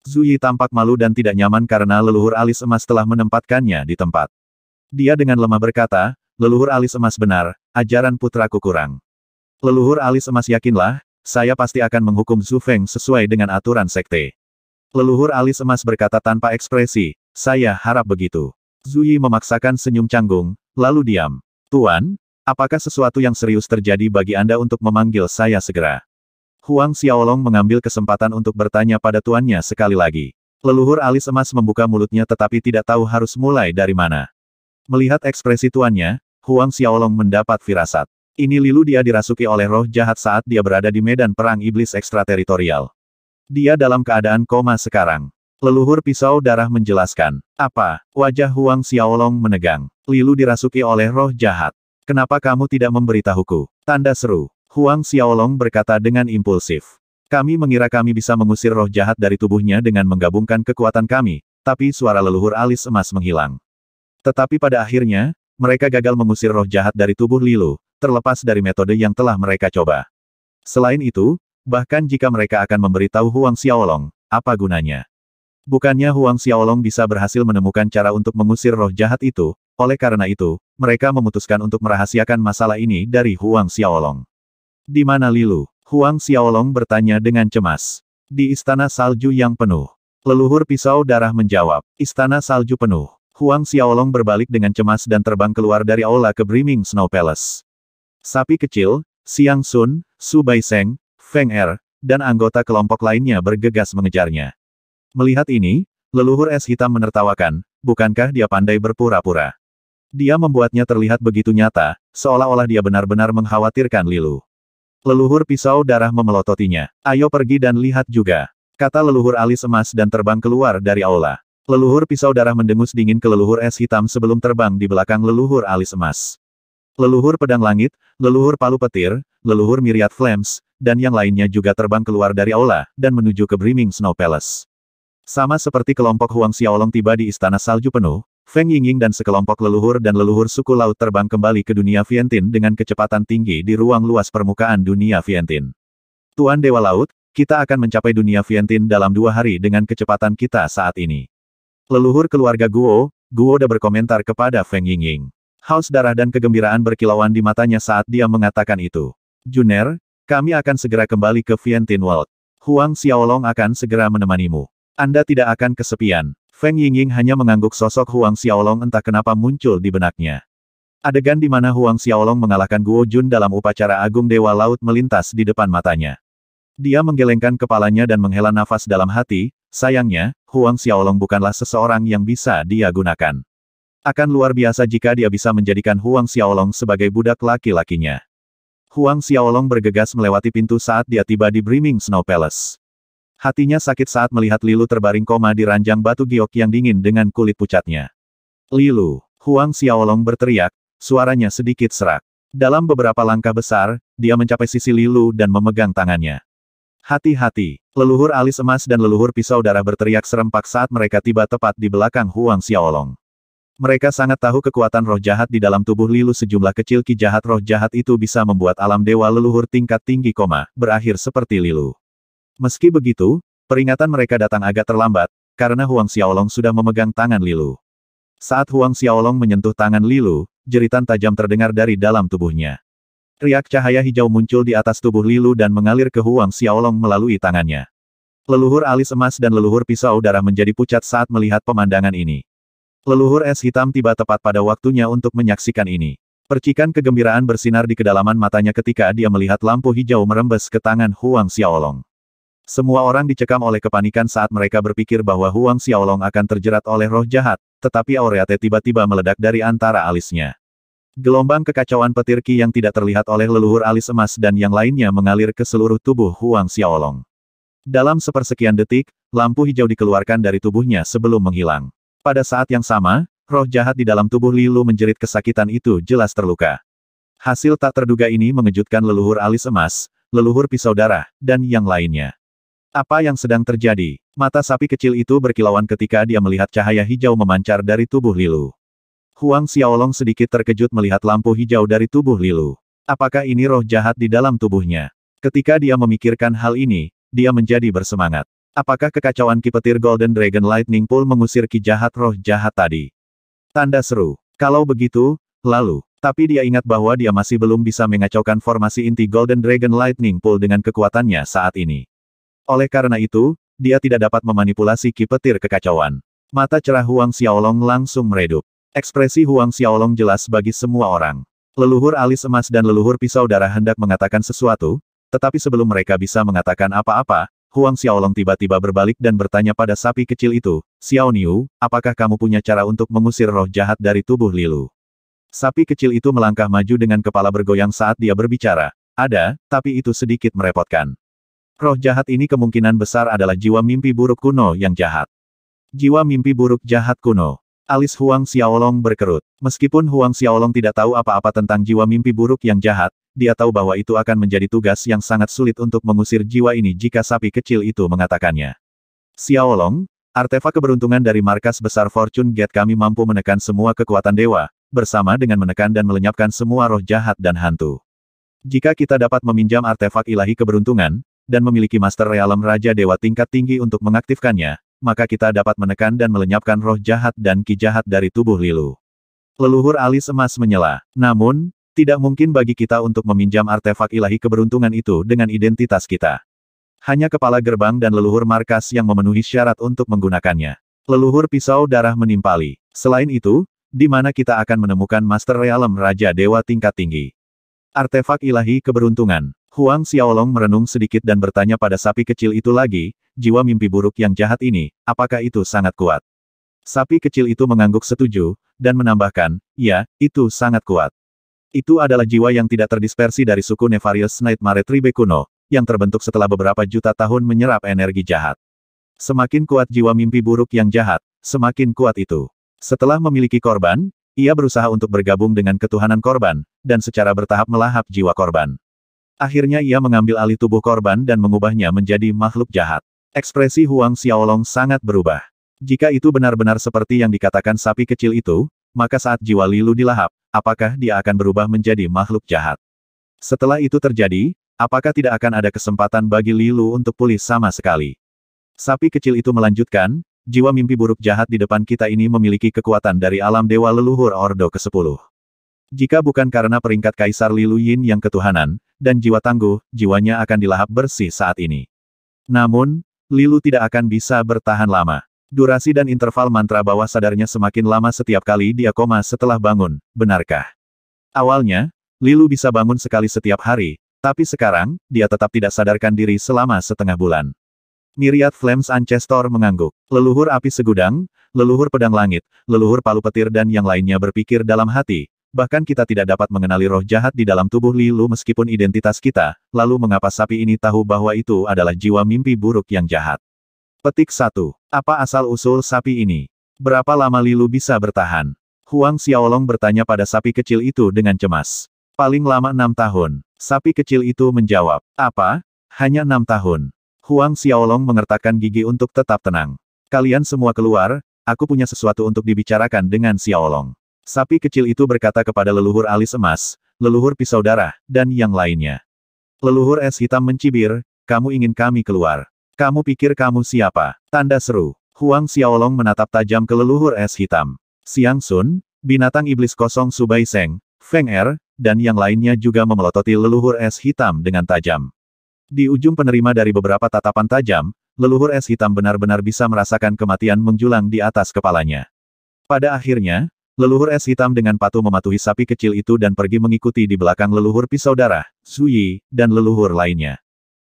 A: Zhu Yi tampak malu dan tidak nyaman karena leluhur alis emas telah menempatkannya di tempat. Dia dengan lemah berkata, leluhur alis emas benar, ajaran putraku kurang. Leluhur alis emas yakinlah, saya pasti akan menghukum Zhu Feng sesuai dengan aturan sekte. Leluhur alis emas berkata tanpa ekspresi, saya harap begitu. Zuyi memaksakan senyum canggung, lalu diam. Tuan, apakah sesuatu yang serius terjadi bagi Anda untuk memanggil saya segera? Huang Xiaolong mengambil kesempatan untuk bertanya pada tuannya sekali lagi. Leluhur alis emas membuka mulutnya tetapi tidak tahu harus mulai dari mana. Melihat ekspresi tuannya, Huang Xiaolong mendapat firasat. Ini lilu dia dirasuki oleh roh jahat saat dia berada di medan perang iblis ekstrateritorial. Dia dalam keadaan koma sekarang. Leluhur pisau darah menjelaskan. Apa? Wajah Huang Xiaolong menegang. Lilu dirasuki oleh roh jahat. Kenapa kamu tidak memberitahuku? Tanda seru. Huang Xiaolong berkata dengan impulsif. Kami mengira kami bisa mengusir roh jahat dari tubuhnya dengan menggabungkan kekuatan kami, tapi suara leluhur alis emas menghilang. Tetapi pada akhirnya, mereka gagal mengusir roh jahat dari tubuh Lilu, terlepas dari metode yang telah mereka coba. Selain itu, Bahkan jika mereka akan memberitahu Huang Xiaolong, apa gunanya? Bukannya Huang Xiaolong bisa berhasil menemukan cara untuk mengusir roh jahat itu, oleh karena itu, mereka memutuskan untuk merahasiakan masalah ini dari Huang Xiaolong. Di mana Lilu? Huang Xiaolong bertanya dengan cemas. Di istana salju yang penuh. Leluhur pisau darah menjawab, istana salju penuh. Huang Xiaolong berbalik dengan cemas dan terbang keluar dari aula ke Brimming Snow Palace. Sapi kecil, Siang Sun, Su Bai Seng, Feng Er, dan anggota kelompok lainnya bergegas mengejarnya. Melihat ini, leluhur es hitam menertawakan, bukankah dia pandai berpura-pura? Dia membuatnya terlihat begitu nyata, seolah-olah dia benar-benar mengkhawatirkan Lilu. Leluhur pisau darah memelototinya. Ayo pergi dan lihat juga. Kata leluhur alis emas dan terbang keluar dari aula. Leluhur pisau darah mendengus dingin ke leluhur es hitam sebelum terbang di belakang leluhur alis emas. Leluhur pedang langit, leluhur palu petir, leluhur myriad flames, dan yang lainnya juga terbang keluar dari aula, dan menuju ke Brimming Snow Palace. Sama seperti kelompok Huang Xiaolong tiba di Istana Salju penuh, Feng Yingying dan sekelompok leluhur dan leluhur suku laut terbang kembali ke dunia Vientin dengan kecepatan tinggi di ruang luas permukaan dunia Vientin. Tuan Dewa Laut, kita akan mencapai dunia Vientin dalam dua hari dengan kecepatan kita saat ini. Leluhur keluarga Guo, Guo Da berkomentar kepada Feng Yingying. Haus darah dan kegembiraan berkilauan di matanya saat dia mengatakan itu. Juner, kami akan segera kembali ke Vientin World. Huang Xiaolong akan segera menemanimu. Anda tidak akan kesepian. Feng Yingying hanya mengangguk sosok Huang Xiaolong entah kenapa muncul di benaknya. Adegan di mana Huang Xiaolong mengalahkan Guo Jun dalam upacara agung Dewa Laut melintas di depan matanya. Dia menggelengkan kepalanya dan menghela nafas dalam hati, sayangnya, Huang Xiaolong bukanlah seseorang yang bisa dia gunakan. Akan luar biasa jika dia bisa menjadikan Huang Xiaolong sebagai budak laki-lakinya. Huang Xiaolong bergegas melewati pintu saat dia tiba di Brimming Snow Palace. Hatinya sakit saat melihat Lilu terbaring koma di ranjang batu giok yang dingin dengan kulit pucatnya. Lilu, Huang Xiaolong berteriak, suaranya sedikit serak. Dalam beberapa langkah besar, dia mencapai sisi Lilu dan memegang tangannya. Hati-hati, leluhur alis emas dan leluhur pisau darah berteriak serempak saat mereka tiba tepat di belakang Huang Xiaolong. Mereka sangat tahu kekuatan roh jahat di dalam tubuh Lilu sejumlah kecil ki jahat roh jahat itu bisa membuat alam dewa leluhur tingkat tinggi koma, berakhir seperti Lilu. Meski begitu, peringatan mereka datang agak terlambat, karena Huang Xiaolong sudah memegang tangan Lilu. Saat Huang Xiaolong menyentuh tangan Lilu, jeritan tajam terdengar dari dalam tubuhnya. Riak cahaya hijau muncul di atas tubuh Lilu dan mengalir ke Huang Xiaolong melalui tangannya. Leluhur alis emas dan leluhur pisau darah menjadi pucat saat melihat pemandangan ini. Leluhur es hitam tiba tepat pada waktunya untuk menyaksikan ini. Percikan kegembiraan bersinar di kedalaman matanya ketika dia melihat lampu hijau merembes ke tangan Huang Xiaolong. Semua orang dicekam oleh kepanikan saat mereka berpikir bahwa Huang Xiaolong akan terjerat oleh roh jahat, tetapi aureate tiba-tiba meledak dari antara alisnya. Gelombang kekacauan petir Qi yang tidak terlihat oleh leluhur alis emas dan yang lainnya mengalir ke seluruh tubuh Huang Xiaolong. Dalam sepersekian detik, lampu hijau dikeluarkan dari tubuhnya sebelum menghilang. Pada saat yang sama, roh jahat di dalam tubuh Lilu menjerit kesakitan itu jelas terluka. Hasil tak terduga ini mengejutkan leluhur alis emas, leluhur pisau darah, dan yang lainnya. Apa yang sedang terjadi? Mata sapi kecil itu berkilauan ketika dia melihat cahaya hijau memancar dari tubuh Lilu. Huang Xiaolong sedikit terkejut melihat lampu hijau dari tubuh Lilu. Apakah ini roh jahat di dalam tubuhnya? Ketika dia memikirkan hal ini, dia menjadi bersemangat. Apakah kekacauan kipetir Golden Dragon Lightning Pool mengusir Ki Jahat Roh Jahat tadi? Tanda seru. Kalau begitu, lalu, tapi dia ingat bahwa dia masih belum bisa mengacaukan formasi inti Golden Dragon Lightning Pool dengan kekuatannya saat ini. Oleh karena itu, dia tidak dapat memanipulasi kipetir kekacauan. Mata cerah Huang Xiaolong langsung meredup. Ekspresi Huang Xiaolong jelas bagi semua orang. Leluhur alis emas dan leluhur pisau darah hendak mengatakan sesuatu, tetapi sebelum mereka bisa mengatakan apa-apa, Huang Xiaolong tiba-tiba berbalik dan bertanya pada sapi kecil itu, Xiao Niu, apakah kamu punya cara untuk mengusir roh jahat dari tubuh Lilu? Sapi kecil itu melangkah maju dengan kepala bergoyang saat dia berbicara. Ada, tapi itu sedikit merepotkan. Roh jahat ini kemungkinan besar adalah jiwa mimpi buruk kuno yang jahat. Jiwa mimpi buruk jahat kuno. Alis Huang Xiaolong berkerut. Meskipun Huang Xiaolong tidak tahu apa-apa tentang jiwa mimpi buruk yang jahat, dia tahu bahwa itu akan menjadi tugas yang sangat sulit untuk mengusir jiwa ini jika sapi kecil itu mengatakannya. Xiaolong, artefak keberuntungan dari markas besar Fortune Gate kami mampu menekan semua kekuatan dewa, bersama dengan menekan dan melenyapkan semua roh jahat dan hantu. Jika kita dapat meminjam artefak ilahi keberuntungan, dan memiliki Master Realm Raja Dewa tingkat tinggi untuk mengaktifkannya, maka kita dapat menekan dan melenyapkan roh jahat dan ki jahat dari tubuh Lilu. Leluhur alis emas menyela. Namun, tidak mungkin bagi kita untuk meminjam artefak ilahi keberuntungan itu dengan identitas kita. Hanya kepala gerbang dan leluhur markas yang memenuhi syarat untuk menggunakannya. Leluhur pisau darah menimpali. Selain itu, di mana kita akan menemukan Master Realm Raja Dewa tingkat tinggi. Artefak ilahi keberuntungan. Huang Xiaolong merenung sedikit dan bertanya pada sapi kecil itu lagi, jiwa mimpi buruk yang jahat ini, apakah itu sangat kuat? Sapi kecil itu mengangguk setuju, dan menambahkan, ya, itu sangat kuat. Itu adalah jiwa yang tidak terdispersi dari suku Nefarious Nightmare Tribe kuno, yang terbentuk setelah beberapa juta tahun menyerap energi jahat. Semakin kuat jiwa mimpi buruk yang jahat, semakin kuat itu. Setelah memiliki korban, ia berusaha untuk bergabung dengan ketuhanan korban, dan secara bertahap melahap jiwa korban. Akhirnya ia mengambil alih tubuh korban dan mengubahnya menjadi makhluk jahat. Ekspresi Huang Xiaolong sangat berubah. Jika itu benar-benar seperti yang dikatakan sapi kecil itu, maka saat jiwa Lilu dilahap, apakah dia akan berubah menjadi makhluk jahat? Setelah itu terjadi, apakah tidak akan ada kesempatan bagi Lilu untuk pulih sama sekali? Sapi kecil itu melanjutkan, jiwa mimpi buruk jahat di depan kita ini memiliki kekuatan dari alam dewa leluhur Ordo ke-10. Jika bukan karena peringkat Kaisar Lilu Yin yang ketuhanan, dan jiwa tangguh, jiwanya akan dilahap bersih saat ini. Namun, Lilu tidak akan bisa bertahan lama. Durasi dan interval mantra bawah sadarnya semakin lama setiap kali dia koma setelah bangun, benarkah? Awalnya, Lilu bisa bangun sekali setiap hari, tapi sekarang, dia tetap tidak sadarkan diri selama setengah bulan. Miriat Flames Ancestor mengangguk. Leluhur api segudang, leluhur pedang langit, leluhur palu petir dan yang lainnya berpikir dalam hati, bahkan kita tidak dapat mengenali roh jahat di dalam tubuh Lilu meskipun identitas kita, lalu mengapa sapi ini tahu bahwa itu adalah jiwa mimpi buruk yang jahat. Petik satu, Apa asal-usul sapi ini? Berapa lama Lilu bisa bertahan? Huang Xiaolong bertanya pada sapi kecil itu dengan cemas. Paling lama enam tahun. Sapi kecil itu menjawab. Apa? Hanya enam tahun. Huang Xiaolong mengertakkan gigi untuk tetap tenang. Kalian semua keluar, aku punya sesuatu untuk dibicarakan dengan Xiaolong. Sapi kecil itu berkata kepada leluhur alis emas, leluhur pisau darah, dan yang lainnya. Leluhur es hitam mencibir, kamu ingin kami keluar. Kamu pikir kamu siapa? Tanda seru. Huang Xiaolong menatap tajam ke leluhur es hitam. Siang Sun, binatang iblis kosong Subai Seng, Feng Er, dan yang lainnya juga memelototi leluhur es hitam dengan tajam. Di ujung penerima dari beberapa tatapan tajam, leluhur es hitam benar-benar bisa merasakan kematian menjulang di atas kepalanya. Pada akhirnya, leluhur es hitam dengan patuh mematuhi sapi kecil itu dan pergi mengikuti di belakang leluhur pisau darah, Suyi, dan leluhur lainnya.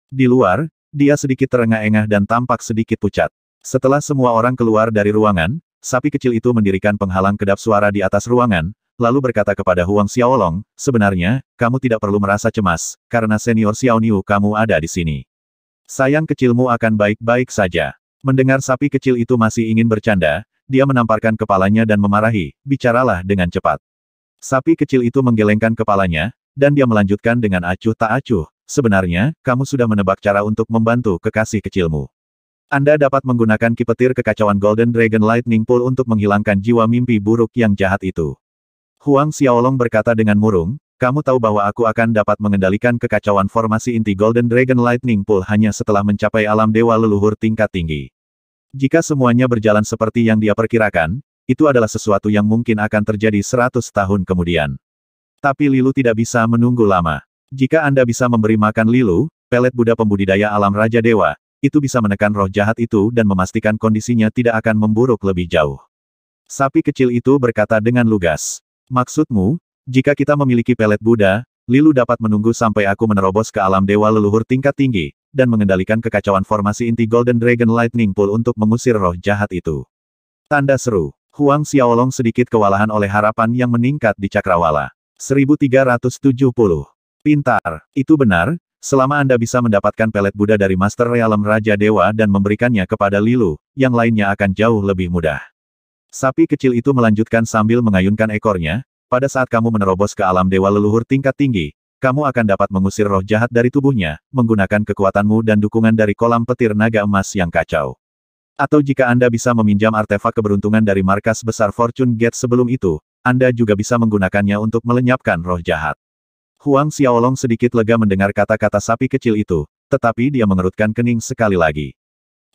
A: Di luar, dia sedikit terengah-engah dan tampak sedikit pucat. Setelah semua orang keluar dari ruangan, sapi kecil itu mendirikan penghalang kedap suara di atas ruangan, lalu berkata kepada Huang Xiaolong, sebenarnya, kamu tidak perlu merasa cemas, karena senior Xiaoniu kamu ada di sini. Sayang kecilmu akan baik-baik saja. Mendengar sapi kecil itu masih ingin bercanda, dia menamparkan kepalanya dan memarahi, bicaralah dengan cepat. Sapi kecil itu menggelengkan kepalanya, dan dia melanjutkan dengan acuh tak acuh, Sebenarnya, kamu sudah menebak cara untuk membantu kekasih kecilmu. Anda dapat menggunakan kipetir kekacauan Golden Dragon Lightning Pool untuk menghilangkan jiwa mimpi buruk yang jahat itu. Huang Xiaolong berkata dengan murung, kamu tahu bahwa aku akan dapat mengendalikan kekacauan formasi inti Golden Dragon Lightning Pool hanya setelah mencapai alam dewa leluhur tingkat tinggi. Jika semuanya berjalan seperti yang dia perkirakan, itu adalah sesuatu yang mungkin akan terjadi 100 tahun kemudian. Tapi Lilu tidak bisa menunggu lama. Jika Anda bisa memberi makan Lilu, pelet Buddha pembudidaya alam Raja Dewa, itu bisa menekan roh jahat itu dan memastikan kondisinya tidak akan memburuk lebih jauh. Sapi kecil itu berkata dengan lugas. Maksudmu, jika kita memiliki pelet Buddha, Lilu dapat menunggu sampai aku menerobos ke alam dewa leluhur tingkat tinggi, dan mengendalikan kekacauan formasi inti Golden Dragon Lightning Pool untuk mengusir roh jahat itu. Tanda seru. Huang Xiaolong sedikit kewalahan oleh harapan yang meningkat di Cakrawala. 1370 Pintar. Itu benar, selama Anda bisa mendapatkan pelet Buddha dari Master Realm Raja Dewa dan memberikannya kepada Lilu, yang lainnya akan jauh lebih mudah. Sapi kecil itu melanjutkan sambil mengayunkan ekornya, pada saat kamu menerobos ke alam dewa leluhur tingkat tinggi, kamu akan dapat mengusir roh jahat dari tubuhnya, menggunakan kekuatanmu dan dukungan dari kolam petir naga emas yang kacau. Atau jika Anda bisa meminjam artefak keberuntungan dari markas besar Fortune Gate sebelum itu, Anda juga bisa menggunakannya untuk melenyapkan roh jahat. Huang Xiaolong sedikit lega mendengar kata-kata sapi kecil itu, tetapi dia mengerutkan kening sekali lagi.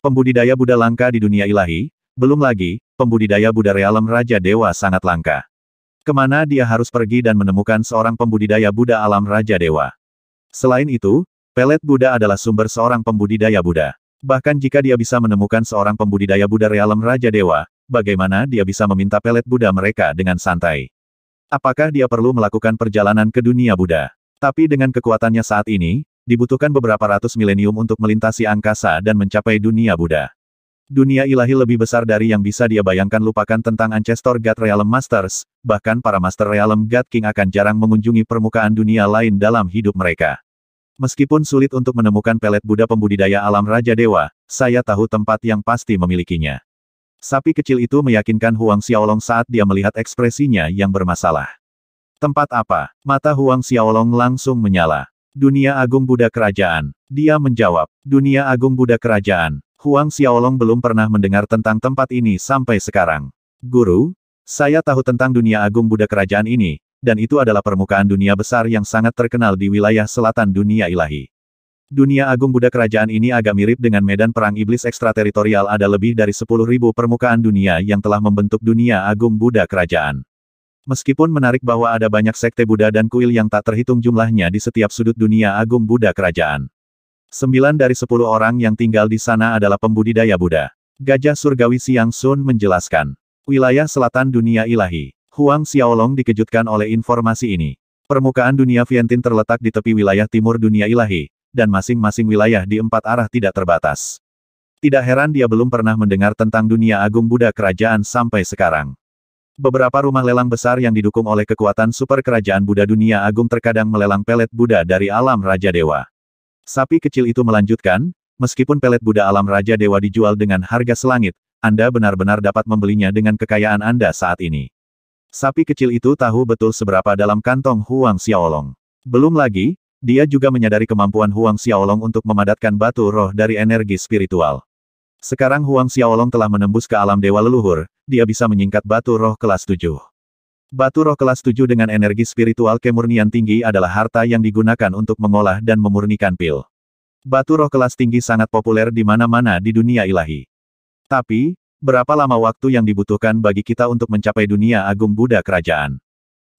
A: Pembudidaya Buddha langka di dunia ilahi, belum lagi, pembudidaya Buddha realem Raja Dewa sangat langka. Kemana dia harus pergi dan menemukan seorang pembudidaya Buddha alam Raja Dewa. Selain itu, pelet Buddha adalah sumber seorang pembudidaya Buddha. Bahkan jika dia bisa menemukan seorang pembudidaya Buddha realem Raja Dewa, bagaimana dia bisa meminta pelet Buddha mereka dengan santai. Apakah dia perlu melakukan perjalanan ke dunia Buddha? Tapi dengan kekuatannya saat ini, dibutuhkan beberapa ratus milenium untuk melintasi angkasa dan mencapai dunia Buddha. Dunia ilahi lebih besar dari yang bisa dia bayangkan lupakan tentang Ancestor God Realm Masters, bahkan para Master Realm God King akan jarang mengunjungi permukaan dunia lain dalam hidup mereka. Meskipun sulit untuk menemukan pelet Buddha pembudidaya alam Raja Dewa, saya tahu tempat yang pasti memilikinya. Sapi kecil itu meyakinkan Huang Xiaolong saat dia melihat ekspresinya yang bermasalah. Tempat apa? Mata Huang Xiaolong langsung menyala. Dunia Agung Buddha Kerajaan. Dia menjawab, Dunia Agung Buddha Kerajaan. Huang Xiaolong belum pernah mendengar tentang tempat ini sampai sekarang. Guru, saya tahu tentang Dunia Agung Buddha Kerajaan ini, dan itu adalah permukaan dunia besar yang sangat terkenal di wilayah selatan dunia ilahi. Dunia agung Buddha kerajaan ini agak mirip dengan medan perang iblis ekstrateritorial ada lebih dari 10.000 permukaan dunia yang telah membentuk dunia agung Buddha kerajaan. Meskipun menarik bahwa ada banyak sekte Buddha dan kuil yang tak terhitung jumlahnya di setiap sudut dunia agung Buddha kerajaan. Sembilan dari sepuluh orang yang tinggal di sana adalah pembudidaya Buddha. Gajah Surgawi Siang Sun menjelaskan. Wilayah selatan dunia ilahi. Huang Xiaolong dikejutkan oleh informasi ini. Permukaan dunia Vientin terletak di tepi wilayah timur dunia ilahi, dan masing-masing wilayah di empat arah tidak terbatas. Tidak heran dia belum pernah mendengar tentang dunia agung Buddha kerajaan sampai sekarang. Beberapa rumah lelang besar yang didukung oleh kekuatan super kerajaan Buddha dunia agung terkadang melelang pelet Buddha dari alam Raja Dewa. Sapi kecil itu melanjutkan, meskipun pelet Buddha alam Raja Dewa dijual dengan harga selangit, Anda benar-benar dapat membelinya dengan kekayaan Anda saat ini. Sapi kecil itu tahu betul seberapa dalam kantong Huang Xiaolong. Belum lagi, dia juga menyadari kemampuan Huang Xiaolong untuk memadatkan batu roh dari energi spiritual. Sekarang Huang Xiaolong telah menembus ke alam dewa leluhur, dia bisa menyingkat batu roh kelas 7. Batu roh kelas 7 dengan energi spiritual kemurnian tinggi adalah harta yang digunakan untuk mengolah dan memurnikan pil. Batu roh kelas tinggi sangat populer di mana-mana di dunia ilahi. Tapi, Berapa lama waktu yang dibutuhkan bagi kita untuk mencapai dunia agung Buddha kerajaan?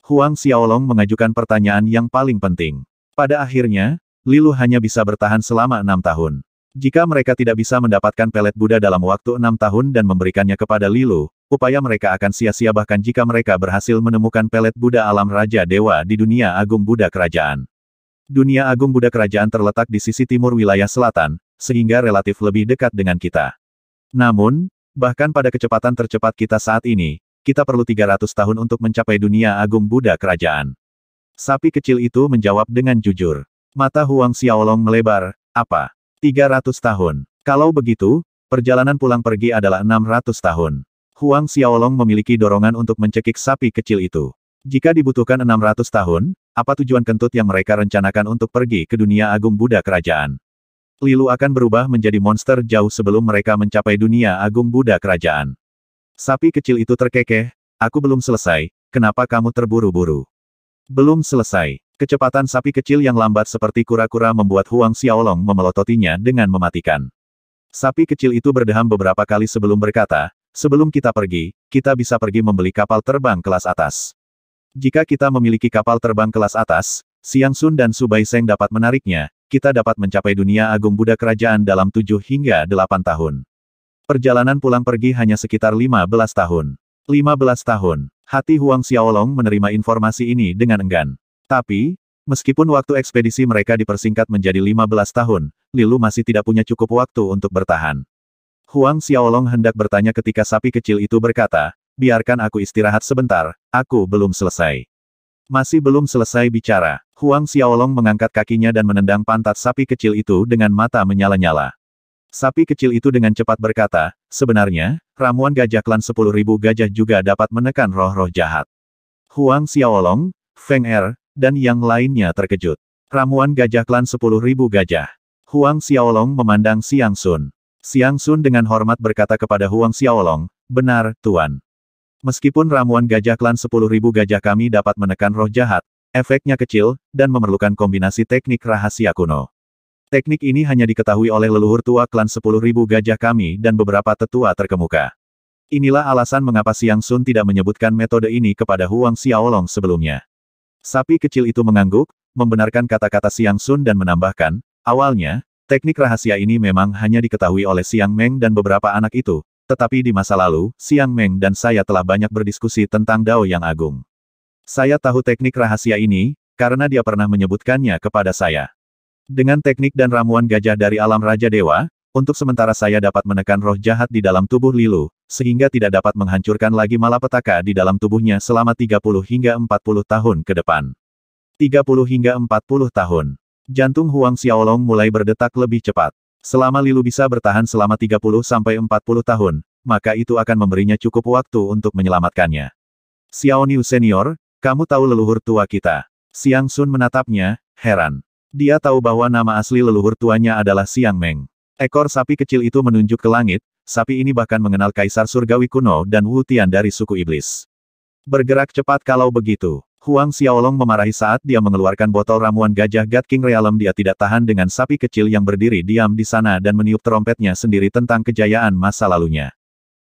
A: Huang Xiaolong mengajukan pertanyaan yang paling penting. Pada akhirnya, Lilu hanya bisa bertahan selama enam tahun. Jika mereka tidak bisa mendapatkan pelet Buddha dalam waktu enam tahun dan memberikannya kepada Lilu, upaya mereka akan sia-sia bahkan jika mereka berhasil menemukan pelet Buddha alam Raja Dewa di dunia agung Buddha Kerajaan. Dunia agung Buddha Kerajaan terletak di sisi timur wilayah selatan, sehingga relatif lebih dekat dengan kita. Namun, bahkan pada kecepatan tercepat kita saat ini, kita perlu 300 tahun untuk mencapai dunia agung Buddha Kerajaan. Sapi kecil itu menjawab dengan jujur. Mata Huang Xiaolong melebar, apa? 300 tahun. Kalau begitu, perjalanan pulang pergi adalah 600 tahun. Huang Xiaolong memiliki dorongan untuk mencekik sapi kecil itu. Jika dibutuhkan 600 tahun, apa tujuan kentut yang mereka rencanakan untuk pergi ke dunia agung Buddha kerajaan? Lilu akan berubah menjadi monster jauh sebelum mereka mencapai dunia agung Buddha kerajaan. Sapi kecil itu terkekeh, aku belum selesai, kenapa kamu terburu-buru? Belum selesai. Kecepatan sapi kecil yang lambat seperti kura-kura membuat Huang Xiaolong memelototinya dengan mematikan. Sapi kecil itu berdeham beberapa kali sebelum berkata, sebelum kita pergi, kita bisa pergi membeli kapal terbang kelas atas. Jika kita memiliki kapal terbang kelas atas, Siang Sun dan Subai Seng dapat menariknya, kita dapat mencapai dunia agung Buddha kerajaan dalam 7 hingga 8 tahun. Perjalanan pulang pergi hanya sekitar 15 tahun. 15 tahun. Hati Huang Xiaolong menerima informasi ini dengan enggan. Tapi, meskipun waktu ekspedisi mereka dipersingkat menjadi 15 tahun, Lilu masih tidak punya cukup waktu untuk bertahan. Huang Xiaolong hendak bertanya ketika sapi kecil itu berkata, biarkan aku istirahat sebentar, aku belum selesai. Masih belum selesai bicara, Huang Xiaolong mengangkat kakinya dan menendang pantat sapi kecil itu dengan mata menyala-nyala. Sapi kecil itu dengan cepat berkata, sebenarnya, ramuan gajah klan 10.000 gajah juga dapat menekan roh-roh jahat. Huang Xiaolong, Feng Er, dan yang lainnya terkejut. Ramuan gajah klan 10.000 gajah. Huang Xiaolong memandang Siang Sun. Siang Sun dengan hormat berkata kepada Huang Xiaolong, benar, Tuan. Meskipun ramuan gajah klan 10.000 gajah kami dapat menekan roh jahat, efeknya kecil, dan memerlukan kombinasi teknik rahasia kuno. Teknik ini hanya diketahui oleh leluhur tua klan 10.000 gajah kami dan beberapa tetua terkemuka. Inilah alasan mengapa Siang Sun tidak menyebutkan metode ini kepada Huang Xiaolong sebelumnya. Sapi kecil itu mengangguk, membenarkan kata-kata Siang Sun dan menambahkan, awalnya, teknik rahasia ini memang hanya diketahui oleh Siang Meng dan beberapa anak itu, tetapi di masa lalu, Siang Meng dan saya telah banyak berdiskusi tentang Dao yang agung. Saya tahu teknik rahasia ini, karena dia pernah menyebutkannya kepada saya. Dengan teknik dan ramuan gajah dari alam Raja Dewa, untuk sementara saya dapat menekan roh jahat di dalam tubuh Lilu, sehingga tidak dapat menghancurkan lagi malapetaka di dalam tubuhnya selama 30 hingga 40 tahun ke depan. 30 hingga 40 tahun. Jantung Huang Xiaolong mulai berdetak lebih cepat. Selama Lilu bisa bertahan selama 30 sampai 40 tahun, maka itu akan memberinya cukup waktu untuk menyelamatkannya. Xiao Senior, kamu tahu leluhur tua kita. Siang Sun menatapnya, heran. Dia tahu bahwa nama asli leluhur tuanya adalah Siang Meng. Ekor sapi kecil itu menunjuk ke langit, sapi ini bahkan mengenal kaisar surgawi kuno dan Wu Tian dari suku iblis. Bergerak cepat kalau begitu. Huang Xiaolong memarahi saat dia mengeluarkan botol ramuan gajah God King Realm dia tidak tahan dengan sapi kecil yang berdiri diam di sana dan meniup terompetnya sendiri tentang kejayaan masa lalunya.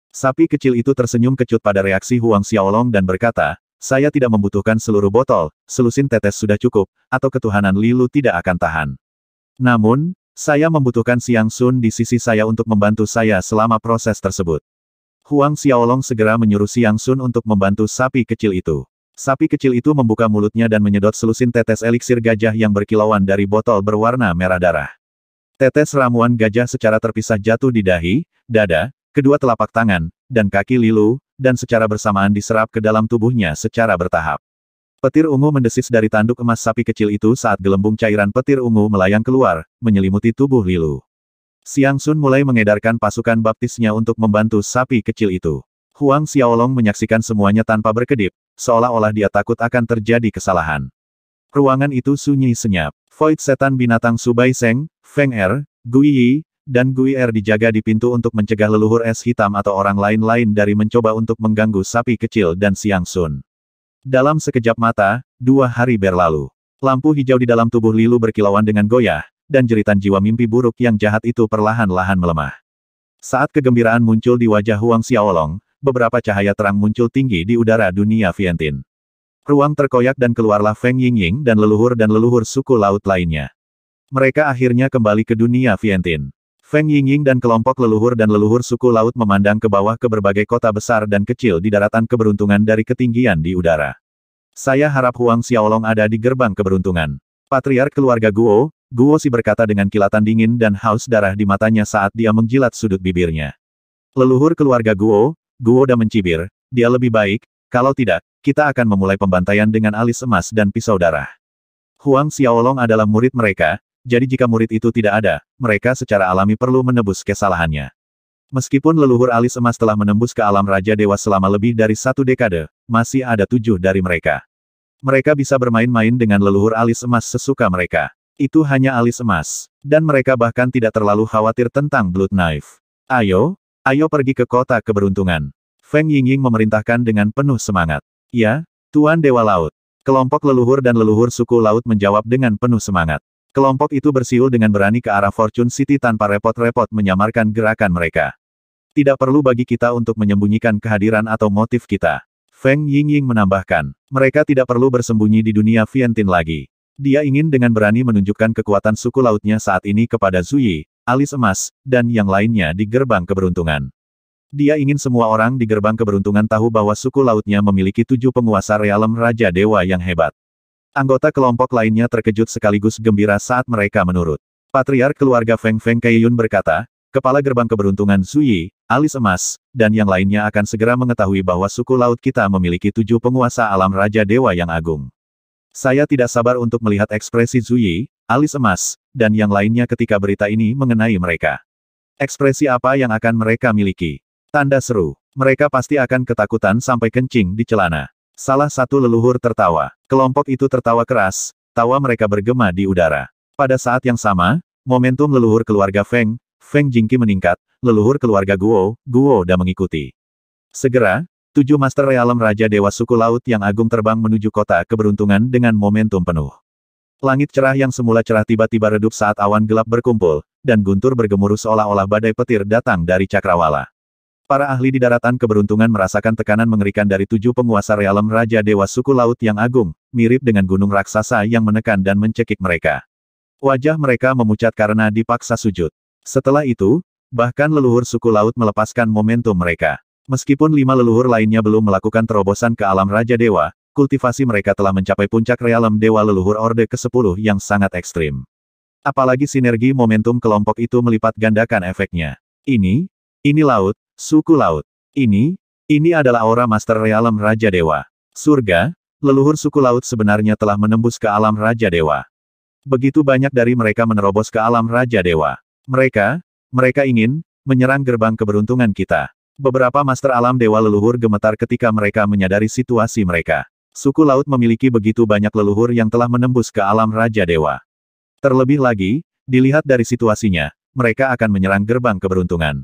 A: Sapi kecil itu tersenyum kecut pada reaksi Huang Xiaolong dan berkata, saya tidak membutuhkan seluruh botol, selusin tetes sudah cukup, atau ketuhanan Lilu tidak akan tahan. Namun, saya membutuhkan Siang Sun di sisi saya untuk membantu saya selama proses tersebut. Huang Xiaolong segera menyuruh Siang Sun untuk membantu sapi kecil itu. Sapi kecil itu membuka mulutnya dan menyedot selusin tetes eliksir gajah yang berkilauan dari botol berwarna merah darah. Tetes ramuan gajah secara terpisah jatuh di dahi, dada, kedua telapak tangan, dan kaki Lilu, dan secara bersamaan diserap ke dalam tubuhnya secara bertahap. Petir ungu mendesis dari tanduk emas sapi kecil itu saat gelembung cairan petir ungu melayang keluar, menyelimuti tubuh Lilu. Siang Sun mulai mengedarkan pasukan baptisnya untuk membantu sapi kecil itu. Huang Xiaolong menyaksikan semuanya tanpa berkedip, seolah-olah dia takut akan terjadi kesalahan. Ruangan itu sunyi senyap. Void setan binatang Subai Seng, Feng Er, Gui Yi, dan Gui Er dijaga di pintu untuk mencegah leluhur es hitam atau orang lain-lain dari mencoba untuk mengganggu sapi kecil dan Siang Sun. Dalam sekejap mata, dua hari berlalu. Lampu hijau di dalam tubuh Lilu berkilauan dengan goyah, dan jeritan jiwa mimpi buruk yang jahat itu perlahan-lahan melemah. Saat kegembiraan muncul di wajah Huang Xiaolong, beberapa cahaya terang muncul tinggi di udara dunia Vientin. Ruang terkoyak dan keluarlah Feng Yingying dan leluhur dan leluhur suku laut lainnya. Mereka akhirnya kembali ke dunia Vientin. Feng Yingying dan kelompok leluhur dan leluhur suku laut memandang ke bawah ke berbagai kota besar dan kecil di daratan keberuntungan dari ketinggian di udara. Saya harap Huang Xiaolong ada di gerbang keberuntungan. Patriark keluarga Guo, Guo Si berkata dengan kilatan dingin dan haus darah di matanya saat dia menjilat sudut bibirnya. Leluhur keluarga Guo, Guo Da mencibir, dia lebih baik, kalau tidak, kita akan memulai pembantaian dengan alis emas dan pisau darah. Huang Xiaolong adalah murid mereka, jadi jika murid itu tidak ada, mereka secara alami perlu menebus kesalahannya. Meskipun leluhur alis emas telah menembus ke alam Raja Dewa selama lebih dari satu dekade, masih ada tujuh dari mereka. Mereka bisa bermain-main dengan leluhur alis emas sesuka mereka. Itu hanya alis emas. Dan mereka bahkan tidak terlalu khawatir tentang Blood Knife. Ayo, ayo pergi ke kota keberuntungan. Feng Yingying memerintahkan dengan penuh semangat. Ya, Tuan Dewa Laut. Kelompok leluhur dan leluhur suku laut menjawab dengan penuh semangat. Kelompok itu bersiul dengan berani ke arah Fortune City tanpa repot-repot menyamarkan gerakan mereka. Tidak perlu bagi kita untuk menyembunyikan kehadiran atau motif kita. Feng Yingying menambahkan, mereka tidak perlu bersembunyi di dunia Vientin lagi. Dia ingin dengan berani menunjukkan kekuatan suku lautnya saat ini kepada Zuyi, alis emas, dan yang lainnya di gerbang keberuntungan. Dia ingin semua orang di gerbang keberuntungan tahu bahwa suku lautnya memiliki tujuh penguasa realem Raja Dewa yang hebat. Anggota kelompok lainnya terkejut sekaligus gembira saat mereka menurut. Patriark keluarga Feng Feng Kaiyun berkata, Kepala Gerbang Keberuntungan Suyi, Alis Emas, dan yang lainnya akan segera mengetahui bahwa suku laut kita memiliki tujuh penguasa alam Raja Dewa yang Agung. Saya tidak sabar untuk melihat ekspresi Zuyi, Alis Emas, dan yang lainnya ketika berita ini mengenai mereka. Ekspresi apa yang akan mereka miliki? Tanda seru. Mereka pasti akan ketakutan sampai kencing di celana. Salah satu leluhur tertawa. Kelompok itu tertawa keras, tawa mereka bergema di udara. Pada saat yang sama, momentum leluhur keluarga Feng, Feng Jingqi meningkat, leluhur keluarga Guo, Guo Da mengikuti. Segera, tujuh Master Realem Raja Dewa Suku Laut yang agung terbang menuju kota keberuntungan dengan momentum penuh. Langit cerah yang semula cerah tiba-tiba redup saat awan gelap berkumpul, dan guntur bergemuruh seolah-olah badai petir datang dari cakrawala. Para ahli di daratan keberuntungan merasakan tekanan mengerikan dari tujuh penguasa realem Raja Dewa Suku Laut yang agung, mirip dengan gunung raksasa yang menekan dan mencekik mereka. Wajah mereka memucat karena dipaksa sujud. Setelah itu, bahkan leluhur suku laut melepaskan momentum mereka. Meskipun lima leluhur lainnya belum melakukan terobosan ke alam Raja Dewa, kultivasi mereka telah mencapai puncak realem Dewa Leluhur Orde ke-10 yang sangat ekstrim. Apalagi sinergi momentum kelompok itu melipat gandakan efeknya. Ini, ini laut, Suku Laut. Ini, ini adalah aura Master Realm Raja Dewa. Surga, leluhur suku laut sebenarnya telah menembus ke alam Raja Dewa. Begitu banyak dari mereka menerobos ke alam Raja Dewa. Mereka, mereka ingin, menyerang gerbang keberuntungan kita. Beberapa Master Alam Dewa Leluhur gemetar ketika mereka menyadari situasi mereka. Suku laut memiliki begitu banyak leluhur yang telah menembus ke alam Raja Dewa. Terlebih lagi, dilihat dari situasinya, mereka akan menyerang gerbang keberuntungan.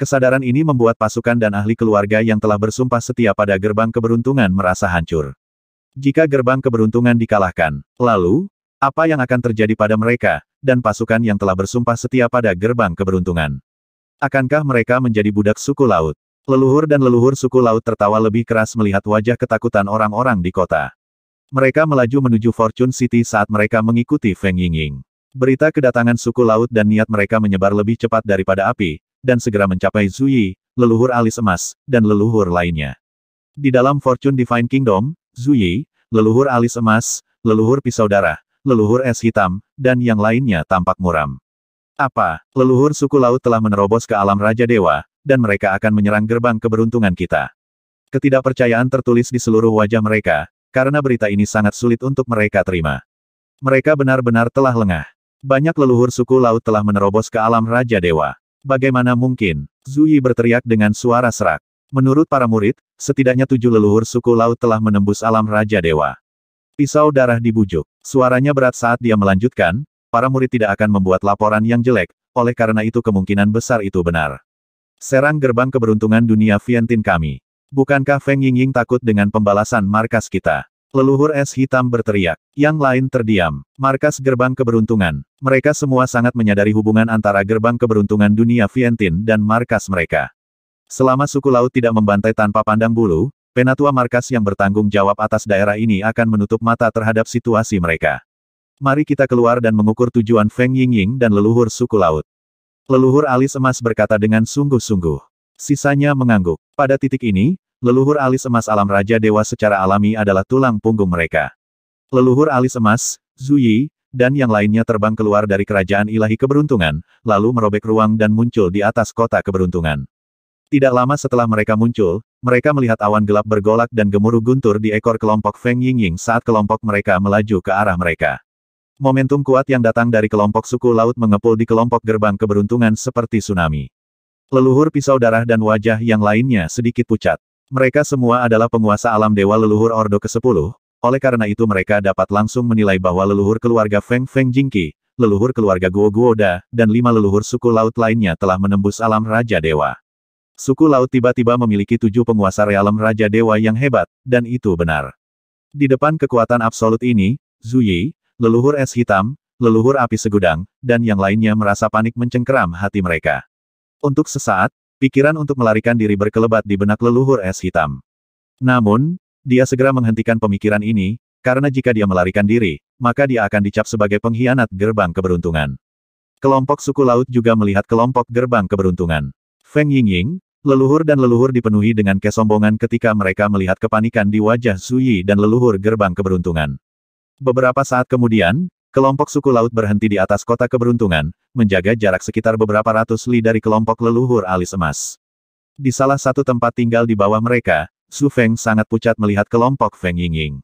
A: Kesadaran ini membuat pasukan dan ahli keluarga yang telah bersumpah setia pada gerbang keberuntungan merasa hancur. Jika gerbang keberuntungan dikalahkan, lalu, apa yang akan terjadi pada mereka, dan pasukan yang telah bersumpah setia pada gerbang keberuntungan? Akankah mereka menjadi budak suku laut? Leluhur dan leluhur suku laut tertawa lebih keras melihat wajah ketakutan orang-orang di kota. Mereka melaju menuju Fortune City saat mereka mengikuti Feng Yingying. Berita kedatangan suku laut dan niat mereka menyebar lebih cepat daripada api, dan segera mencapai Zuyi, leluhur alis emas, dan leluhur lainnya. Di dalam Fortune Divine Kingdom, Zuyi, leluhur alis emas, leluhur pisau darah, leluhur es hitam, dan yang lainnya tampak muram. Apa, leluhur suku laut telah menerobos ke alam Raja Dewa, dan mereka akan menyerang gerbang keberuntungan kita. Ketidakpercayaan tertulis di seluruh wajah mereka, karena berita ini sangat sulit untuk mereka terima. Mereka benar-benar telah lengah. Banyak leluhur suku laut telah menerobos ke alam Raja Dewa. Bagaimana mungkin? Zuyi berteriak dengan suara serak. Menurut para murid, setidaknya tujuh leluhur suku laut telah menembus alam Raja Dewa. Pisau darah dibujuk. Suaranya berat saat dia melanjutkan, para murid tidak akan membuat laporan yang jelek, oleh karena itu kemungkinan besar itu benar. Serang gerbang keberuntungan dunia Vientin kami. Bukankah Feng Yingying takut dengan pembalasan markas kita? Leluhur es hitam berteriak. Yang lain terdiam. Markas gerbang keberuntungan. Mereka semua sangat menyadari hubungan antara gerbang keberuntungan dunia Vientin dan markas mereka. Selama suku laut tidak membantai tanpa pandang bulu, penatua markas yang bertanggung jawab atas daerah ini akan menutup mata terhadap situasi mereka. Mari kita keluar dan mengukur tujuan Feng Yingying dan leluhur suku laut. Leluhur alis emas berkata dengan sungguh-sungguh. Sisanya mengangguk. Pada titik ini, Leluhur alis emas alam Raja Dewa secara alami adalah tulang punggung mereka. Leluhur alis emas, Zuyi, dan yang lainnya terbang keluar dari kerajaan ilahi keberuntungan, lalu merobek ruang dan muncul di atas kota keberuntungan. Tidak lama setelah mereka muncul, mereka melihat awan gelap bergolak dan gemuruh guntur di ekor kelompok Feng Yingying saat kelompok mereka melaju ke arah mereka. Momentum kuat yang datang dari kelompok suku laut mengepul di kelompok gerbang keberuntungan seperti tsunami. Leluhur pisau darah dan wajah yang lainnya sedikit pucat. Mereka semua adalah penguasa alam dewa leluhur Ordo ke-10, oleh karena itu mereka dapat langsung menilai bahwa leluhur keluarga Feng Feng Jingqi, leluhur keluarga Guo Guo Da, dan lima leluhur suku laut lainnya telah menembus alam Raja Dewa. Suku laut tiba-tiba memiliki tujuh penguasa realem Raja Dewa yang hebat, dan itu benar. Di depan kekuatan absolut ini, Zuyi, leluhur es hitam, leluhur api segudang, dan yang lainnya merasa panik mencengkeram hati mereka. Untuk sesaat, pikiran untuk melarikan diri berkelebat di benak leluhur es hitam. Namun, dia segera menghentikan pemikiran ini, karena jika dia melarikan diri, maka dia akan dicap sebagai pengkhianat gerbang keberuntungan. Kelompok suku laut juga melihat kelompok gerbang keberuntungan. Feng Yingying, leluhur dan leluhur dipenuhi dengan kesombongan ketika mereka melihat kepanikan di wajah Suyi dan leluhur gerbang keberuntungan. Beberapa saat kemudian, Kelompok suku laut berhenti di atas kota keberuntungan, menjaga jarak sekitar beberapa ratus li dari kelompok leluhur alis emas. Di salah satu tempat tinggal di bawah mereka, Su Feng sangat pucat melihat kelompok Feng Yingying.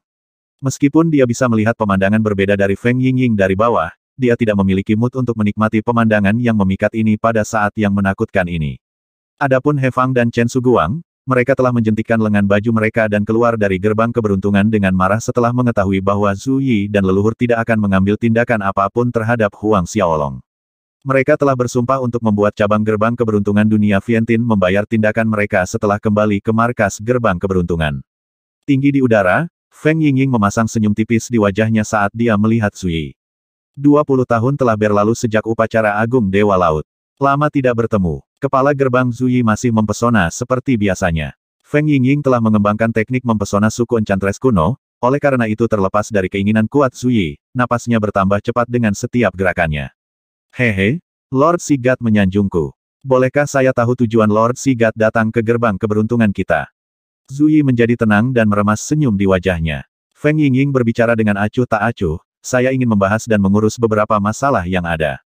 A: Meskipun dia bisa melihat pemandangan berbeda dari Feng Yingying dari bawah, dia tidak memiliki mood untuk menikmati pemandangan yang memikat ini pada saat yang menakutkan ini. Adapun He Fang dan Chen Suguang, mereka telah menjentikan lengan baju mereka dan keluar dari gerbang keberuntungan dengan marah setelah mengetahui bahwa Zhu Yi dan leluhur tidak akan mengambil tindakan apapun terhadap Huang Xiaolong. Mereka telah bersumpah untuk membuat cabang gerbang keberuntungan dunia Vientin membayar tindakan mereka setelah kembali ke markas gerbang keberuntungan. Tinggi di udara, Feng Yingying memasang senyum tipis di wajahnya saat dia melihat Yi. 20 tahun telah berlalu sejak upacara agung Dewa Laut. Lama tidak bertemu. Kepala gerbang Zuyi masih mempesona seperti biasanya. Feng Yingying telah mengembangkan teknik mempesona suku encantres kuno, oleh karena itu terlepas dari keinginan kuat Zuyi, napasnya bertambah cepat dengan setiap gerakannya. Hehe, Lord Sigat menyanjungku. Bolehkah saya tahu tujuan Lord Sigat datang ke gerbang keberuntungan kita? Zuyi menjadi tenang dan meremas senyum di wajahnya. Feng Yingying berbicara dengan acuh tak acuh, saya ingin membahas dan mengurus beberapa masalah yang ada.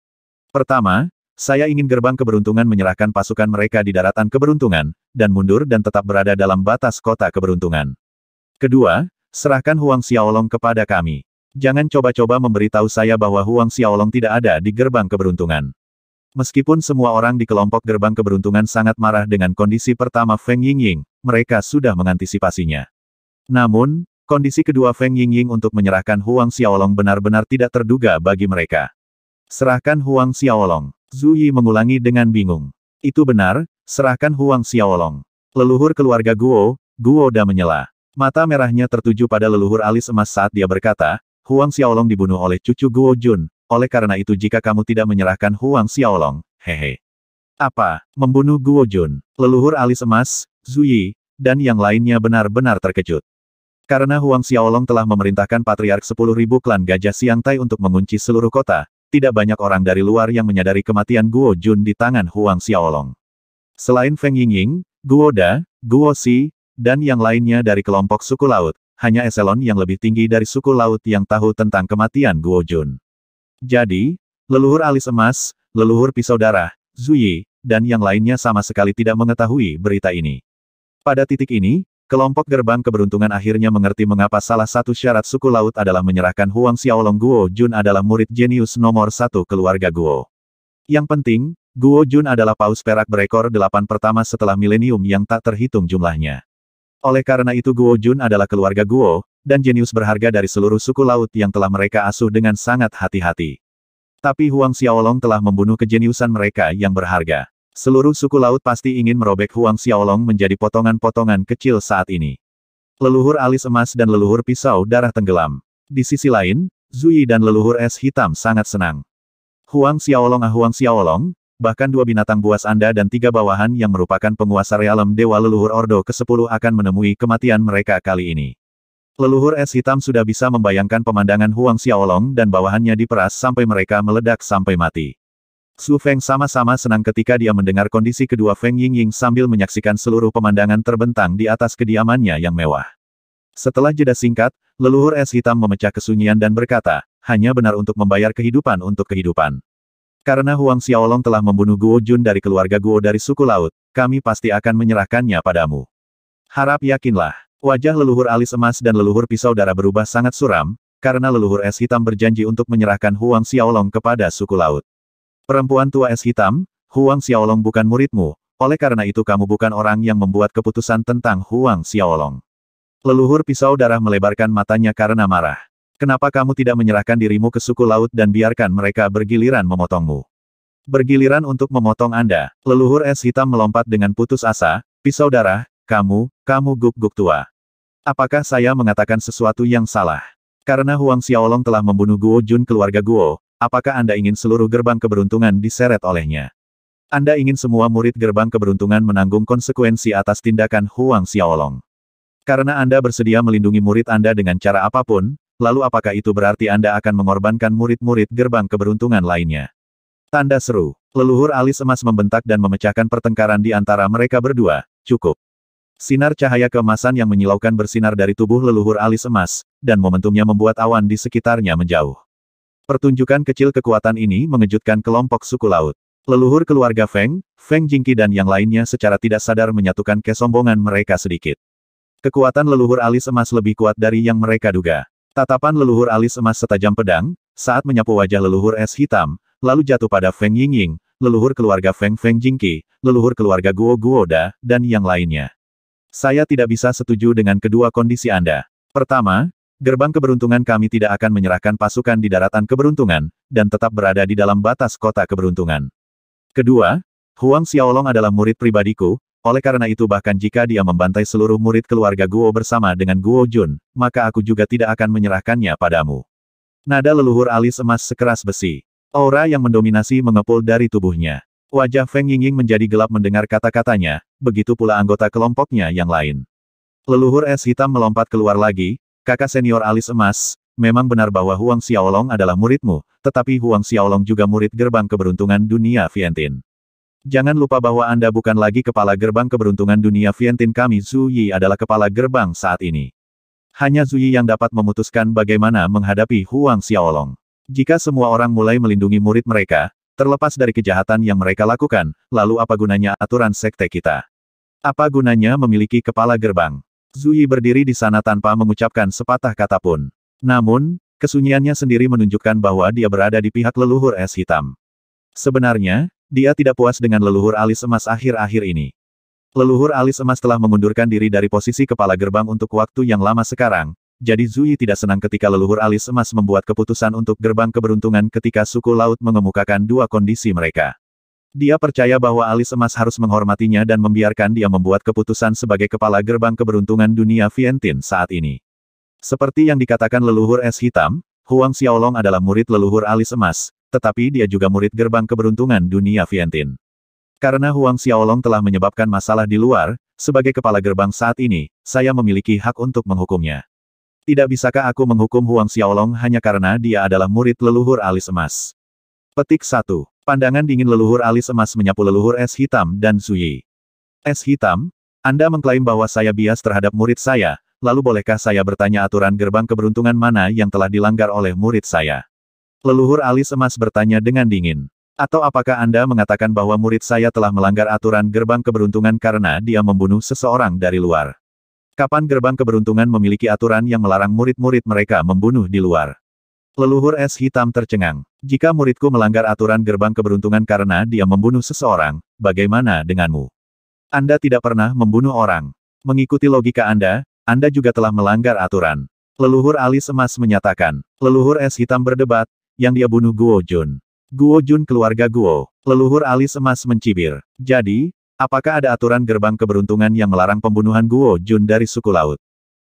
A: Pertama, saya ingin gerbang keberuntungan menyerahkan pasukan mereka di daratan keberuntungan, dan mundur dan tetap berada dalam batas kota keberuntungan. Kedua, serahkan Huang Xiaolong kepada kami. Jangan coba-coba memberitahu saya bahwa Huang Xiaolong tidak ada di gerbang keberuntungan. Meskipun semua orang di kelompok gerbang keberuntungan sangat marah dengan kondisi pertama Feng Yingying, mereka sudah mengantisipasinya. Namun, kondisi kedua Feng Yingying untuk menyerahkan Huang Xiaolong benar-benar tidak terduga bagi mereka. Serahkan Huang Xiaolong. Zhu Yi mengulangi dengan bingung. Itu benar, serahkan Huang Xiaolong. Leluhur keluarga Guo, Guo Da menyela. Mata merahnya tertuju pada leluhur alis emas saat dia berkata, Huang Xiaolong dibunuh oleh cucu Guo Jun, oleh karena itu jika kamu tidak menyerahkan Huang Xiaolong, hehe. Apa, membunuh Guo Jun, leluhur alis emas, Zhu Yi, dan yang lainnya benar-benar terkejut. Karena Huang Xiaolong telah memerintahkan Patriark 10.000 klan Gajah Siang Tai untuk mengunci seluruh kota, tidak banyak orang dari luar yang menyadari kematian Guo Jun di tangan Huang Xiaolong. Selain Feng Yingying, Guo Da, Guo Si, dan yang lainnya dari kelompok suku laut, hanya eselon yang lebih tinggi dari suku laut yang tahu tentang kematian Guo Jun. Jadi, leluhur alis emas, leluhur pisau darah, Zuyi, dan yang lainnya sama sekali tidak mengetahui berita ini. Pada titik ini, Kelompok gerbang keberuntungan akhirnya mengerti mengapa salah satu syarat suku laut adalah menyerahkan Huang Xiaolong Guo Jun adalah murid jenius nomor satu keluarga Guo. Yang penting, Guo Jun adalah paus perak berekor delapan pertama setelah milenium yang tak terhitung jumlahnya. Oleh karena itu Guo Jun adalah keluarga Guo, dan jenius berharga dari seluruh suku laut yang telah mereka asuh dengan sangat hati-hati. Tapi Huang Xiaolong telah membunuh kejeniusan mereka yang berharga. Seluruh suku laut pasti ingin merobek Huang Xiaolong menjadi potongan-potongan kecil saat ini. Leluhur alis emas dan leluhur pisau darah tenggelam. Di sisi lain, Zui dan leluhur es hitam sangat senang. Huang Xiaolong ah Huang Xiaolong, bahkan dua binatang buas Anda dan tiga bawahan yang merupakan penguasa realem Dewa Leluhur Ordo ke-10 akan menemui kematian mereka kali ini. Leluhur es hitam sudah bisa membayangkan pemandangan Huang Xiaolong dan bawahannya diperas sampai mereka meledak sampai mati. Su Feng sama-sama senang ketika dia mendengar kondisi kedua Feng Yingying sambil menyaksikan seluruh pemandangan terbentang di atas kediamannya yang mewah. Setelah jeda singkat, leluhur es hitam memecah kesunyian dan berkata, hanya benar untuk membayar kehidupan untuk kehidupan. Karena Huang Xiaolong telah membunuh Guo Jun dari keluarga Guo dari suku laut, kami pasti akan menyerahkannya padamu. Harap yakinlah, wajah leluhur alis emas dan leluhur pisau darah berubah sangat suram, karena leluhur es hitam berjanji untuk menyerahkan Huang Xiaolong kepada suku laut. Perempuan tua es hitam, Huang Xiaolong bukan muridmu, oleh karena itu kamu bukan orang yang membuat keputusan tentang Huang Xiaolong. Leluhur pisau darah melebarkan matanya karena marah. Kenapa kamu tidak menyerahkan dirimu ke suku laut dan biarkan mereka bergiliran memotongmu? Bergiliran untuk memotong Anda, leluhur es hitam melompat dengan putus asa, pisau darah, kamu, kamu guk-guk tua. Apakah saya mengatakan sesuatu yang salah? Karena Huang Xiaolong telah membunuh Guo Jun keluarga Guo, Apakah Anda ingin seluruh gerbang keberuntungan diseret olehnya? Anda ingin semua murid gerbang keberuntungan menanggung konsekuensi atas tindakan Huang Xiaolong. Karena Anda bersedia melindungi murid Anda dengan cara apapun, lalu apakah itu berarti Anda akan mengorbankan murid-murid gerbang keberuntungan lainnya? Tanda seru. Leluhur alis emas membentak dan memecahkan pertengkaran di antara mereka berdua. Cukup. Sinar cahaya keemasan yang menyilaukan bersinar dari tubuh leluhur alis emas, dan momentumnya membuat awan di sekitarnya menjauh. Pertunjukan kecil kekuatan ini mengejutkan kelompok suku laut. Leluhur keluarga Feng, Feng Jingki dan yang lainnya secara tidak sadar menyatukan kesombongan mereka sedikit. Kekuatan leluhur alis emas lebih kuat dari yang mereka duga. Tatapan leluhur alis emas setajam pedang, saat menyapu wajah leluhur es hitam, lalu jatuh pada Feng Yingying, leluhur keluarga Feng Feng Jingki, leluhur keluarga Guo Guoda, dan yang lainnya. Saya tidak bisa setuju dengan kedua kondisi Anda. Pertama, gerbang keberuntungan kami tidak akan menyerahkan pasukan di daratan keberuntungan, dan tetap berada di dalam batas kota keberuntungan. Kedua, Huang Xiaolong adalah murid pribadiku, oleh karena itu bahkan jika dia membantai seluruh murid keluarga Guo bersama dengan Guo Jun, maka aku juga tidak akan menyerahkannya padamu. Nada leluhur alis emas sekeras besi. Aura yang mendominasi mengepul dari tubuhnya. Wajah Feng Yingying menjadi gelap mendengar kata-katanya, begitu pula anggota kelompoknya yang lain. Leluhur es hitam melompat keluar lagi, Kakak senior alis emas, memang benar bahwa Huang Xiaolong adalah muridmu, tetapi Huang Xiaolong juga murid gerbang keberuntungan dunia Vientin. Jangan lupa bahwa Anda bukan lagi kepala gerbang keberuntungan dunia Vientin kami Zhu Yi adalah kepala gerbang saat ini. Hanya Zhu Yi yang dapat memutuskan bagaimana menghadapi Huang Xiaolong. Jika semua orang mulai melindungi murid mereka, terlepas dari kejahatan yang mereka lakukan, lalu apa gunanya aturan sekte kita? Apa gunanya memiliki kepala gerbang? Zui berdiri di sana tanpa mengucapkan sepatah kata pun. Namun, kesunyiannya sendiri menunjukkan bahwa dia berada di pihak leluhur es hitam. Sebenarnya, dia tidak puas dengan leluhur alis emas akhir-akhir ini. Leluhur alis emas telah mengundurkan diri dari posisi kepala gerbang untuk waktu yang lama sekarang, jadi Zui tidak senang ketika leluhur alis emas membuat keputusan untuk gerbang keberuntungan ketika suku laut mengemukakan dua kondisi mereka. Dia percaya bahwa alis emas harus menghormatinya dan membiarkan dia membuat keputusan sebagai kepala gerbang keberuntungan dunia Vientin saat ini. Seperti yang dikatakan leluhur es hitam, Huang Xiaolong adalah murid leluhur alis emas, tetapi dia juga murid gerbang keberuntungan dunia Vientin. Karena Huang Xiaolong telah menyebabkan masalah di luar, sebagai kepala gerbang saat ini, saya memiliki hak untuk menghukumnya. Tidak bisakah aku menghukum Huang Xiaolong hanya karena dia adalah murid leluhur alis emas? Petik 1. Pandangan dingin leluhur alis emas menyapu leluhur es hitam dan Zuyi. Es hitam, Anda mengklaim bahwa saya bias terhadap murid saya, lalu bolehkah saya bertanya aturan gerbang keberuntungan mana yang telah dilanggar oleh murid saya? Leluhur alis emas bertanya dengan dingin. Atau apakah Anda mengatakan bahwa murid saya telah melanggar aturan gerbang keberuntungan karena dia membunuh seseorang dari luar? Kapan gerbang keberuntungan memiliki aturan yang melarang murid-murid mereka membunuh di luar? Leluhur es hitam tercengang. Jika muridku melanggar aturan gerbang keberuntungan karena dia membunuh seseorang, bagaimana denganmu? Anda tidak pernah membunuh orang. Mengikuti logika Anda, Anda juga telah melanggar aturan. Leluhur alis emas menyatakan, leluhur es hitam berdebat, yang dia bunuh Guo Jun. Guo Jun keluarga Guo, leluhur alis emas mencibir. Jadi, Apakah ada aturan gerbang keberuntungan yang melarang pembunuhan Guo Jun dari suku laut?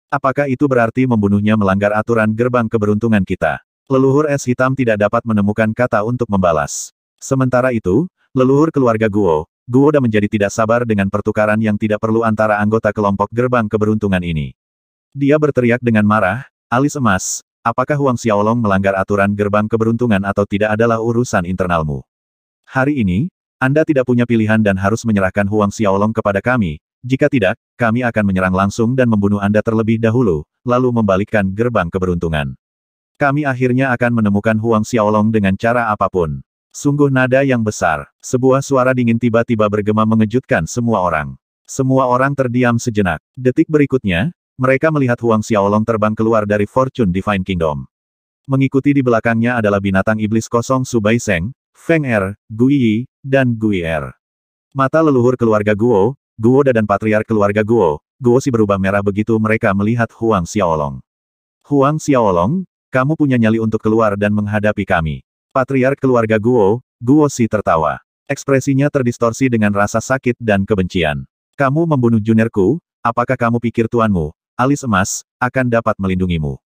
A: Apakah itu berarti membunuhnya melanggar aturan gerbang keberuntungan kita? Leluhur es hitam tidak dapat menemukan kata untuk membalas. Sementara itu, leluhur keluarga Guo, Guo Da menjadi tidak sabar dengan pertukaran yang tidak perlu antara anggota kelompok gerbang keberuntungan ini. Dia berteriak dengan marah, alis emas, apakah Huang Xiaolong melanggar aturan gerbang keberuntungan atau tidak adalah urusan internalmu. Hari ini, Anda tidak punya pilihan dan harus menyerahkan Huang Xiaolong kepada kami, jika tidak, kami akan menyerang langsung dan membunuh Anda terlebih dahulu, lalu membalikkan gerbang keberuntungan. Kami akhirnya akan menemukan Huang Xiaolong dengan cara apapun. Sungguh nada yang besar, sebuah suara dingin tiba-tiba bergema mengejutkan semua orang. Semua orang terdiam sejenak. Detik berikutnya, mereka melihat Huang Xiaolong terbang keluar dari Fortune Divine Kingdom. Mengikuti di belakangnya adalah binatang iblis kosong Subai Seng, Feng Er, Gui Yi, dan Gui Er. Mata leluhur keluarga Guo, Guo Da dan patriar keluarga Guo, Guo Si berubah merah begitu mereka melihat Huang Xiaolong. Huang Xiaolong, kamu punya nyali untuk keluar dan menghadapi kami. Patriark keluarga Guo, Guo Si tertawa. Ekspresinya terdistorsi dengan rasa sakit dan kebencian. Kamu membunuh Junerku, apakah kamu pikir tuanmu, alis emas, akan dapat melindungimu?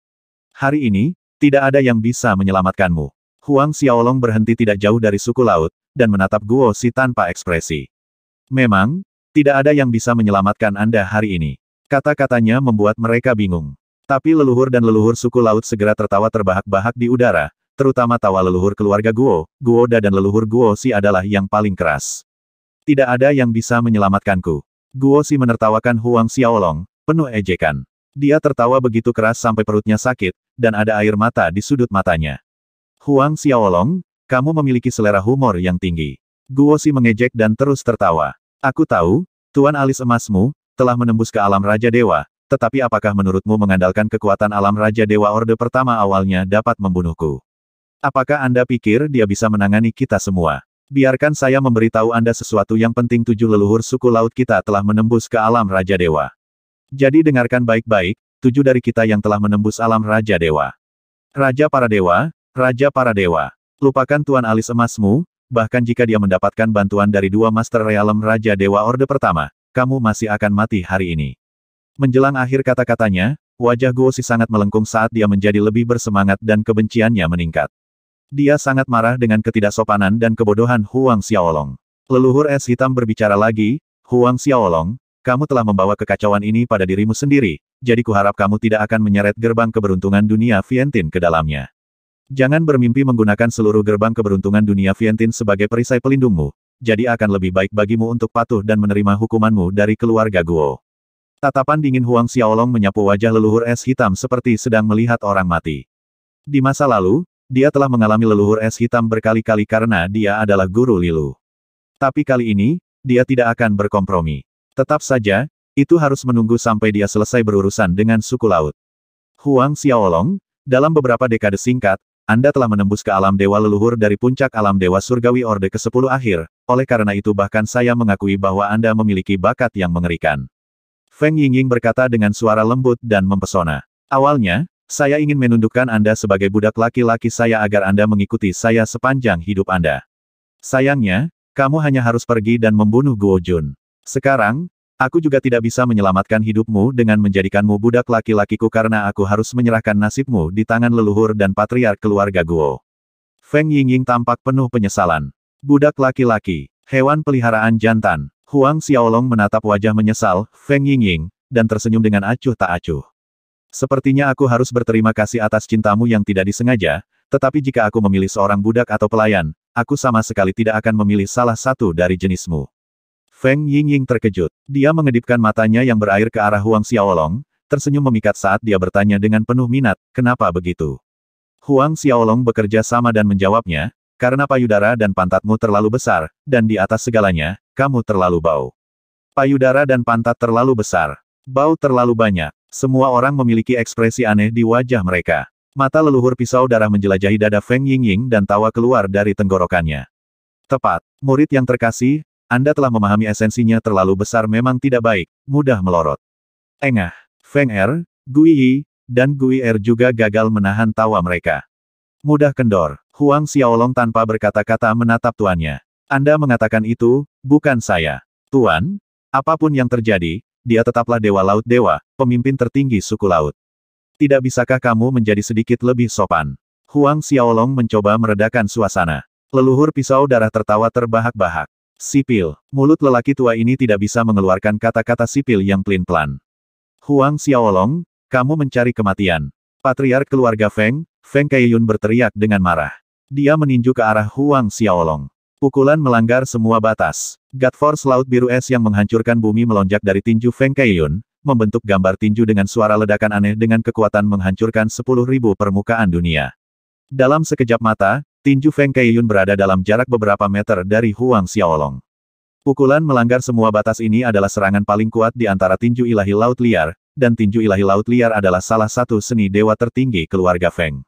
A: Hari ini, tidak ada yang bisa menyelamatkanmu. Huang Xiaolong berhenti tidak jauh dari suku laut, dan menatap Guo Si tanpa ekspresi. Memang, tidak ada yang bisa menyelamatkan Anda hari ini. Kata-katanya membuat mereka bingung. Tapi leluhur dan leluhur suku laut segera tertawa terbahak-bahak di udara, terutama tawa leluhur keluarga Guo, Guo Da dan leluhur Guo Si adalah yang paling keras. Tidak ada yang bisa menyelamatkanku. Guo Si menertawakan Huang Xiaolong, penuh ejekan. Dia tertawa begitu keras sampai perutnya sakit, dan ada air mata di sudut matanya. Huang Xiaolong, kamu memiliki selera humor yang tinggi. Guo Si mengejek dan terus tertawa. Aku tahu, Tuan alis emasmu, telah menembus ke alam Raja Dewa, tetapi apakah menurutmu mengandalkan kekuatan alam Raja Dewa Orde pertama awalnya dapat membunuhku? Apakah Anda pikir dia bisa menangani kita semua? Biarkan saya memberitahu Anda sesuatu yang penting tujuh leluhur suku laut kita telah menembus ke alam Raja Dewa. Jadi dengarkan baik-baik, tujuh dari kita yang telah menembus alam Raja Dewa. Raja para Dewa, Raja para Dewa. Lupakan Tuan Alis emasmu, bahkan jika dia mendapatkan bantuan dari dua Master Realem Raja Dewa Orde Pertama, kamu masih akan mati hari ini. Menjelang akhir kata-katanya, wajah Guo si sangat melengkung saat dia menjadi lebih bersemangat dan kebenciannya meningkat. Dia sangat marah dengan ketidaksopanan dan kebodohan Huang Xiaolong. Leluhur es hitam berbicara lagi, Huang Xiaolong, kamu telah membawa kekacauan ini pada dirimu sendiri, jadi kuharap kamu tidak akan menyeret gerbang keberuntungan dunia Vientin ke dalamnya. Jangan bermimpi menggunakan seluruh gerbang keberuntungan dunia Vientin sebagai perisai pelindungmu, jadi akan lebih baik bagimu untuk patuh dan menerima hukumanmu dari keluarga Guo. Tatapan dingin Huang Xiaolong menyapu wajah leluhur es hitam seperti sedang melihat orang mati. Di masa lalu, dia telah mengalami leluhur es hitam berkali-kali karena dia adalah guru Lilu. Tapi kali ini, dia tidak akan berkompromi. Tetap saja, itu harus menunggu sampai dia selesai berurusan dengan suku laut. Huang Xiaolong, dalam beberapa dekade singkat, anda telah menembus ke alam dewa leluhur dari puncak alam dewa surgawi Orde ke-10 akhir, oleh karena itu bahkan saya mengakui bahwa Anda memiliki bakat yang mengerikan. Feng Yingying berkata dengan suara lembut dan mempesona. Awalnya, saya ingin menundukkan Anda sebagai budak laki-laki saya agar Anda mengikuti saya sepanjang hidup Anda. Sayangnya, kamu hanya harus pergi dan membunuh Guo Jun. Sekarang, aku juga tidak bisa menyelamatkan hidupmu dengan menjadikanmu budak laki-lakiku karena aku harus menyerahkan nasibmu di tangan leluhur dan patriark keluarga Guo. Feng Yingying tampak penuh penyesalan. Budak laki-laki, hewan peliharaan jantan. Huang Xiaolong menatap wajah menyesal, Feng Yingying, dan tersenyum dengan acuh tak acuh. Sepertinya aku harus berterima kasih atas cintamu yang tidak disengaja, tetapi jika aku memilih seorang budak atau pelayan, aku sama sekali tidak akan memilih salah satu dari jenismu. Feng Yingying terkejut. Dia mengedipkan matanya yang berair ke arah Huang Xiaolong, tersenyum memikat saat dia bertanya dengan penuh minat, kenapa begitu? Huang Xiaolong bekerja sama dan menjawabnya, karena payudara dan pantatmu terlalu besar, dan di atas segalanya, kamu terlalu bau. Payudara dan pantat terlalu besar. Bau terlalu banyak. Semua orang memiliki ekspresi aneh di wajah mereka. Mata leluhur pisau darah menjelajahi dada Feng Yingying dan tawa keluar dari tenggorokannya. Tepat, murid yang terkasih, Anda telah memahami esensinya terlalu besar memang tidak baik, mudah melorot. Engah, Feng Er, Gui Yi, dan Gui Er juga gagal menahan tawa mereka. Mudah kendor, Huang Xiaolong tanpa berkata-kata menatap tuannya. Anda mengatakan itu, bukan saya. Tuan, apapun yang terjadi, dia tetaplah Dewa Laut Dewa, pemimpin tertinggi suku laut. Tidak bisakah kamu menjadi sedikit lebih sopan? Huang Xiaolong mencoba meredakan suasana. Leluhur pisau darah tertawa terbahak-bahak. Sipil. Mulut lelaki tua ini tidak bisa mengeluarkan kata-kata sipil yang pelin-pelan. Huang Xiaolong, kamu mencari kematian. Patriar keluarga Feng, Feng Kaiyun berteriak dengan marah. Dia meninju ke arah Huang Xiaolong. Pukulan melanggar semua batas. God Force Laut Biru Es yang menghancurkan bumi melonjak dari tinju Feng Keiyun, membentuk gambar tinju dengan suara ledakan aneh dengan kekuatan menghancurkan 10.000 permukaan dunia. Dalam sekejap mata, tinju Feng Keiyun berada dalam jarak beberapa meter dari Huang Xiaolong. Pukulan melanggar semua batas ini adalah serangan paling kuat di antara tinju ilahi laut liar, dan tinju ilahi laut liar adalah salah satu seni dewa tertinggi keluarga Feng.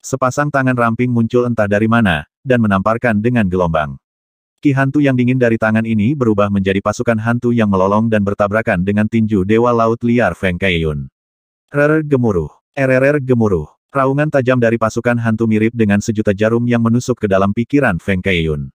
A: Sepasang tangan ramping muncul entah dari mana, dan menamparkan dengan gelombang. Ki hantu yang dingin dari tangan ini berubah menjadi pasukan hantu yang melolong dan bertabrakan dengan tinju Dewa Laut Liar Feng Kaiyun. Rer gemuruh. Ererer gemuruh. Raungan tajam dari pasukan hantu mirip dengan sejuta jarum yang menusuk ke dalam pikiran Feng Kaiyun.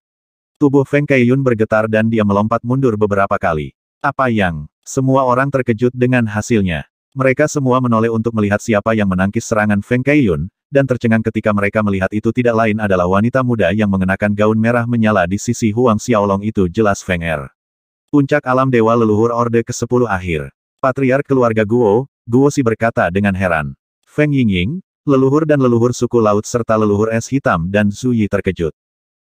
A: Tubuh Feng Kaiyun bergetar dan dia melompat mundur beberapa kali. Apa yang? Semua orang terkejut dengan hasilnya. Mereka semua menoleh untuk melihat siapa yang menangkis serangan Feng Kaiyun, dan tercengang ketika mereka melihat itu tidak lain adalah wanita muda yang mengenakan gaun merah menyala di sisi Huang Xiaolong itu jelas Feng Er. Puncak alam dewa leluhur Orde ke-10 akhir. Patriark keluarga Guo, Guo Si berkata dengan heran. Feng Yingying, leluhur dan leluhur suku laut serta leluhur es hitam dan Zuyi terkejut.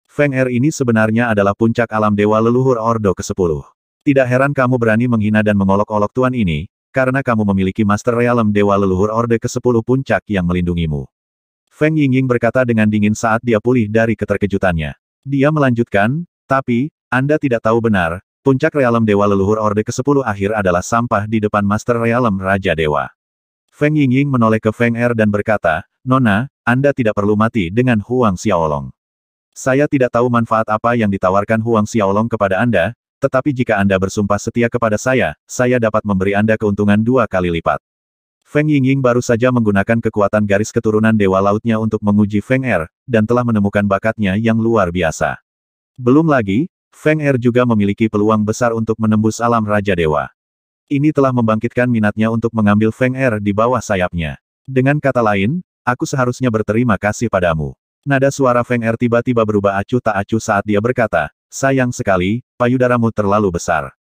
A: Feng Er ini sebenarnya adalah puncak alam dewa leluhur Ordo ke-10. Tidak heran kamu berani menghina dan mengolok-olok tuan ini, karena kamu memiliki Master Realem Dewa Leluhur Orde ke-10 Puncak yang melindungimu. Feng Yingying berkata dengan dingin saat dia pulih dari keterkejutannya. Dia melanjutkan, tapi, Anda tidak tahu benar, puncak realem Dewa Leluhur Orde ke-10 akhir adalah sampah di depan Master Realem Raja Dewa. Feng Yingying menoleh ke Feng Er dan berkata, Nona, Anda tidak perlu mati dengan Huang Xiaolong. Saya tidak tahu manfaat apa yang ditawarkan Huang Xiaolong kepada Anda, tetapi jika Anda bersumpah setia kepada saya, saya dapat memberi Anda keuntungan dua kali lipat. Feng Yingying baru saja menggunakan kekuatan garis keturunan Dewa Lautnya untuk menguji Feng Er, dan telah menemukan bakatnya yang luar biasa. Belum lagi, Feng Er juga memiliki peluang besar untuk menembus alam Raja Dewa. Ini telah membangkitkan minatnya untuk mengambil Feng Er di bawah sayapnya. Dengan kata lain, aku seharusnya berterima kasih padamu. Nada suara Feng Er tiba-tiba berubah acuh tak acuh saat dia berkata, Sayang sekali, payudaramu terlalu besar.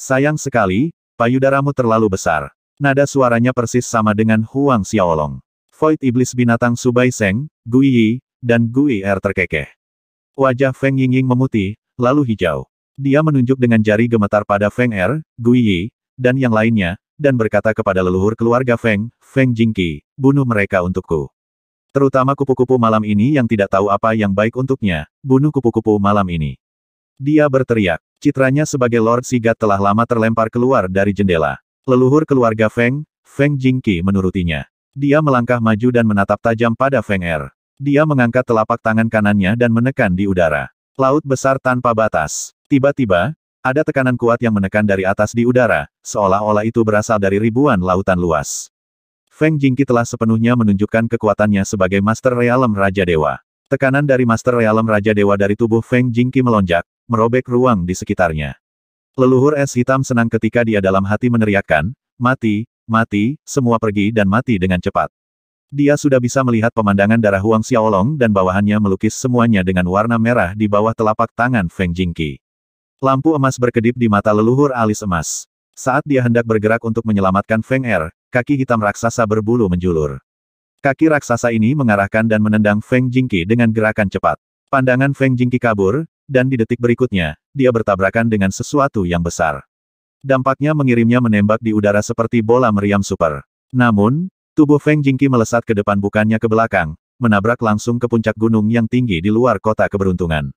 A: Sayang sekali, payudaramu terlalu besar. Nada suaranya persis sama dengan Huang Xiaolong. Void iblis binatang Subai Seng, Gui Yi, dan Gui Er terkekeh. Wajah Feng Yingying memutih, lalu hijau. Dia menunjuk dengan jari gemetar pada Feng Er, Gui Yi, dan yang lainnya, dan berkata kepada leluhur keluarga Feng, Feng Jingqi, bunuh mereka untukku. Terutama kupu-kupu malam ini yang tidak tahu apa yang baik untuknya, bunuh kupu-kupu malam ini. Dia berteriak, citranya sebagai Lord Sigat telah lama terlempar keluar dari jendela. Leluhur keluarga Feng, Feng Jingqi menurutinya. Dia melangkah maju dan menatap tajam pada Feng Er. Dia mengangkat telapak tangan kanannya dan menekan di udara. Laut besar tanpa batas. Tiba-tiba, ada tekanan kuat yang menekan dari atas di udara, seolah-olah itu berasal dari ribuan lautan luas. Feng Jingqi telah sepenuhnya menunjukkan kekuatannya sebagai Master Realem Raja Dewa. Tekanan dari Master Realem Raja Dewa dari tubuh Feng Jingqi melonjak, merobek ruang di sekitarnya. Leluhur es hitam senang ketika dia dalam hati meneriakkan, mati, mati, semua pergi dan mati dengan cepat. Dia sudah bisa melihat pemandangan darah Huang Xiaolong dan bawahannya melukis semuanya dengan warna merah di bawah telapak tangan Feng Jingqi. Lampu emas berkedip di mata leluhur alis emas. Saat dia hendak bergerak untuk menyelamatkan Feng Er, kaki hitam raksasa berbulu menjulur. Kaki raksasa ini mengarahkan dan menendang Feng Jingqi dengan gerakan cepat. Pandangan Feng Jingqi kabur, dan di detik berikutnya, dia bertabrakan dengan sesuatu yang besar. Dampaknya mengirimnya menembak di udara seperti bola meriam super. Namun, tubuh Feng Jingqi melesat ke depan bukannya ke belakang, menabrak langsung ke puncak gunung yang tinggi di luar kota keberuntungan.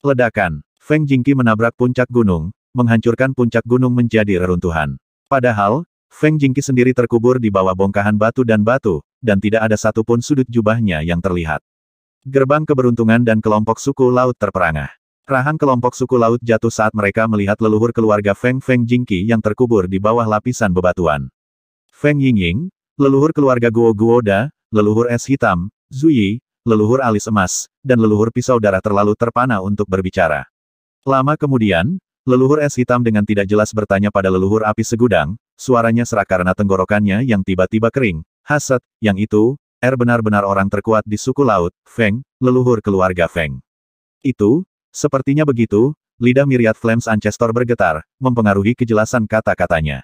A: Ledakan, Feng Jingqi menabrak puncak gunung, menghancurkan puncak gunung menjadi reruntuhan. Padahal, Feng Jingqi sendiri terkubur di bawah bongkahan batu dan batu, dan tidak ada satupun sudut jubahnya yang terlihat. Gerbang keberuntungan dan kelompok suku laut terperangah. Rahang kelompok suku laut jatuh saat mereka melihat leluhur keluarga Feng Feng Jingqi yang terkubur di bawah lapisan bebatuan. Feng Yingying, leluhur keluarga Guo Guoda, leluhur es hitam, Zuyi, leluhur alis emas, dan leluhur pisau darah terlalu terpana untuk berbicara. Lama kemudian, leluhur es hitam dengan tidak jelas bertanya pada leluhur api segudang, suaranya serak karena tenggorokannya yang tiba-tiba kering, hasad, yang itu, Er benar-benar orang terkuat di suku laut, Feng, leluhur keluarga Feng. Itu, Sepertinya begitu, lidah miriat Flames Ancestor bergetar, mempengaruhi kejelasan kata-katanya.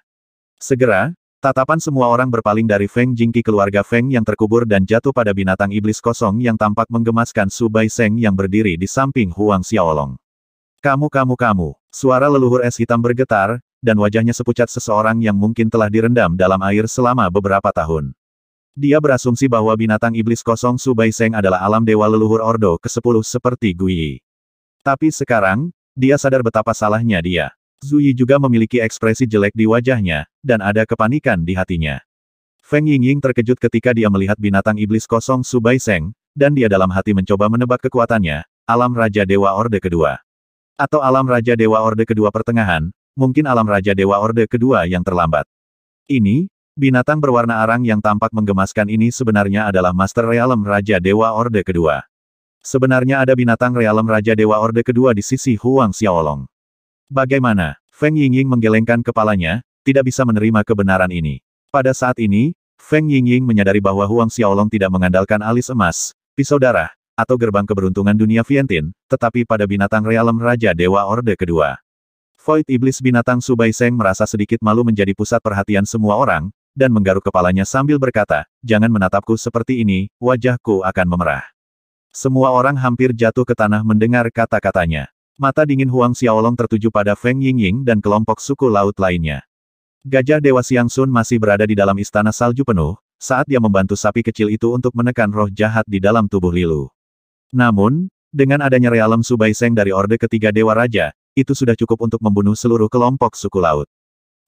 A: Segera, tatapan semua orang berpaling dari Feng Jingki keluarga Feng yang terkubur dan jatuh pada binatang iblis kosong yang tampak menggemaskan Su Bai Seng yang berdiri di samping Huang Xiaolong. Kamu kamu kamu, suara leluhur es hitam bergetar, dan wajahnya sepucat seseorang yang mungkin telah direndam dalam air selama beberapa tahun. Dia berasumsi bahwa binatang iblis kosong Su Bai Seng adalah alam dewa leluhur Ordo ke-10 seperti Gui. Tapi sekarang, dia sadar betapa salahnya dia. Zuyi juga memiliki ekspresi jelek di wajahnya, dan ada kepanikan di hatinya. Feng Yingying terkejut ketika dia melihat binatang iblis kosong Subai Seng, dan dia dalam hati mencoba menebak kekuatannya, alam Raja Dewa Orde Kedua. Atau alam Raja Dewa Orde Kedua Pertengahan, mungkin alam Raja Dewa Orde Kedua yang terlambat. Ini, binatang berwarna arang yang tampak menggemaskan ini sebenarnya adalah Master Realm Raja Dewa Orde Kedua. Sebenarnya ada binatang realem Raja Dewa Orde Kedua di sisi Huang Xiaolong. Bagaimana? Feng Yingying menggelengkan kepalanya, tidak bisa menerima kebenaran ini. Pada saat ini, Feng Yingying menyadari bahwa Huang Xiaolong tidak mengandalkan alis emas, pisau darah, atau gerbang keberuntungan dunia Vientin, tetapi pada binatang realem Raja Dewa Orde Kedua. Void Iblis Binatang Subai Seng merasa sedikit malu menjadi pusat perhatian semua orang, dan menggaruk kepalanya sambil berkata, jangan menatapku seperti ini, wajahku akan memerah. Semua orang hampir jatuh ke tanah mendengar kata-katanya. Mata dingin Huang Xiaolong tertuju pada Feng Yingying dan kelompok suku laut lainnya. Gajah Dewa Siang Sun masih berada di dalam istana salju penuh, saat dia membantu sapi kecil itu untuk menekan roh jahat di dalam tubuh Lilu. Namun, dengan adanya realem Subai Seng dari Orde Ketiga Dewa Raja, itu sudah cukup untuk membunuh seluruh kelompok suku laut.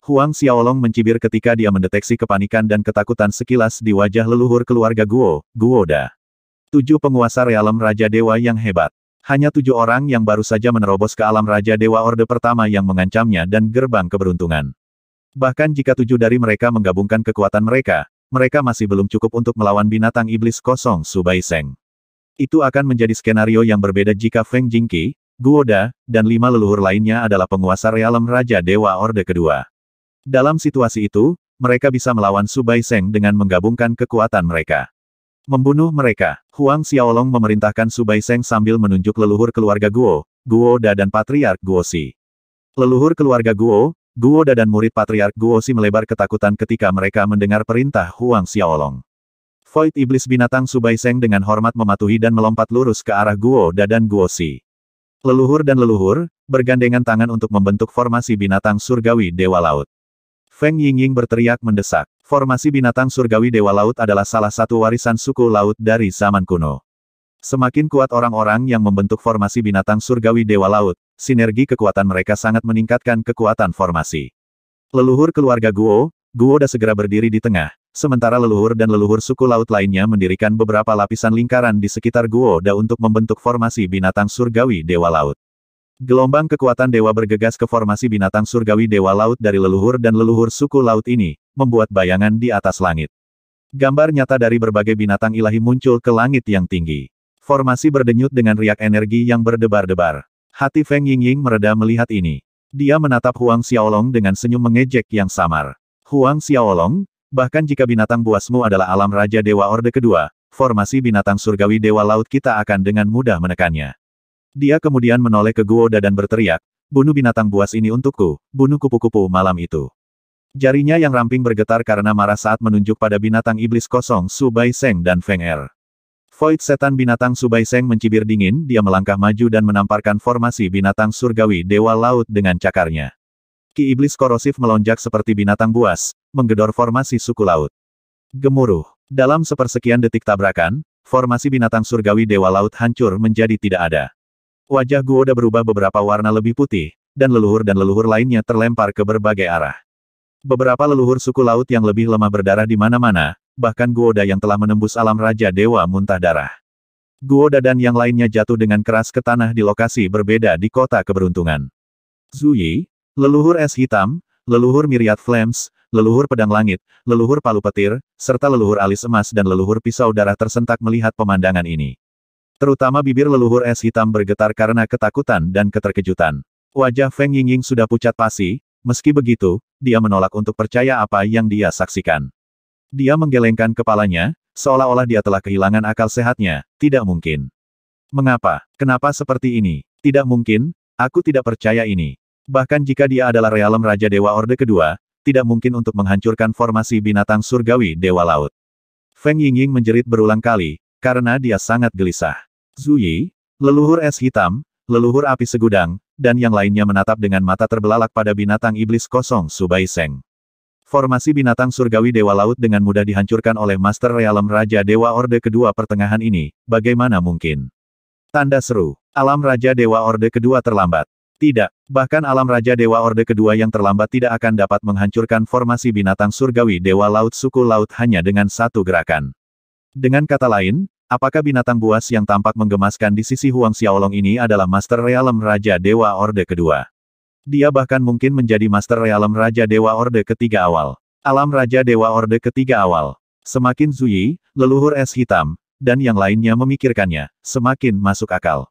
A: Huang Xiaolong mencibir ketika dia mendeteksi kepanikan dan ketakutan sekilas di wajah leluhur keluarga Guo, Guoda. Tujuh penguasa realem Raja Dewa yang hebat. Hanya tujuh orang yang baru saja menerobos ke alam Raja Dewa Orde Pertama yang mengancamnya dan gerbang keberuntungan. Bahkan jika tujuh dari mereka menggabungkan kekuatan mereka, mereka masih belum cukup untuk melawan binatang iblis kosong Subai Seng. Itu akan menjadi skenario yang berbeda jika Feng Jingqi, Guoda, dan lima leluhur lainnya adalah penguasa realem Raja Dewa Orde Kedua. Dalam situasi itu, mereka bisa melawan Subai Seng dengan menggabungkan kekuatan mereka. Membunuh mereka, Huang Xiaolong memerintahkan Subai Sheng sambil menunjuk leluhur keluarga Guo, Guo Da dan Patriark Guo Si. Leluhur keluarga Guo, Guo Da dan murid Patriark Guo Si melebar ketakutan ketika mereka mendengar perintah Huang Xiaolong. Void Iblis Binatang Subai Sheng dengan hormat mematuhi dan melompat lurus ke arah Guo Da dan Guo Si. Leluhur dan leluhur, bergandengan tangan untuk membentuk formasi binatang surgawi Dewa Laut. Feng Yingying berteriak mendesak. Formasi binatang surgawi Dewa Laut adalah salah satu warisan suku laut dari zaman kuno. Semakin kuat orang-orang yang membentuk formasi binatang surgawi Dewa Laut, sinergi kekuatan mereka sangat meningkatkan kekuatan formasi. Leluhur keluarga Guo, Guo da segera berdiri di tengah, sementara leluhur dan leluhur suku laut lainnya mendirikan beberapa lapisan lingkaran di sekitar Guo da untuk membentuk formasi binatang surgawi Dewa Laut. Gelombang kekuatan dewa bergegas ke formasi binatang surgawi Dewa Laut dari leluhur dan leluhur suku laut ini, membuat bayangan di atas langit. Gambar nyata dari berbagai binatang ilahi muncul ke langit yang tinggi. Formasi berdenyut dengan riak energi yang berdebar-debar. Hati Feng Yingying mereda melihat ini. Dia menatap Huang Xiaolong dengan senyum mengejek yang samar. Huang Xiaolong, bahkan jika binatang buasmu adalah alam Raja Dewa Orde Kedua, formasi binatang surgawi Dewa Laut kita akan dengan mudah menekannya. Dia kemudian menoleh ke Guoda dan berteriak, bunuh binatang buas ini untukku, bunuh kupu-kupu malam itu. Jarinya yang ramping bergetar karena marah saat menunjuk pada binatang iblis kosong Subai Seng dan Feng Er. Void setan binatang Subai Seng mencibir dingin, dia melangkah maju dan menamparkan formasi binatang surgawi Dewa Laut dengan cakarnya. Ki iblis korosif melonjak seperti binatang buas, menggedor formasi suku laut. Gemuruh. Dalam sepersekian detik tabrakan, formasi binatang surgawi Dewa Laut hancur menjadi tidak ada. Wajah Guoda berubah beberapa warna lebih putih, dan leluhur dan leluhur lainnya terlempar ke berbagai arah. Beberapa leluhur suku laut yang lebih lemah berdarah di mana-mana, bahkan Guoda yang telah menembus alam Raja Dewa muntah darah. Guoda dan yang lainnya jatuh dengan keras ke tanah di lokasi berbeda di kota keberuntungan. Zuyi, leluhur es hitam, leluhur miriat flames, leluhur pedang langit, leluhur palu petir, serta leluhur alis emas dan leluhur pisau darah tersentak melihat pemandangan ini. Terutama bibir leluhur es hitam bergetar karena ketakutan dan keterkejutan. Wajah Feng Yingying sudah pucat pasi, meski begitu, dia menolak untuk percaya apa yang dia saksikan. Dia menggelengkan kepalanya, seolah-olah dia telah kehilangan akal sehatnya, tidak mungkin. Mengapa? Kenapa seperti ini? Tidak mungkin, aku tidak percaya ini. Bahkan jika dia adalah realem Raja Dewa Orde Kedua, tidak mungkin untuk menghancurkan formasi binatang surgawi Dewa Laut. Feng Yingying menjerit berulang kali, karena dia sangat gelisah. Zuyi, leluhur es hitam, leluhur api segudang, dan yang lainnya menatap dengan mata terbelalak pada binatang iblis kosong Subai Seng. Formasi binatang surgawi Dewa Laut dengan mudah dihancurkan oleh Master Realm Raja Dewa Orde Kedua pertengahan ini, bagaimana mungkin? Tanda seru, alam Raja Dewa Orde Kedua terlambat. Tidak, bahkan alam Raja Dewa Orde Kedua yang terlambat tidak akan dapat menghancurkan formasi binatang surgawi Dewa Laut Suku Laut hanya dengan satu gerakan. Dengan kata lain, Apakah binatang buas yang tampak menggemaskan di sisi Huang Xiaolong ini adalah Master Realm Raja Dewa Orde kedua? Dia bahkan mungkin menjadi Master Realm Raja Dewa Orde ketiga awal. Alam Raja Dewa Orde ketiga awal. Semakin Zuyi, leluhur es hitam, dan yang lainnya memikirkannya, semakin masuk akal.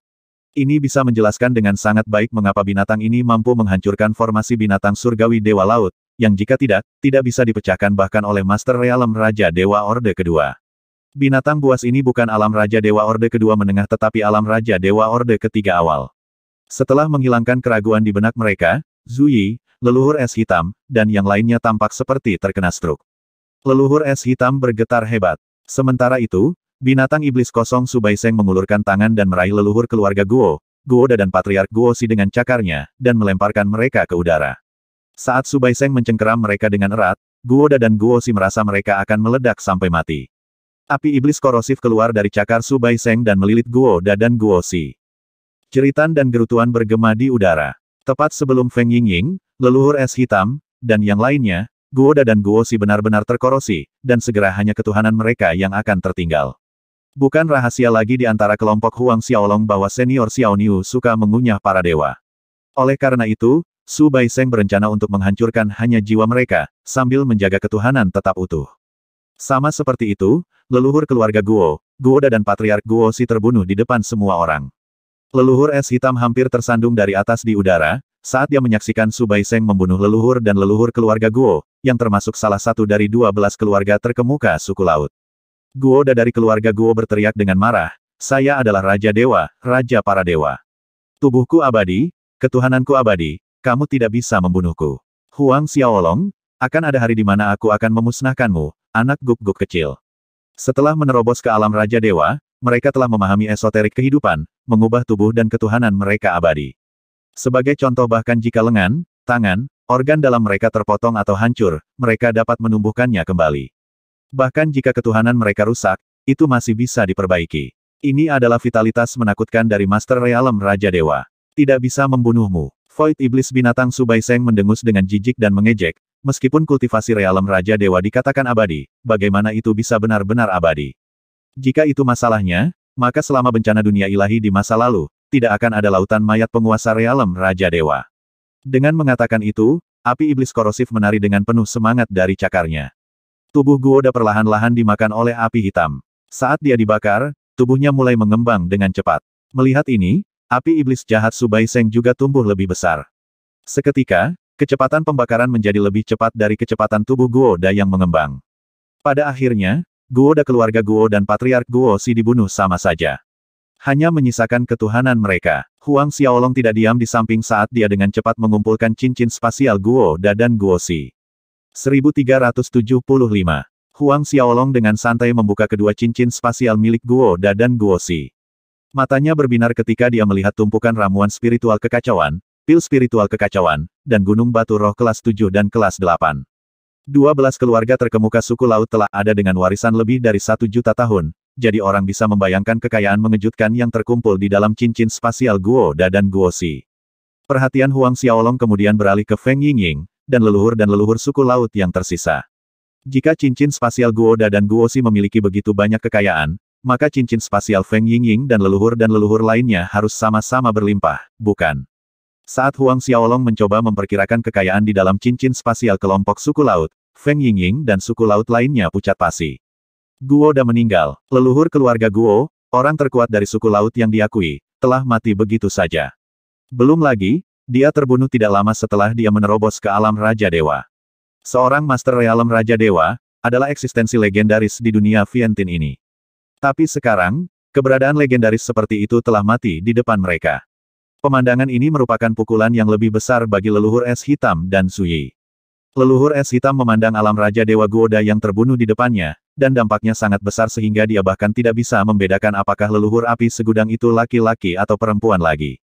A: Ini bisa menjelaskan dengan sangat baik mengapa binatang ini mampu menghancurkan formasi binatang surgawi Dewa Laut, yang jika tidak, tidak bisa dipecahkan bahkan oleh Master Realm Raja Dewa Orde kedua. Binatang buas ini bukan alam Raja Dewa Orde kedua menengah tetapi alam Raja Dewa Orde ketiga awal. Setelah menghilangkan keraguan di benak mereka, Zuyi, leluhur es hitam, dan yang lainnya tampak seperti terkena struk. Leluhur es hitam bergetar hebat. Sementara itu, binatang iblis kosong Subaiseng mengulurkan tangan dan meraih leluhur keluarga Guo, Guoda dan Patriark Guo Si dengan cakarnya, dan melemparkan mereka ke udara. Saat Subaiseng mencengkeram mereka dengan erat, Guoda dan Guo Si merasa mereka akan meledak sampai mati. Api iblis korosif keluar dari cakar Su Bai Seng dan melilit Guo Da dan Guo Si. Ceritan dan gerutuan bergema di udara. Tepat sebelum Feng Yingying, leluhur es hitam, dan yang lainnya, Guo Da dan Guo Si benar-benar terkorosi, dan segera hanya ketuhanan mereka yang akan tertinggal. Bukan rahasia lagi di antara kelompok Huang Xiaolong bahwa senior Xiaoniu suka mengunyah para dewa. Oleh karena itu, Su Bai Seng berencana untuk menghancurkan hanya jiwa mereka, sambil menjaga ketuhanan tetap utuh. Sama seperti itu, leluhur keluarga Guo, Guoda dan Patriark Guo Si terbunuh di depan semua orang. Leluhur es hitam hampir tersandung dari atas di udara, saat dia menyaksikan Subai Seng membunuh leluhur dan leluhur keluarga Guo, yang termasuk salah satu dari dua belas keluarga terkemuka suku laut. Guoda dari keluarga Guo berteriak dengan marah, saya adalah Raja Dewa, Raja para Dewa. Tubuhku abadi, ketuhananku abadi, kamu tidak bisa membunuhku. Huang Xiaolong, akan ada hari di mana aku akan memusnahkanmu, anak guk-guk kecil. Setelah menerobos ke alam Raja Dewa, mereka telah memahami esoterik kehidupan, mengubah tubuh dan ketuhanan mereka abadi. Sebagai contoh bahkan jika lengan, tangan, organ dalam mereka terpotong atau hancur, mereka dapat menumbuhkannya kembali. Bahkan jika ketuhanan mereka rusak, itu masih bisa diperbaiki. Ini adalah vitalitas menakutkan dari Master Realm Raja Dewa. Tidak bisa membunuhmu. Void Iblis Binatang Subaiseng mendengus dengan jijik dan mengejek, meskipun kultivasi realem Raja Dewa dikatakan abadi, bagaimana itu bisa benar-benar abadi? Jika itu masalahnya, maka selama bencana dunia ilahi di masa lalu, tidak akan ada lautan mayat penguasa realem Raja Dewa. Dengan mengatakan itu, api iblis korosif menari dengan penuh semangat dari cakarnya. Tubuh Guoda perlahan-lahan dimakan oleh api hitam. Saat dia dibakar, tubuhnya mulai mengembang dengan cepat. Melihat ini, api iblis jahat Subai Seng juga tumbuh lebih besar. Seketika, Kecepatan pembakaran menjadi lebih cepat dari kecepatan tubuh Guo Da yang mengembang. Pada akhirnya, Guo Da keluarga Guo dan Patriark Guo Si dibunuh sama saja. Hanya menyisakan ketuhanan mereka. Huang Xiaolong tidak diam di samping saat dia dengan cepat mengumpulkan cincin spasial Guo Da dan Guo Si. 1375. Huang Xiaolong dengan santai membuka kedua cincin spasial milik Guo Da dan Guo Si. Matanya berbinar ketika dia melihat tumpukan ramuan spiritual kekacauan, pil spiritual kekacauan, dan gunung batu roh kelas 7 dan kelas 8. 12 keluarga terkemuka suku laut telah ada dengan warisan lebih dari satu juta tahun, jadi orang bisa membayangkan kekayaan mengejutkan yang terkumpul di dalam cincin spasial Guo Da dan Guo Si. Perhatian Huang Xiaolong kemudian beralih ke Feng Yingying, dan leluhur dan leluhur suku laut yang tersisa. Jika cincin spasial Guo Da dan Guo Si memiliki begitu banyak kekayaan, maka cincin spasial Feng Yingying dan leluhur dan leluhur lainnya harus sama-sama berlimpah, bukan? Saat Huang Xiaolong mencoba memperkirakan kekayaan di dalam cincin spasial kelompok suku laut, Feng Yingying dan suku laut lainnya pucat pasi. Guo Da meninggal. Leluhur keluarga Guo, orang terkuat dari suku laut yang diakui, telah mati begitu saja. Belum lagi, dia terbunuh tidak lama setelah dia menerobos ke alam Raja Dewa. Seorang Master Realm Raja Dewa, adalah eksistensi legendaris di dunia Vientin ini. Tapi sekarang, keberadaan legendaris seperti itu telah mati di depan mereka. Pemandangan ini merupakan pukulan yang lebih besar bagi leluhur es hitam dan Suyi. Leluhur es hitam memandang alam Raja Dewa Goda yang terbunuh di depannya, dan dampaknya sangat besar sehingga dia bahkan tidak bisa membedakan apakah leluhur api segudang itu laki-laki atau perempuan lagi.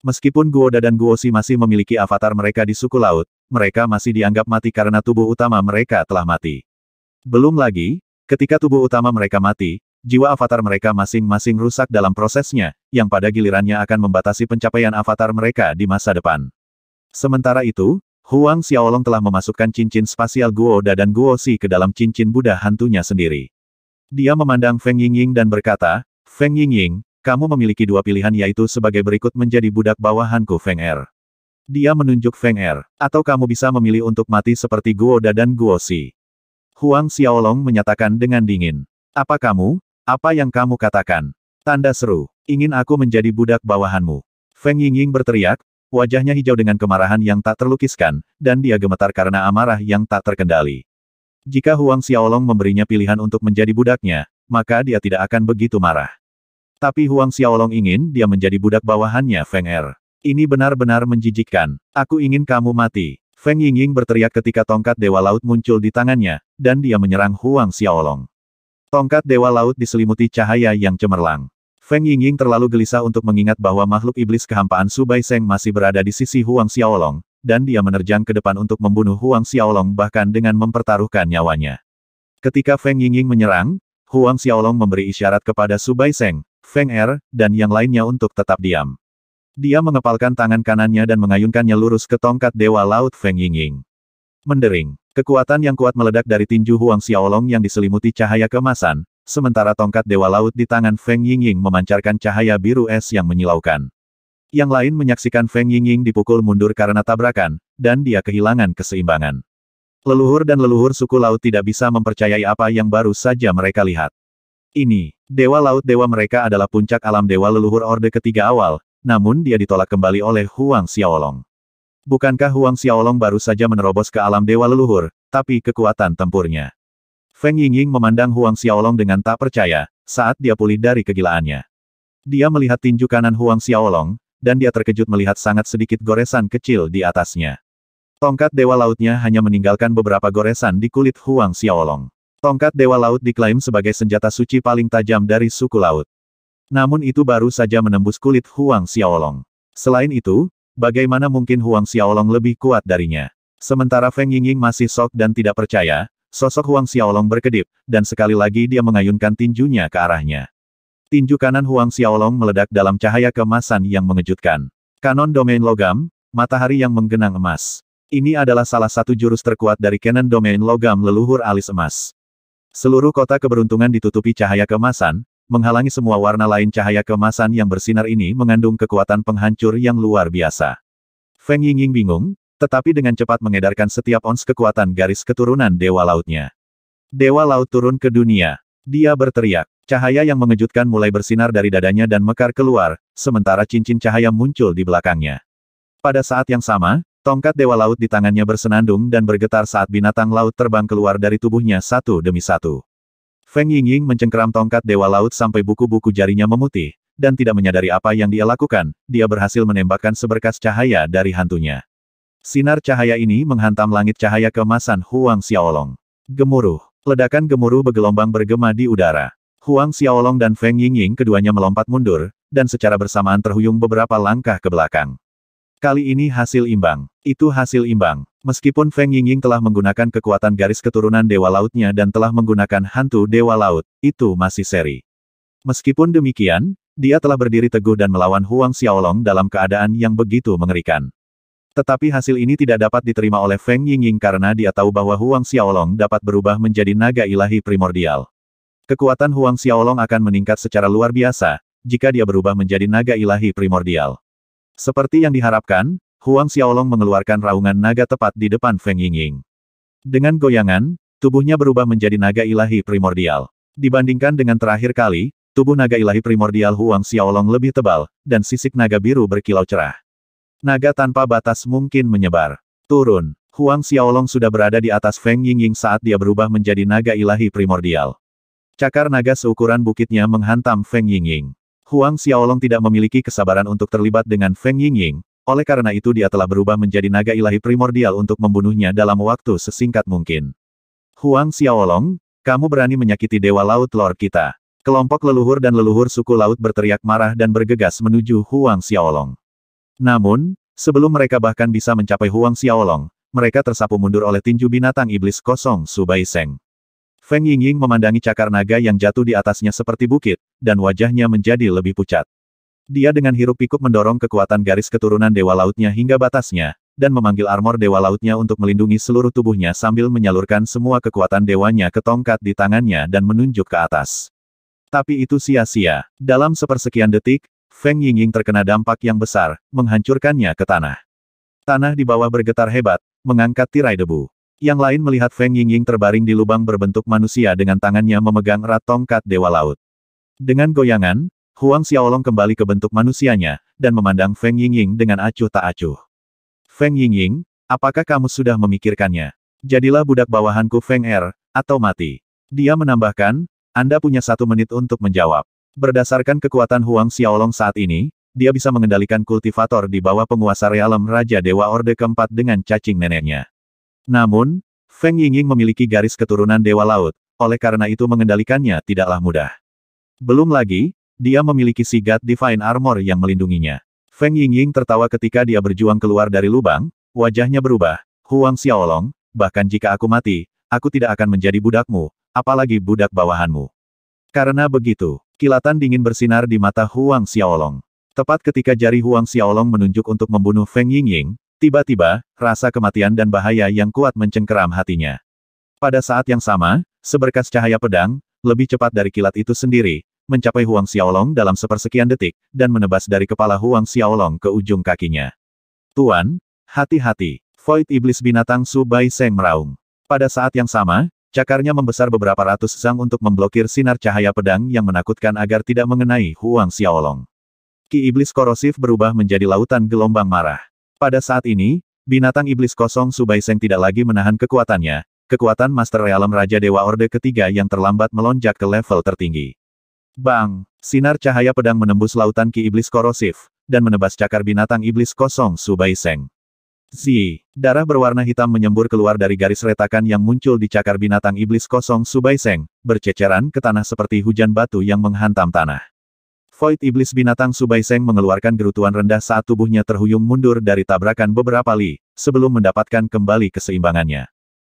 A: Meskipun Guoda dan Guosi masih memiliki avatar mereka di suku laut, mereka masih dianggap mati karena tubuh utama mereka telah mati. Belum lagi, ketika tubuh utama mereka mati, Jiwa avatar mereka masing-masing rusak dalam prosesnya, yang pada gilirannya akan membatasi pencapaian avatar mereka di masa depan. Sementara itu, Huang Xiaolong telah memasukkan cincin spasial Guo Da dan Guo si ke dalam cincin Buddha hantunya sendiri. Dia memandang Feng Yingying dan berkata, Feng Yingying, kamu memiliki dua pilihan yaitu sebagai berikut menjadi budak bawahanku Feng Er. Dia menunjuk Feng Er, atau kamu bisa memilih untuk mati seperti Guo Da dan Guo si. Huang Xiaolong menyatakan dengan dingin. Apa kamu, apa yang kamu katakan? Tanda seru. Ingin aku menjadi budak bawahanmu. Feng Yingying berteriak, wajahnya hijau dengan kemarahan yang tak terlukiskan, dan dia gemetar karena amarah yang tak terkendali. Jika Huang Xiaolong memberinya pilihan untuk menjadi budaknya, maka dia tidak akan begitu marah. Tapi Huang Xiaolong ingin dia menjadi budak bawahannya Feng Er. Ini benar-benar menjijikkan. Aku ingin kamu mati. Feng Yingying berteriak ketika tongkat Dewa Laut muncul di tangannya, dan dia menyerang Huang Xiaolong. Tongkat Dewa Laut diselimuti cahaya yang cemerlang. Feng Yingying terlalu gelisah untuk mengingat bahwa makhluk iblis kehampaan Subai Seng masih berada di sisi Huang Xiaolong, dan dia menerjang ke depan untuk membunuh Huang Xiaolong bahkan dengan mempertaruhkan nyawanya. Ketika Feng Yingying menyerang, Huang Xiaolong memberi isyarat kepada Subai Seng, Feng Er, dan yang lainnya untuk tetap diam. Dia mengepalkan tangan kanannya dan mengayunkannya lurus ke tongkat Dewa Laut Feng Yingying. Mendering. Kekuatan yang kuat meledak dari tinju Huang Xiaolong yang diselimuti cahaya kemasan, sementara tongkat Dewa Laut di tangan Feng Yingying memancarkan cahaya biru es yang menyilaukan. Yang lain menyaksikan Feng Yingying dipukul mundur karena tabrakan, dan dia kehilangan keseimbangan. Leluhur dan leluhur suku laut tidak bisa mempercayai apa yang baru saja mereka lihat. Ini, Dewa Laut Dewa mereka adalah puncak alam Dewa Leluhur Orde Ketiga awal, namun dia ditolak kembali oleh Huang Xiaolong. Bukankah Huang Xiaolong baru saja menerobos ke alam dewa leluhur, tapi kekuatan tempurnya? Feng Yingying memandang Huang Xiaolong dengan tak percaya, saat dia pulih dari kegilaannya. Dia melihat tinju kanan Huang Xiaolong, dan dia terkejut melihat sangat sedikit goresan kecil di atasnya. Tongkat Dewa Lautnya hanya meninggalkan beberapa goresan di kulit Huang Xiaolong. Tongkat Dewa Laut diklaim sebagai senjata suci paling tajam dari suku laut. Namun itu baru saja menembus kulit Huang Xiaolong. Selain itu, Bagaimana mungkin Huang Xiaolong lebih kuat darinya? Sementara Feng Yingying masih sok dan tidak percaya, sosok Huang Xiaolong berkedip, dan sekali lagi dia mengayunkan tinjunya ke arahnya. Tinju kanan Huang Xiaolong meledak dalam cahaya kemasan yang mengejutkan. Kanon domain logam, matahari yang menggenang emas. Ini adalah salah satu jurus terkuat dari Canon domain logam leluhur alis emas. Seluruh kota keberuntungan ditutupi cahaya kemasan, menghalangi semua warna lain cahaya kemasan yang bersinar ini mengandung kekuatan penghancur yang luar biasa. Feng Yingying bingung, tetapi dengan cepat mengedarkan setiap ons kekuatan garis keturunan Dewa Lautnya. Dewa Laut turun ke dunia. Dia berteriak. Cahaya yang mengejutkan mulai bersinar dari dadanya dan mekar keluar, sementara cincin cahaya muncul di belakangnya. Pada saat yang sama, tongkat Dewa Laut di tangannya bersenandung dan bergetar saat binatang laut terbang keluar dari tubuhnya satu demi satu. Feng Yingying mencengkeram tongkat Dewa Laut sampai buku-buku jarinya memutih, dan tidak menyadari apa yang dia lakukan, dia berhasil menembakkan seberkas cahaya dari hantunya. Sinar cahaya ini menghantam langit cahaya kemasan Huang Xiaolong. Gemuruh. Ledakan gemuruh bergelombang bergema di udara. Huang Xiaolong dan Feng Yingying keduanya melompat mundur, dan secara bersamaan terhuyung beberapa langkah ke belakang. Kali ini hasil imbang. Itu hasil imbang. Meskipun Feng Yingying telah menggunakan kekuatan garis keturunan Dewa Lautnya dan telah menggunakan hantu Dewa Laut, itu masih seri. Meskipun demikian, dia telah berdiri teguh dan melawan Huang Xiaolong dalam keadaan yang begitu mengerikan. Tetapi hasil ini tidak dapat diterima oleh Feng Yingying karena dia tahu bahwa Huang Xiaolong dapat berubah menjadi naga ilahi primordial. Kekuatan Huang Xiaolong akan meningkat secara luar biasa, jika dia berubah menjadi naga ilahi primordial. Seperti yang diharapkan, Huang Xiaolong mengeluarkan raungan naga tepat di depan Feng Yingying. Dengan goyangan, tubuhnya berubah menjadi naga ilahi primordial. Dibandingkan dengan terakhir kali, tubuh naga ilahi primordial Huang Xiaolong lebih tebal, dan sisik naga biru berkilau cerah. Naga tanpa batas mungkin menyebar. Turun, Huang Xiaolong sudah berada di atas Feng Yingying saat dia berubah menjadi naga ilahi primordial. Cakar naga seukuran bukitnya menghantam Feng Yingying. Huang Xiaolong tidak memiliki kesabaran untuk terlibat dengan Feng Yingying, oleh karena itu dia telah berubah menjadi naga ilahi primordial untuk membunuhnya dalam waktu sesingkat mungkin. Huang Xiaolong, kamu berani menyakiti Dewa Laut Lord kita. Kelompok leluhur dan leluhur suku laut berteriak marah dan bergegas menuju Huang Xiaolong. Namun, sebelum mereka bahkan bisa mencapai Huang Xiaolong, mereka tersapu mundur oleh tinju binatang iblis kosong Subai Seng. Feng Yingying memandangi cakar naga yang jatuh di atasnya seperti bukit, dan wajahnya menjadi lebih pucat. Dia dengan hirup pikuk mendorong kekuatan garis keturunan Dewa Lautnya hingga batasnya, dan memanggil armor Dewa Lautnya untuk melindungi seluruh tubuhnya sambil menyalurkan semua kekuatan dewanya ke tongkat di tangannya dan menunjuk ke atas. Tapi itu sia-sia. Dalam sepersekian detik, Feng Yingying terkena dampak yang besar, menghancurkannya ke tanah. Tanah di bawah bergetar hebat, mengangkat tirai debu. Yang lain melihat Feng Yingying terbaring di lubang berbentuk manusia dengan tangannya memegang erat tongkat Dewa Laut. Dengan goyangan, Huang Xiaolong kembali ke bentuk manusianya, dan memandang Feng Yingying dengan acuh tak acuh. Feng Yingying, apakah kamu sudah memikirkannya? Jadilah budak bawahanku Feng Er, atau mati. Dia menambahkan, Anda punya satu menit untuk menjawab. Berdasarkan kekuatan Huang Xiaolong saat ini, dia bisa mengendalikan kultivator di bawah penguasa realem Raja Dewa Orde keempat dengan cacing neneknya. Namun, Feng Yingying memiliki garis keturunan Dewa Laut, oleh karena itu mengendalikannya tidaklah mudah. Belum lagi, dia memiliki sigat Divine Armor yang melindunginya. Feng Yingying tertawa ketika dia berjuang keluar dari lubang, wajahnya berubah. Huang Xiaolong, bahkan jika aku mati, aku tidak akan menjadi budakmu, apalagi budak bawahanmu. Karena begitu, kilatan dingin bersinar di mata Huang Xiaolong. Tepat ketika jari Huang Xiaolong menunjuk untuk membunuh Feng Yingying, Tiba-tiba, rasa kematian dan bahaya yang kuat mencengkeram hatinya. Pada saat yang sama, seberkas cahaya pedang, lebih cepat dari kilat itu sendiri, mencapai Huang Xiaolong dalam sepersekian detik, dan menebas dari kepala Huang Xiaolong ke ujung kakinya. Tuan, hati-hati, Void Iblis Binatang Su Bai Seng meraung. Pada saat yang sama, cakarnya membesar beberapa ratus zang untuk memblokir sinar cahaya pedang yang menakutkan agar tidak mengenai Huang Xiaolong. Ki Iblis Korosif berubah menjadi lautan gelombang marah. Pada saat ini, binatang iblis kosong Subaiseng tidak lagi menahan kekuatannya, kekuatan Master Realm Raja Dewa Orde ketiga yang terlambat melonjak ke level tertinggi. Bang! Sinar cahaya pedang menembus lautan ki iblis korosif, dan menebas cakar binatang iblis kosong Subaiseng. Zi, darah berwarna hitam menyembur keluar dari garis retakan yang muncul di cakar binatang iblis kosong Subaiseng, berceceran ke tanah seperti hujan batu yang menghantam tanah. Void Iblis Binatang Subaiseng mengeluarkan gerutuan rendah saat tubuhnya terhuyung mundur dari tabrakan beberapa li, sebelum mendapatkan kembali keseimbangannya.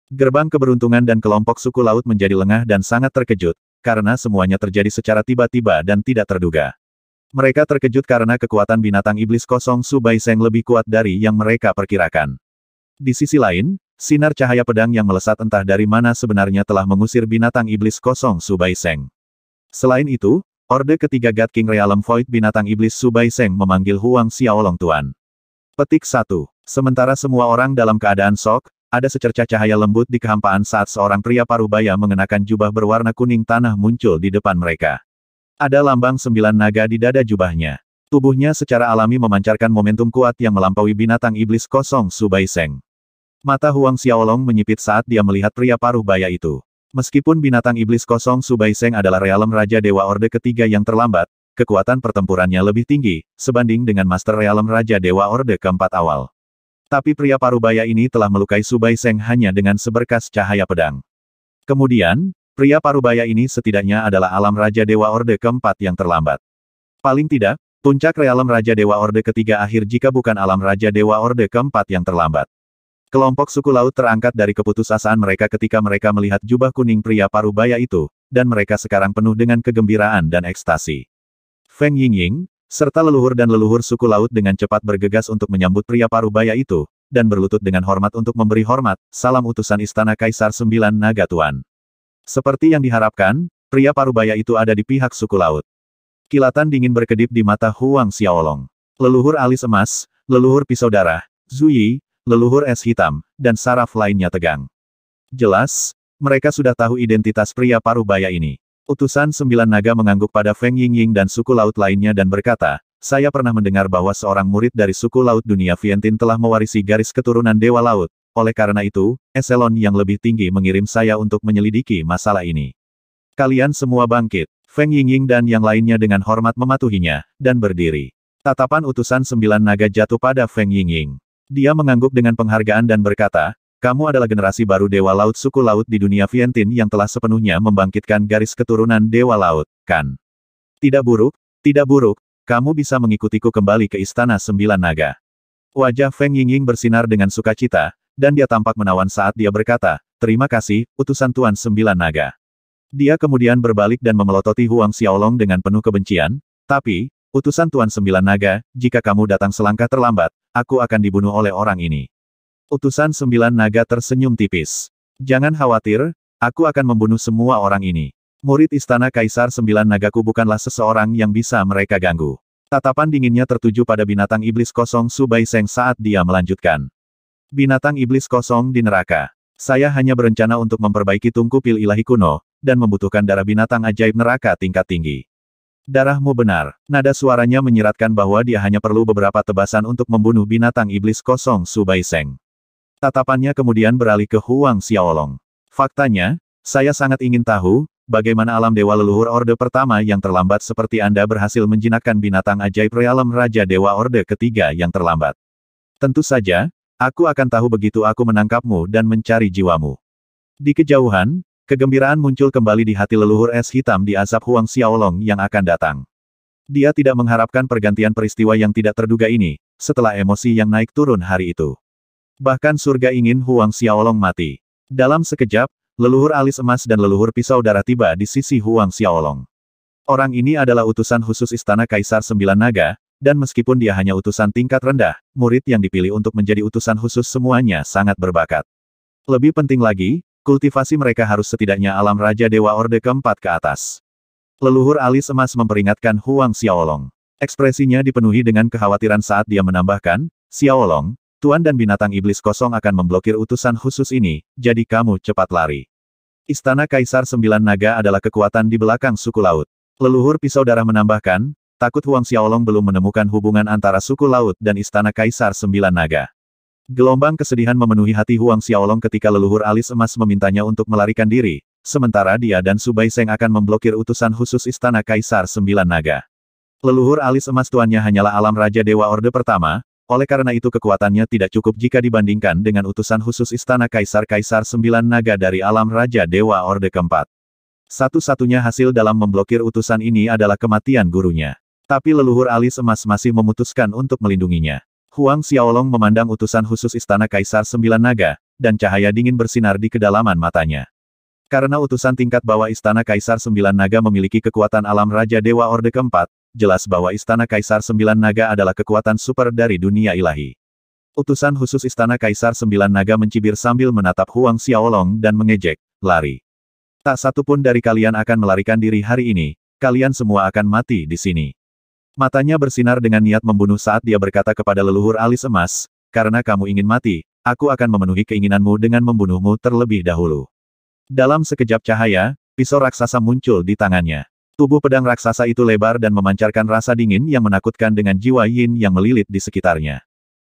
A: Gerbang keberuntungan dan kelompok suku laut menjadi lengah dan sangat terkejut, karena semuanya terjadi secara tiba-tiba dan tidak terduga. Mereka terkejut karena kekuatan binatang iblis kosong Subaiseng lebih kuat dari yang mereka perkirakan. Di sisi lain, sinar cahaya pedang yang melesat entah dari mana sebenarnya telah mengusir binatang iblis kosong Subaiseng. Selain itu, Orde ketiga God King Realm Void binatang iblis Subai Seng memanggil Huang Xiaolong Tuan. Petik satu. Sementara semua orang dalam keadaan sok, ada secercah cahaya lembut di kehampaan saat seorang pria parubaya mengenakan jubah berwarna kuning tanah muncul di depan mereka. Ada lambang sembilan naga di dada jubahnya. Tubuhnya secara alami memancarkan momentum kuat yang melampaui binatang iblis kosong Subai Seng. Mata Huang Xiaolong menyipit saat dia melihat pria paruh baya itu. Meskipun binatang iblis kosong Subai Seng adalah realem Raja Dewa Orde ketiga yang terlambat, kekuatan pertempurannya lebih tinggi, sebanding dengan Master Realem Raja Dewa Orde keempat awal. Tapi pria parubaya ini telah melukai Subai Seng hanya dengan seberkas cahaya pedang. Kemudian, pria parubaya ini setidaknya adalah alam Raja Dewa Orde keempat yang terlambat. Paling tidak, puncak realem Raja Dewa Orde ketiga akhir jika bukan alam Raja Dewa Orde keempat yang terlambat. Kelompok suku laut terangkat dari keputusasaan mereka ketika mereka melihat jubah kuning pria parubaya itu, dan mereka sekarang penuh dengan kegembiraan dan ekstasi. Feng Yingying, serta leluhur dan leluhur suku laut dengan cepat bergegas untuk menyambut pria parubaya itu, dan berlutut dengan hormat untuk memberi hormat, salam utusan Istana Kaisar Sembilan Naga Tuan. Seperti yang diharapkan, pria parubaya itu ada di pihak suku laut. Kilatan dingin berkedip di mata Huang Xiaolong. Leluhur alis emas, leluhur pisau darah, Zuyi, leluhur es hitam, dan saraf lainnya tegang. Jelas, mereka sudah tahu identitas pria paruh baya ini. Utusan sembilan naga mengangguk pada Feng Yingying dan suku laut lainnya dan berkata, saya pernah mendengar bahwa seorang murid dari suku laut dunia Vientin telah mewarisi garis keturunan Dewa Laut. Oleh karena itu, eselon yang lebih tinggi mengirim saya untuk menyelidiki masalah ini. Kalian semua bangkit. Feng Yingying dan yang lainnya dengan hormat mematuhinya, dan berdiri. Tatapan utusan sembilan naga jatuh pada Feng Yingying. Dia mengangguk dengan penghargaan dan berkata, kamu adalah generasi baru Dewa Laut suku Laut di dunia Vientin yang telah sepenuhnya membangkitkan garis keturunan Dewa Laut, kan? Tidak buruk, tidak buruk, kamu bisa mengikutiku kembali ke Istana Sembilan Naga. Wajah Feng Yingying bersinar dengan sukacita, dan dia tampak menawan saat dia berkata, Terima kasih, utusan Tuan Sembilan Naga. Dia kemudian berbalik dan memelototi Huang Xiaolong dengan penuh kebencian, tapi, Utusan Tuan Sembilan Naga, jika kamu datang selangkah terlambat, aku akan dibunuh oleh orang ini. Utusan Sembilan Naga tersenyum tipis. Jangan khawatir, aku akan membunuh semua orang ini. Murid Istana Kaisar Sembilan Nagaku bukanlah seseorang yang bisa mereka ganggu. Tatapan dinginnya tertuju pada binatang iblis kosong Subai Seng saat dia melanjutkan. Binatang iblis kosong di neraka. Saya hanya berencana untuk memperbaiki tungku pil ilahi kuno, dan membutuhkan darah binatang ajaib neraka tingkat tinggi. Darahmu benar. Nada suaranya menyiratkan bahwa dia hanya perlu beberapa tebasan untuk membunuh binatang iblis kosong Subai Tatapannya kemudian beralih ke Huang Xiaolong. Faktanya, saya sangat ingin tahu, bagaimana alam Dewa Leluhur Orde Pertama yang terlambat seperti Anda berhasil menjinakkan binatang ajaib realem Raja Dewa Orde Ketiga yang terlambat. Tentu saja, aku akan tahu begitu aku menangkapmu dan mencari jiwamu. Di kejauhan, Kegembiraan muncul kembali di hati leluhur es hitam di azab Huang Xiaolong yang akan datang. Dia tidak mengharapkan pergantian peristiwa yang tidak terduga ini, setelah emosi yang naik turun hari itu. Bahkan surga ingin Huang Xiaolong mati. Dalam sekejap, leluhur alis emas dan leluhur pisau darah tiba di sisi Huang Xiaolong. Orang ini adalah utusan khusus Istana Kaisar Sembilan Naga, dan meskipun dia hanya utusan tingkat rendah, murid yang dipilih untuk menjadi utusan khusus semuanya sangat berbakat. Lebih penting lagi, kultivasi mereka harus setidaknya alam Raja Dewa Orde keempat ke atas. Leluhur alis emas memperingatkan Huang Xiaolong. Ekspresinya dipenuhi dengan kekhawatiran saat dia menambahkan, Xiaolong, Tuan dan binatang iblis kosong akan memblokir utusan khusus ini, jadi kamu cepat lari. Istana Kaisar Sembilan Naga adalah kekuatan di belakang suku laut. Leluhur pisau darah menambahkan, takut Huang Xiaolong belum menemukan hubungan antara suku laut dan Istana Kaisar Sembilan Naga. Gelombang kesedihan memenuhi hati Huang Xiaolong ketika leluhur alis emas memintanya untuk melarikan diri, sementara dia dan Subai Seng akan memblokir utusan khusus Istana Kaisar Sembilan Naga. Leluhur alis emas tuannya hanyalah alam Raja Dewa Orde Pertama, oleh karena itu kekuatannya tidak cukup jika dibandingkan dengan utusan khusus Istana Kaisar Kaisar Sembilan Naga dari alam Raja Dewa Orde keempat. Satu-satunya hasil dalam memblokir utusan ini adalah kematian gurunya. Tapi leluhur alis emas masih memutuskan untuk melindunginya. Huang Xiaolong memandang utusan khusus Istana Kaisar Sembilan Naga, dan cahaya dingin bersinar di kedalaman matanya. Karena utusan tingkat bawah Istana Kaisar Sembilan Naga memiliki kekuatan alam Raja Dewa Orde keempat, jelas bahwa Istana Kaisar Sembilan Naga adalah kekuatan super dari dunia ilahi. Utusan khusus Istana Kaisar Sembilan Naga mencibir sambil menatap Huang Xiaolong dan mengejek, lari. Tak satu pun dari kalian akan melarikan diri hari ini, kalian semua akan mati di sini. Matanya bersinar dengan niat membunuh saat dia berkata kepada leluhur alis emas, karena kamu ingin mati, aku akan memenuhi keinginanmu dengan membunuhmu terlebih dahulu. Dalam sekejap cahaya, pisau raksasa muncul di tangannya. Tubuh pedang raksasa itu lebar dan memancarkan rasa dingin yang menakutkan dengan jiwa yin yang melilit di sekitarnya.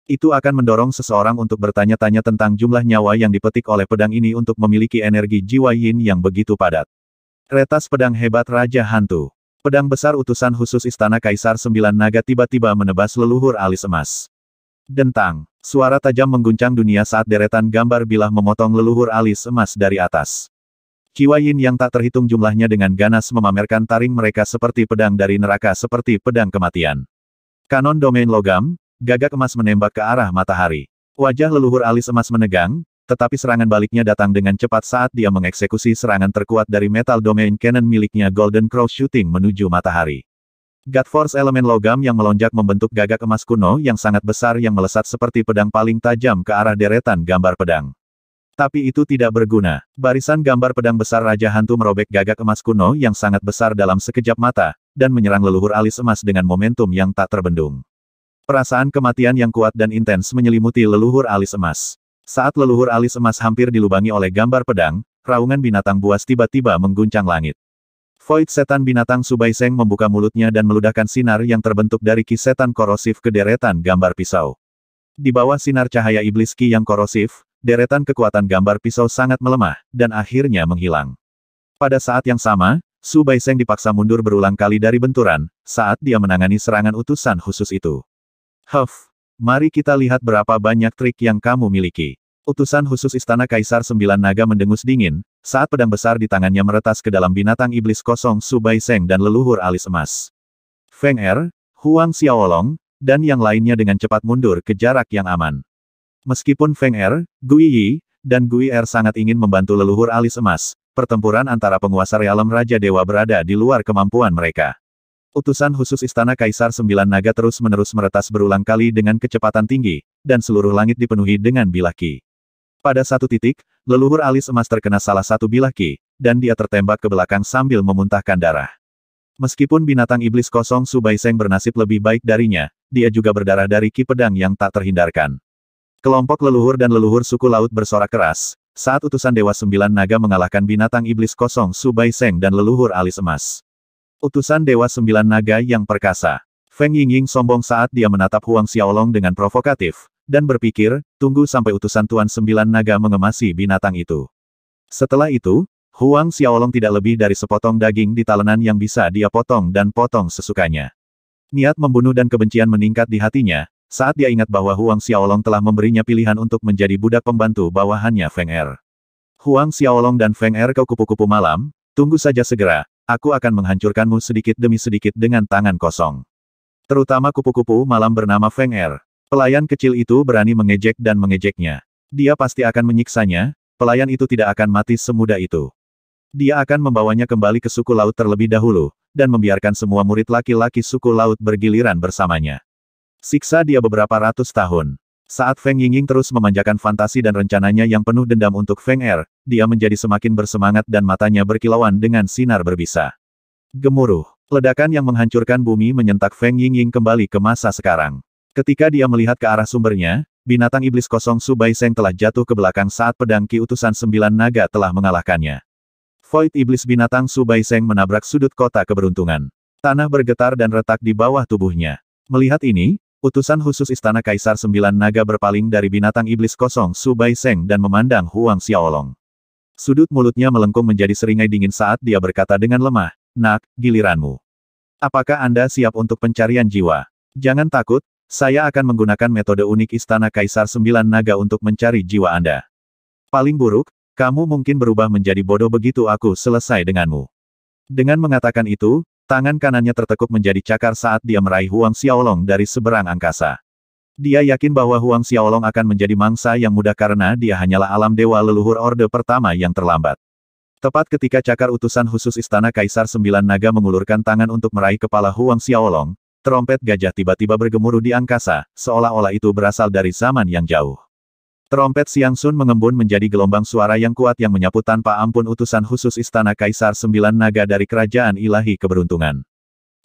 A: Itu akan mendorong seseorang untuk bertanya-tanya tentang jumlah nyawa yang dipetik oleh pedang ini untuk memiliki energi jiwa yin yang begitu padat. Retas pedang hebat Raja Hantu. Pedang besar utusan khusus Istana Kaisar Sembilan Naga tiba-tiba menebas leluhur alis emas. Dentang. Suara tajam mengguncang dunia saat deretan gambar bilah memotong leluhur alis emas dari atas. Kiwayin yang tak terhitung jumlahnya dengan ganas memamerkan taring mereka seperti pedang dari neraka seperti pedang kematian. Kanon domain logam, gagak emas menembak ke arah matahari. Wajah leluhur alis emas menegang, tetapi serangan baliknya datang dengan cepat saat dia mengeksekusi serangan terkuat dari Metal Domain Cannon miliknya Golden Crow Shooting menuju matahari. God Force elemen logam yang melonjak membentuk gagak emas kuno yang sangat besar yang melesat seperti pedang paling tajam ke arah deretan gambar pedang. Tapi itu tidak berguna. Barisan gambar pedang besar Raja Hantu merobek gagak emas kuno yang sangat besar dalam sekejap mata, dan menyerang leluhur alis emas dengan momentum yang tak terbendung. Perasaan kematian yang kuat dan intens menyelimuti leluhur alis emas. Saat leluhur alis emas hampir dilubangi oleh gambar pedang, raungan binatang buas tiba-tiba mengguncang langit. Void setan binatang Subaiseng membuka mulutnya dan meludahkan sinar yang terbentuk dari ki setan korosif ke deretan gambar pisau. Di bawah sinar cahaya iblis ki yang korosif, deretan kekuatan gambar pisau sangat melemah, dan akhirnya menghilang. Pada saat yang sama, Subai Seng dipaksa mundur berulang kali dari benturan, saat dia menangani serangan utusan khusus itu. Huff, Mari kita lihat berapa banyak trik yang kamu miliki. Utusan khusus Istana Kaisar Sembilan Naga mendengus dingin, saat pedang besar di tangannya meretas ke dalam binatang iblis kosong Subai Seng dan leluhur alis emas. Feng Er, Huang Xiaolong, dan yang lainnya dengan cepat mundur ke jarak yang aman. Meskipun Feng Er, Gui Yi, dan Gui Er sangat ingin membantu leluhur alis emas, pertempuran antara penguasa realem Raja Dewa berada di luar kemampuan mereka. Utusan khusus Istana Kaisar Sembilan Naga terus-menerus meretas berulang kali dengan kecepatan tinggi, dan seluruh langit dipenuhi dengan bilaki. Pada satu titik, leluhur alis emas terkena salah satu bilaki, dan dia tertembak ke belakang sambil memuntahkan darah. Meskipun binatang iblis kosong Subaiseng bernasib lebih baik darinya, dia juga berdarah dari ki pedang yang tak terhindarkan. Kelompok leluhur dan leluhur suku laut bersorak keras, saat utusan Dewa Sembilan Naga mengalahkan binatang iblis kosong Subai dan leluhur alis emas. Utusan Dewa Sembilan Naga yang perkasa. Feng Yingying sombong saat dia menatap Huang Xiaolong dengan provokatif, dan berpikir, tunggu sampai utusan Tuan Sembilan Naga mengemasi binatang itu. Setelah itu, Huang Xiaolong tidak lebih dari sepotong daging di talenan yang bisa dia potong dan potong sesukanya. Niat membunuh dan kebencian meningkat di hatinya, saat dia ingat bahwa Huang Xiaolong telah memberinya pilihan untuk menjadi budak pembantu bawahannya Feng Er. Huang Xiaolong dan Feng Er kau kupu-kupu malam, tunggu saja segera, aku akan menghancurkanmu sedikit demi sedikit dengan tangan kosong. Terutama kupu-kupu malam bernama Feng Er. Pelayan kecil itu berani mengejek dan mengejeknya. Dia pasti akan menyiksanya, pelayan itu tidak akan mati semudah itu. Dia akan membawanya kembali ke suku laut terlebih dahulu, dan membiarkan semua murid laki-laki suku laut bergiliran bersamanya. Siksa dia beberapa ratus tahun. Saat Feng Yingying terus memanjakan fantasi dan rencananya yang penuh dendam untuk Feng Er, dia menjadi semakin bersemangat dan matanya berkilauan dengan sinar berbisa. Gemuruh, ledakan yang menghancurkan bumi menyentak Feng Yingying kembali ke masa sekarang. Ketika dia melihat ke arah sumbernya, binatang iblis kosong Su Seng telah jatuh ke belakang saat pedang Ki utusan sembilan naga telah mengalahkannya. Void iblis binatang Su Seng menabrak sudut kota keberuntungan. Tanah bergetar dan retak di bawah tubuhnya. Melihat ini, Utusan khusus Istana Kaisar Sembilan Naga berpaling dari binatang iblis kosong Su Bai Seng dan memandang Huang Xiaolong. Sudut mulutnya melengkung menjadi seringai dingin saat dia berkata dengan lemah, Nak, giliranmu. Apakah Anda siap untuk pencarian jiwa? Jangan takut, saya akan menggunakan metode unik Istana Kaisar Sembilan Naga untuk mencari jiwa Anda. Paling buruk, kamu mungkin berubah menjadi bodoh begitu aku selesai denganmu. Dengan mengatakan itu, Tangan kanannya tertekuk menjadi cakar saat dia meraih Huang Xiaolong dari seberang angkasa. Dia yakin bahwa Huang Xiaolong akan menjadi mangsa yang mudah karena dia hanyalah alam dewa leluhur orde pertama yang terlambat. Tepat ketika cakar utusan khusus Istana Kaisar Sembilan Naga mengulurkan tangan untuk meraih kepala Huang Xiaolong, trompet gajah tiba-tiba bergemuruh di angkasa, seolah-olah itu berasal dari zaman yang jauh. Trompet Siang Sun mengembun menjadi gelombang suara yang kuat yang menyapu tanpa ampun utusan khusus Istana Kaisar Sembilan Naga dari Kerajaan Ilahi Keberuntungan.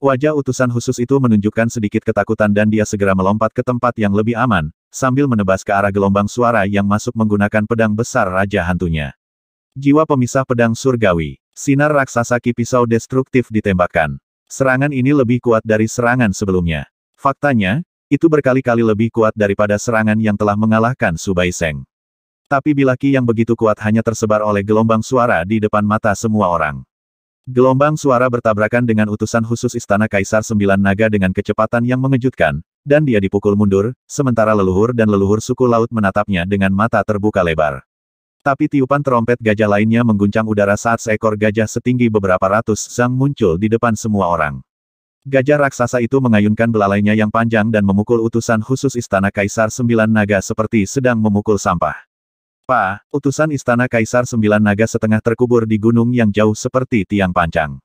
A: Wajah utusan khusus itu menunjukkan sedikit ketakutan dan dia segera melompat ke tempat yang lebih aman, sambil menebas ke arah gelombang suara yang masuk menggunakan pedang besar Raja Hantunya. Jiwa pemisah pedang surgawi, sinar raksasa kipisau destruktif ditembakkan. Serangan ini lebih kuat dari serangan sebelumnya. Faktanya, itu berkali-kali lebih kuat daripada serangan yang telah mengalahkan Subai Seng. Tapi bilaki yang begitu kuat hanya tersebar oleh gelombang suara di depan mata semua orang. Gelombang suara bertabrakan dengan utusan khusus Istana Kaisar Sembilan Naga dengan kecepatan yang mengejutkan, dan dia dipukul mundur, sementara leluhur dan leluhur suku laut menatapnya dengan mata terbuka lebar. Tapi tiupan terompet gajah lainnya mengguncang udara saat seekor gajah setinggi beberapa ratus sang muncul di depan semua orang. Gajah raksasa itu mengayunkan belalainya yang panjang dan memukul utusan khusus Istana Kaisar Sembilan Naga seperti sedang memukul sampah. Pa, utusan Istana Kaisar Sembilan Naga setengah terkubur di gunung yang jauh seperti tiang panjang.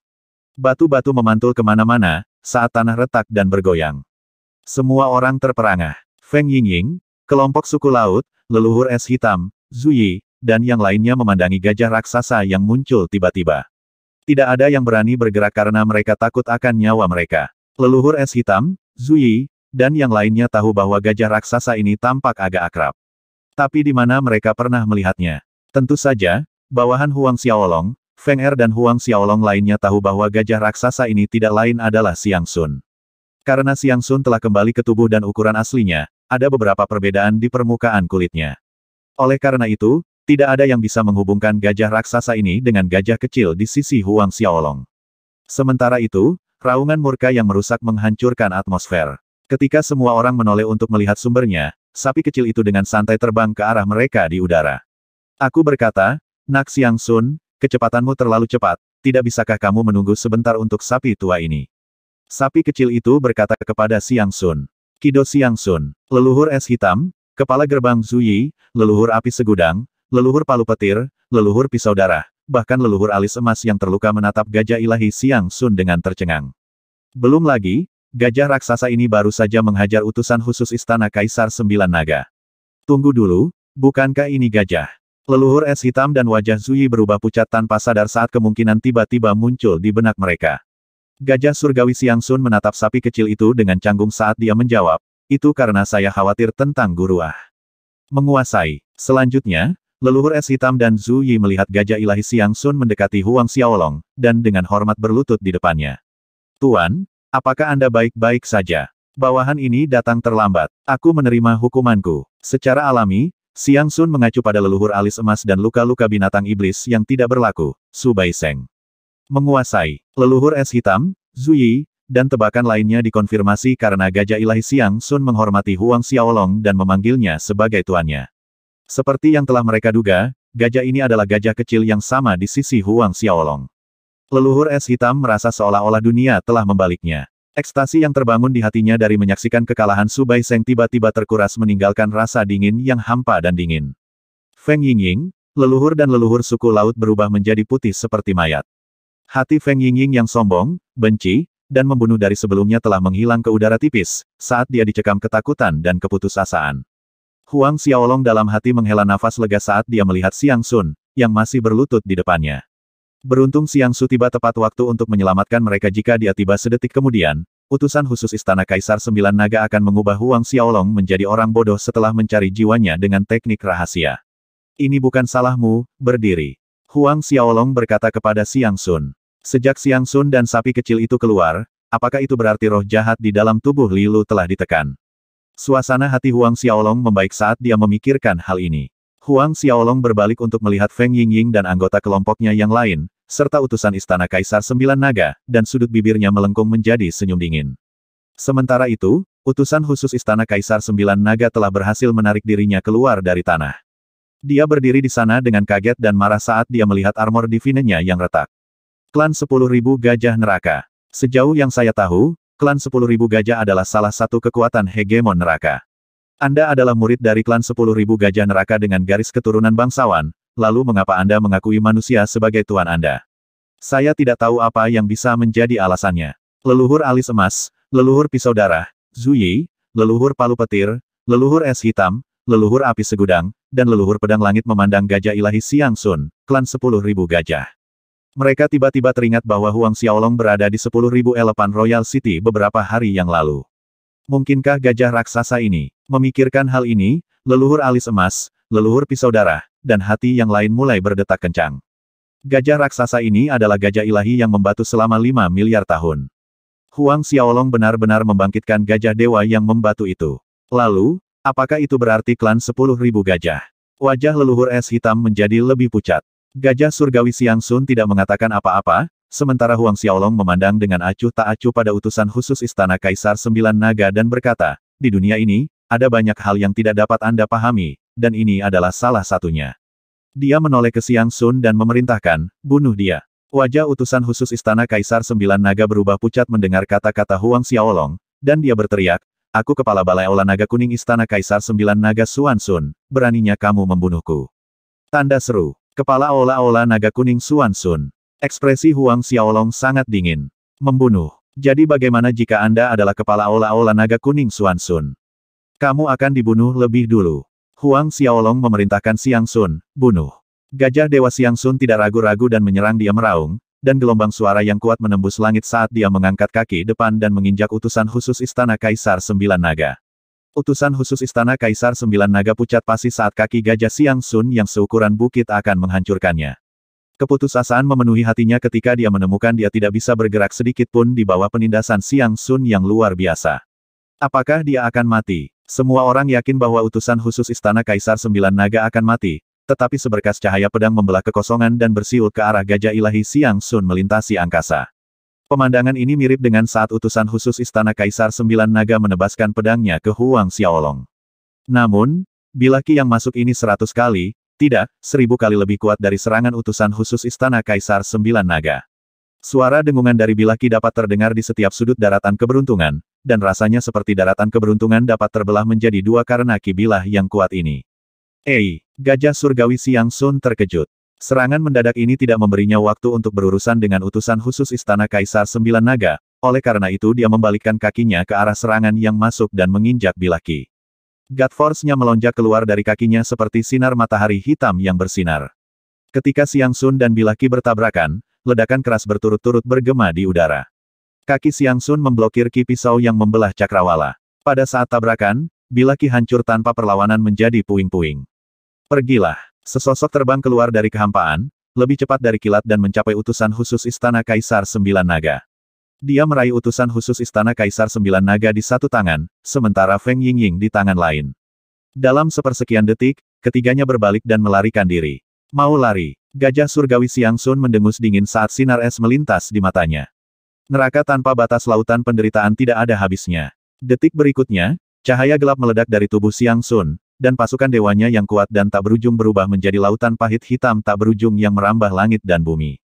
A: Batu-batu memantul kemana-mana, saat tanah retak dan bergoyang. Semua orang terperangah. Feng Yingying, kelompok suku laut, leluhur es hitam, Zuyi, dan yang lainnya memandangi gajah raksasa yang muncul tiba-tiba. Tidak ada yang berani bergerak karena mereka takut akan nyawa mereka. Leluhur es hitam, Zui, dan yang lainnya tahu bahwa gajah raksasa ini tampak agak akrab. Tapi di mana mereka pernah melihatnya? Tentu saja, bawahan Huang Xiaolong, Feng Er dan Huang Xiaolong lainnya tahu bahwa gajah raksasa ini tidak lain adalah Siang Sun. Karena Siang Sun telah kembali ke tubuh dan ukuran aslinya, ada beberapa perbedaan di permukaan kulitnya. Oleh karena itu, tidak ada yang bisa menghubungkan gajah raksasa ini dengan gajah kecil di sisi Huang Xiaolong. Sementara itu, raungan murka yang merusak menghancurkan atmosfer. Ketika semua orang menoleh untuk melihat sumbernya, sapi kecil itu dengan santai terbang ke arah mereka di udara. Aku berkata, Nak Siang Sun, kecepatanmu terlalu cepat, tidak bisakah kamu menunggu sebentar untuk sapi tua ini? Sapi kecil itu berkata kepada Siang Sun. Kido Siang Sun, leluhur es hitam, kepala gerbang Zuyi, leluhur api segudang, leluhur palu petir, leluhur pisau darah, bahkan leluhur alis emas yang terluka menatap gajah ilahi Siang Sun dengan tercengang. Belum lagi, gajah raksasa ini baru saja menghajar utusan khusus istana Kaisar Sembilan Naga. Tunggu dulu, bukankah ini gajah? Leluhur es hitam dan wajah Zui berubah pucat tanpa sadar saat kemungkinan tiba-tiba muncul di benak mereka. Gajah surgawi Siang Sun menatap sapi kecil itu dengan canggung saat dia menjawab, itu karena saya khawatir tentang guruah. Menguasai. Selanjutnya, Leluhur es hitam dan Zhu Yi melihat gajah ilahi Siang Sun mendekati Huang Xiaolong, dan dengan hormat berlutut di depannya. Tuan, apakah Anda baik-baik saja? Bawahan ini datang terlambat. Aku menerima hukumanku. Secara alami, Siang Sun mengacu pada leluhur alis emas dan luka-luka binatang iblis yang tidak berlaku, Su Bai Seng. Menguasai leluhur es hitam, Yi, dan tebakan lainnya dikonfirmasi karena gajah ilahi Siang Sun menghormati Huang Xiaolong dan memanggilnya sebagai tuannya. Seperti yang telah mereka duga, gajah ini adalah gajah kecil yang sama di sisi Huang Xiaolong. Leluhur es hitam merasa seolah-olah dunia telah membaliknya. Ekstasi yang terbangun di hatinya dari menyaksikan kekalahan Subai Seng tiba-tiba terkuras meninggalkan rasa dingin yang hampa dan dingin. Feng Yingying, leluhur dan leluhur suku laut berubah menjadi putih seperti mayat. Hati Feng Yingying yang sombong, benci, dan membunuh dari sebelumnya telah menghilang ke udara tipis, saat dia dicekam ketakutan dan keputusasaan. Huang Xiaolong dalam hati menghela nafas lega saat dia melihat Xiang Sun, yang masih berlutut di depannya. Beruntung Xiang Su tiba tepat waktu untuk menyelamatkan mereka jika dia tiba sedetik kemudian, utusan khusus Istana Kaisar Sembilan Naga akan mengubah Huang Xiaolong menjadi orang bodoh setelah mencari jiwanya dengan teknik rahasia. Ini bukan salahmu, berdiri. Huang Xiaolong berkata kepada Xiang Sun. Sejak Xiang Sun dan sapi kecil itu keluar, apakah itu berarti roh jahat di dalam tubuh Lilu telah ditekan? Suasana hati Huang Xiaolong membaik saat dia memikirkan hal ini. Huang Xiaolong berbalik untuk melihat Feng Yingying dan anggota kelompoknya yang lain, serta utusan Istana Kaisar Sembilan Naga, dan sudut bibirnya melengkung menjadi senyum dingin. Sementara itu, utusan khusus Istana Kaisar Sembilan Naga telah berhasil menarik dirinya keluar dari tanah. Dia berdiri di sana dengan kaget dan marah saat dia melihat armor divinenya yang retak. Klan 10.000 Gajah Neraka. Sejauh yang saya tahu, klan sepuluh ribu gajah adalah salah satu kekuatan hegemon neraka. Anda adalah murid dari klan sepuluh ribu gajah neraka dengan garis keturunan bangsawan, lalu mengapa Anda mengakui manusia sebagai tuan Anda? Saya tidak tahu apa yang bisa menjadi alasannya. Leluhur alis emas, leluhur pisau darah, Zuyi, leluhur palu petir, leluhur es hitam, leluhur api segudang, dan leluhur pedang langit memandang gajah ilahi Siang Sun, klan sepuluh ribu gajah. Mereka tiba-tiba teringat bahwa Huang Xiaolong berada di 10.000 Elepan Royal City beberapa hari yang lalu. Mungkinkah gajah raksasa ini? Memikirkan hal ini, leluhur alis emas, leluhur pisau darah, dan hati yang lain mulai berdetak kencang. Gajah raksasa ini adalah gajah ilahi yang membatu selama 5 miliar tahun. Huang Xiaolong benar-benar membangkitkan gajah dewa yang membatu itu. Lalu, apakah itu berarti klan 10.000 gajah? Wajah leluhur es hitam menjadi lebih pucat. Gajah surgawi Xiang Sun tidak mengatakan apa-apa, sementara Huang Xiaolong memandang dengan acuh tak acuh pada utusan khusus Istana Kaisar Sembilan Naga dan berkata, di dunia ini, ada banyak hal yang tidak dapat Anda pahami, dan ini adalah salah satunya. Dia menoleh ke Xiang Sun dan memerintahkan, bunuh dia. Wajah utusan khusus Istana Kaisar Sembilan Naga berubah pucat mendengar kata-kata Huang Xiaolong, dan dia berteriak, Aku kepala balai olah naga kuning Istana Kaisar Sembilan Naga Suan Sun, beraninya kamu membunuhku. Tanda seru. Kepala ola-ola naga kuning Suan Sun. Ekspresi Huang Xiaolong sangat dingin. Membunuh. Jadi bagaimana jika Anda adalah kepala ola-ola naga kuning Suan Sun? Kamu akan dibunuh lebih dulu. Huang Xiaolong memerintahkan Siang Sun, bunuh. Gajah Dewa Siang Sun tidak ragu-ragu dan menyerang dia meraung, dan gelombang suara yang kuat menembus langit saat dia mengangkat kaki depan dan menginjak utusan khusus Istana Kaisar Sembilan Naga. Utusan khusus Istana Kaisar Sembilan Naga pucat pasi saat kaki gajah Siang Sun yang seukuran bukit akan menghancurkannya. Keputusasaan memenuhi hatinya ketika dia menemukan dia tidak bisa bergerak sedikit pun di bawah penindasan Siang Sun yang luar biasa. Apakah dia akan mati? Semua orang yakin bahwa utusan khusus Istana Kaisar Sembilan Naga akan mati, tetapi seberkas cahaya pedang membelah kekosongan dan bersiul ke arah gajah ilahi Siang Sun melintasi angkasa. Pemandangan ini mirip dengan saat utusan khusus Istana Kaisar Sembilan Naga menebaskan pedangnya ke Huang Xiaolong. Namun, bila Ki yang masuk ini seratus kali, tidak, seribu kali lebih kuat dari serangan utusan khusus Istana Kaisar Sembilan Naga. Suara dengungan dari Bilaki dapat terdengar di setiap sudut daratan keberuntungan, dan rasanya seperti daratan keberuntungan dapat terbelah menjadi dua karena Ki Bilah yang kuat ini. Ei, Gajah Surgawi Siang Sun terkejut. Serangan mendadak ini tidak memberinya waktu untuk berurusan dengan utusan khusus Istana Kaisar Sembilan Naga, oleh karena itu dia membalikkan kakinya ke arah serangan yang masuk dan menginjak Bilaki. God Force-nya melonjak keluar dari kakinya seperti sinar matahari hitam yang bersinar. Ketika Siang Sun dan Bilaki bertabrakan, ledakan keras berturut-turut bergema di udara. Kaki Siang Sun memblokir ki pisau yang membelah cakrawala. Pada saat tabrakan, Bilaki hancur tanpa perlawanan menjadi puing-puing. Pergilah. Sesosok terbang keluar dari kehampaan, lebih cepat dari kilat dan mencapai utusan khusus Istana Kaisar Sembilan Naga. Dia meraih utusan khusus Istana Kaisar Sembilan Naga di satu tangan, sementara Feng Yingying di tangan lain. Dalam sepersekian detik, ketiganya berbalik dan melarikan diri. Mau lari, gajah surgawi Siang Sun mendengus dingin saat sinar es melintas di matanya. Neraka tanpa batas lautan penderitaan tidak ada habisnya. Detik berikutnya, cahaya gelap meledak dari tubuh Siang Sun, dan pasukan dewanya yang kuat dan tak berujung berubah menjadi lautan pahit hitam tak berujung yang merambah langit dan bumi.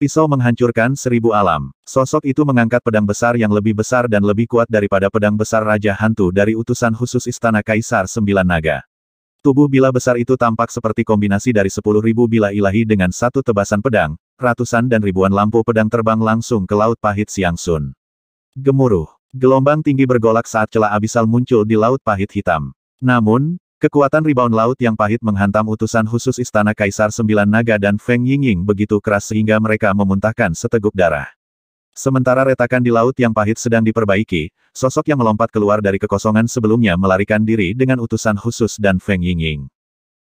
A: Pisau menghancurkan seribu alam. Sosok itu mengangkat pedang besar yang lebih besar dan lebih kuat daripada pedang besar Raja Hantu dari utusan khusus Istana Kaisar Sembilan Naga. Tubuh bila besar itu tampak seperti kombinasi dari sepuluh ribu bila ilahi dengan satu tebasan pedang, ratusan dan ribuan lampu pedang terbang langsung ke Laut Pahit Siang Sun. Gemuruh. Gelombang tinggi bergolak saat celah abisal muncul di Laut Pahit Hitam. Namun, Kekuatan rebound laut yang pahit menghantam utusan khusus Istana Kaisar Sembilan Naga dan Feng Yingying begitu keras sehingga mereka memuntahkan seteguk darah. Sementara retakan di laut yang pahit sedang diperbaiki, sosok yang melompat keluar dari kekosongan sebelumnya melarikan diri dengan utusan khusus dan Feng Yingying.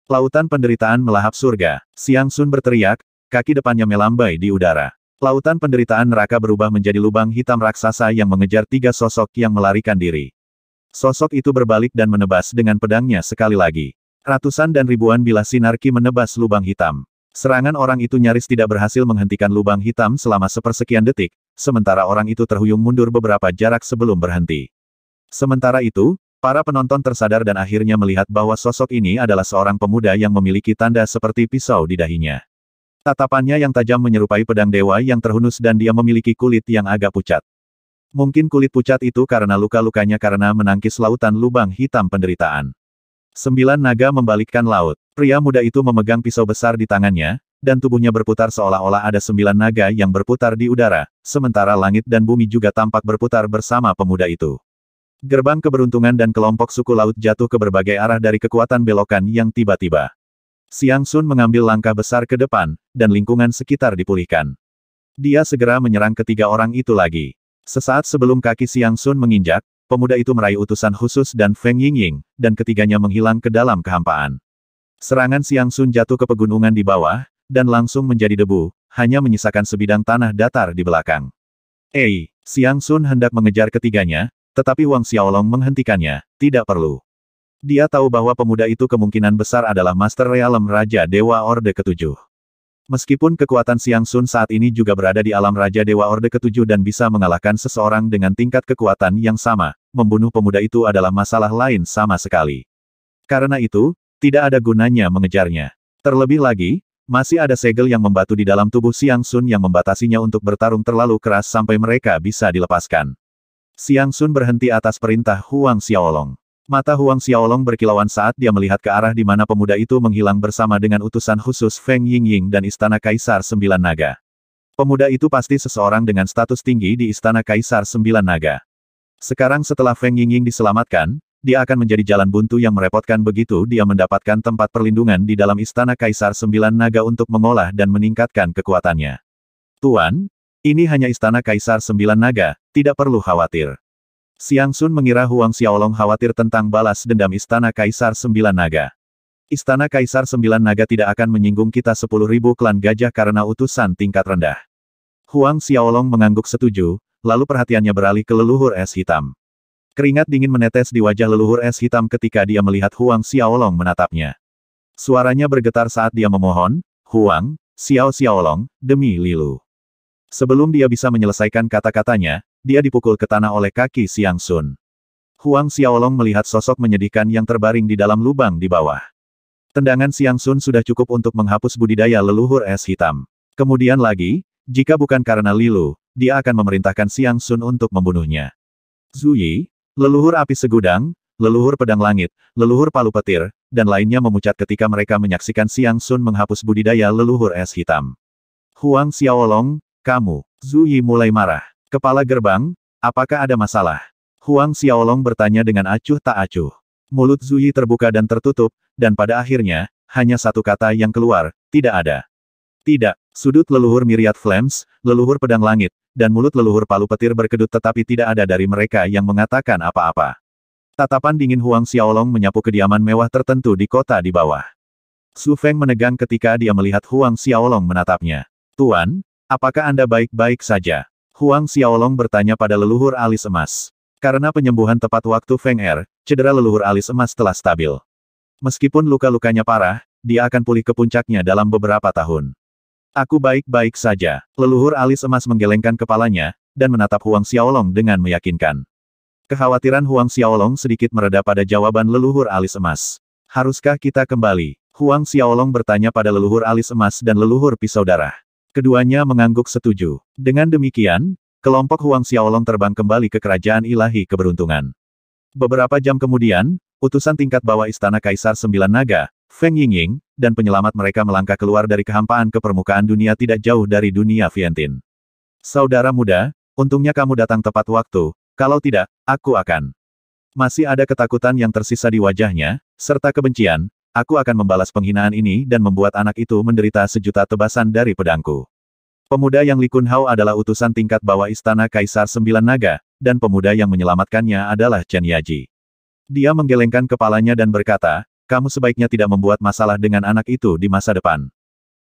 A: Lautan penderitaan melahap surga, Siang Sun berteriak, kaki depannya melambai di udara. Lautan penderitaan neraka berubah menjadi lubang hitam raksasa yang mengejar tiga sosok yang melarikan diri. Sosok itu berbalik dan menebas dengan pedangnya sekali lagi. Ratusan dan ribuan bilah sinar Ki menebas lubang hitam. Serangan orang itu nyaris tidak berhasil menghentikan lubang hitam selama sepersekian detik, sementara orang itu terhuyung mundur beberapa jarak sebelum berhenti. Sementara itu, para penonton tersadar dan akhirnya melihat bahwa sosok ini adalah seorang pemuda yang memiliki tanda seperti pisau di dahinya. Tatapannya yang tajam menyerupai pedang dewa yang terhunus dan dia memiliki kulit yang agak pucat. Mungkin kulit pucat itu karena luka-lukanya karena menangkis lautan lubang hitam penderitaan. Sembilan naga membalikkan laut. Pria muda itu memegang pisau besar di tangannya, dan tubuhnya berputar seolah-olah ada sembilan naga yang berputar di udara, sementara langit dan bumi juga tampak berputar bersama pemuda itu. Gerbang keberuntungan dan kelompok suku laut jatuh ke berbagai arah dari kekuatan belokan yang tiba-tiba. Siang Sun mengambil langkah besar ke depan, dan lingkungan sekitar dipulihkan. Dia segera menyerang ketiga orang itu lagi. Sesaat sebelum kaki Siang Sun menginjak, pemuda itu meraih utusan khusus dan Feng Yingying, dan ketiganya menghilang ke dalam kehampaan. Serangan Siang Sun jatuh ke pegunungan di bawah, dan langsung menjadi debu, hanya menyisakan sebidang tanah datar di belakang. Ei, Siang Sun hendak mengejar ketiganya, tetapi Wang Xiaolong menghentikannya, tidak perlu. Dia tahu bahwa pemuda itu kemungkinan besar adalah Master Realem Raja Dewa Orde Ketujuh. Meskipun kekuatan Siang Sun saat ini juga berada di alam Raja Dewa Orde Ketujuh dan bisa mengalahkan seseorang dengan tingkat kekuatan yang sama, membunuh pemuda itu adalah masalah lain sama sekali. Karena itu, tidak ada gunanya mengejarnya. Terlebih lagi, masih ada segel yang membatu di dalam tubuh Siang Sun yang membatasinya untuk bertarung terlalu keras sampai mereka bisa dilepaskan. Siang Sun berhenti atas perintah Huang Xiaolong. Mata Huang Xiaolong berkilauan saat dia melihat ke arah di mana pemuda itu menghilang bersama dengan utusan khusus Feng Yingying dan Istana Kaisar Sembilan Naga. Pemuda itu pasti seseorang dengan status tinggi di Istana Kaisar Sembilan Naga. Sekarang setelah Feng Yingying diselamatkan, dia akan menjadi jalan buntu yang merepotkan begitu dia mendapatkan tempat perlindungan di dalam Istana Kaisar Sembilan Naga untuk mengolah dan meningkatkan kekuatannya. Tuan, ini hanya Istana Kaisar Sembilan Naga, tidak perlu khawatir. Siang Sun mengira Huang Xiaolong khawatir tentang balas dendam Istana Kaisar Sembilan Naga. Istana Kaisar Sembilan Naga tidak akan menyinggung kita sepuluh ribu klan gajah karena utusan tingkat rendah. Huang Xiaolong mengangguk setuju, lalu perhatiannya beralih ke leluhur es hitam. Keringat dingin menetes di wajah leluhur es hitam ketika dia melihat Huang Xiaolong menatapnya. Suaranya bergetar saat dia memohon, Huang, Xiao Xiaolong, demi Lilu. Sebelum dia bisa menyelesaikan kata-katanya, dia dipukul ke tanah oleh kaki Siang Sun. Huang Xiaolong melihat sosok menyedihkan yang terbaring di dalam lubang di bawah. Tendangan Siang Sun sudah cukup untuk menghapus budidaya leluhur es hitam. Kemudian lagi, jika bukan karena Lilu, dia akan memerintahkan Siang Sun untuk membunuhnya. Zuyi, leluhur api segudang, leluhur pedang langit, leluhur palu petir, dan lainnya memucat ketika mereka menyaksikan Siang Sun menghapus budidaya leluhur es hitam. Huang Xiaolong, kamu, Zuyi mulai marah. Kepala gerbang, apakah ada masalah? Huang Xiaolong bertanya dengan acuh tak acuh. Mulut Zuyi terbuka dan tertutup, dan pada akhirnya, hanya satu kata yang keluar, tidak ada. Tidak, sudut leluhur miriat flames, leluhur pedang langit, dan mulut leluhur palu petir berkedut tetapi tidak ada dari mereka yang mengatakan apa-apa. Tatapan dingin Huang Xiaolong menyapu kediaman mewah tertentu di kota di bawah. Su Feng menegang ketika dia melihat Huang Xiaolong menatapnya. Tuan, apakah Anda baik-baik saja? Huang Xiaolong bertanya pada leluhur alis emas. Karena penyembuhan tepat waktu Feng Er, cedera leluhur alis emas telah stabil. Meskipun luka-lukanya parah, dia akan pulih ke puncaknya dalam beberapa tahun. Aku baik-baik saja. Leluhur alis emas menggelengkan kepalanya, dan menatap Huang Xiaolong dengan meyakinkan. Kekhawatiran Huang Xiaolong sedikit mereda pada jawaban leluhur alis emas. Haruskah kita kembali? Huang Xiaolong bertanya pada leluhur alis emas dan leluhur pisau darah. Keduanya mengangguk setuju. Dengan demikian, kelompok Huang Xiaolong terbang kembali ke kerajaan ilahi keberuntungan. Beberapa jam kemudian, utusan tingkat bawah Istana Kaisar Sembilan Naga, Feng Yingying, dan penyelamat mereka melangkah keluar dari kehampaan ke permukaan dunia tidak jauh dari dunia Vientin. Saudara muda, untungnya kamu datang tepat waktu, kalau tidak, aku akan. Masih ada ketakutan yang tersisa di wajahnya, serta kebencian, Aku akan membalas penghinaan ini dan membuat anak itu menderita sejuta tebasan dari pedangku. Pemuda yang likun Kunhao adalah utusan tingkat bawah Istana Kaisar Sembilan Naga, dan pemuda yang menyelamatkannya adalah Chen Yaji. Dia menggelengkan kepalanya dan berkata, kamu sebaiknya tidak membuat masalah dengan anak itu di masa depan.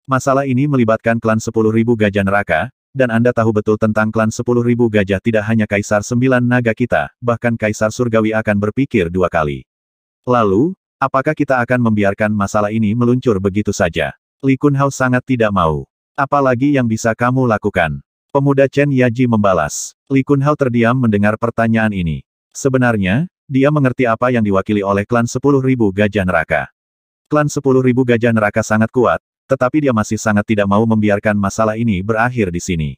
A: Masalah ini melibatkan klan Sepuluh Ribu gajah neraka, dan Anda tahu betul tentang klan Sepuluh Ribu gajah tidak hanya Kaisar Sembilan Naga kita, bahkan Kaisar Surgawi akan berpikir dua kali. Lalu, Apakah kita akan membiarkan masalah ini meluncur begitu saja? Li Kunhao sangat tidak mau. Apalagi yang bisa kamu lakukan? Pemuda Chen Yaji membalas. Li Kunhao terdiam mendengar pertanyaan ini. Sebenarnya, dia mengerti apa yang diwakili oleh klan 10.000 gajah neraka. Klan 10.000 gajah neraka sangat kuat, tetapi dia masih sangat tidak mau membiarkan masalah ini berakhir di sini.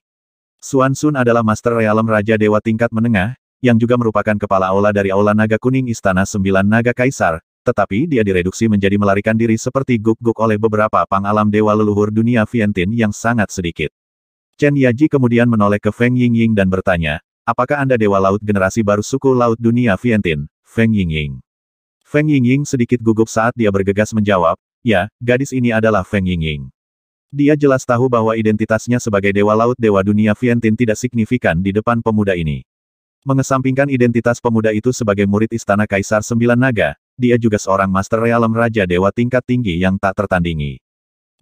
A: Suan Sun adalah Master Realem Raja Dewa tingkat menengah, yang juga merupakan kepala aula dari Aula Naga Kuning Istana Sembilan Naga Kaisar, tetapi dia direduksi menjadi melarikan diri seperti guk-guk oleh beberapa pangalam dewa leluhur dunia Vientin yang sangat sedikit. Chen Yaji kemudian menoleh ke Feng Yingying dan bertanya, apakah Anda dewa laut generasi baru suku laut dunia Vientin, Feng Yingying? Feng Yingying sedikit gugup saat dia bergegas menjawab, ya, gadis ini adalah Feng Yingying. Dia jelas tahu bahwa identitasnya sebagai dewa laut dewa dunia Vientin tidak signifikan di depan pemuda ini. Mengesampingkan identitas pemuda itu sebagai murid Istana Kaisar Sembilan Naga, dia juga seorang Master Realm Raja Dewa tingkat tinggi yang tak tertandingi.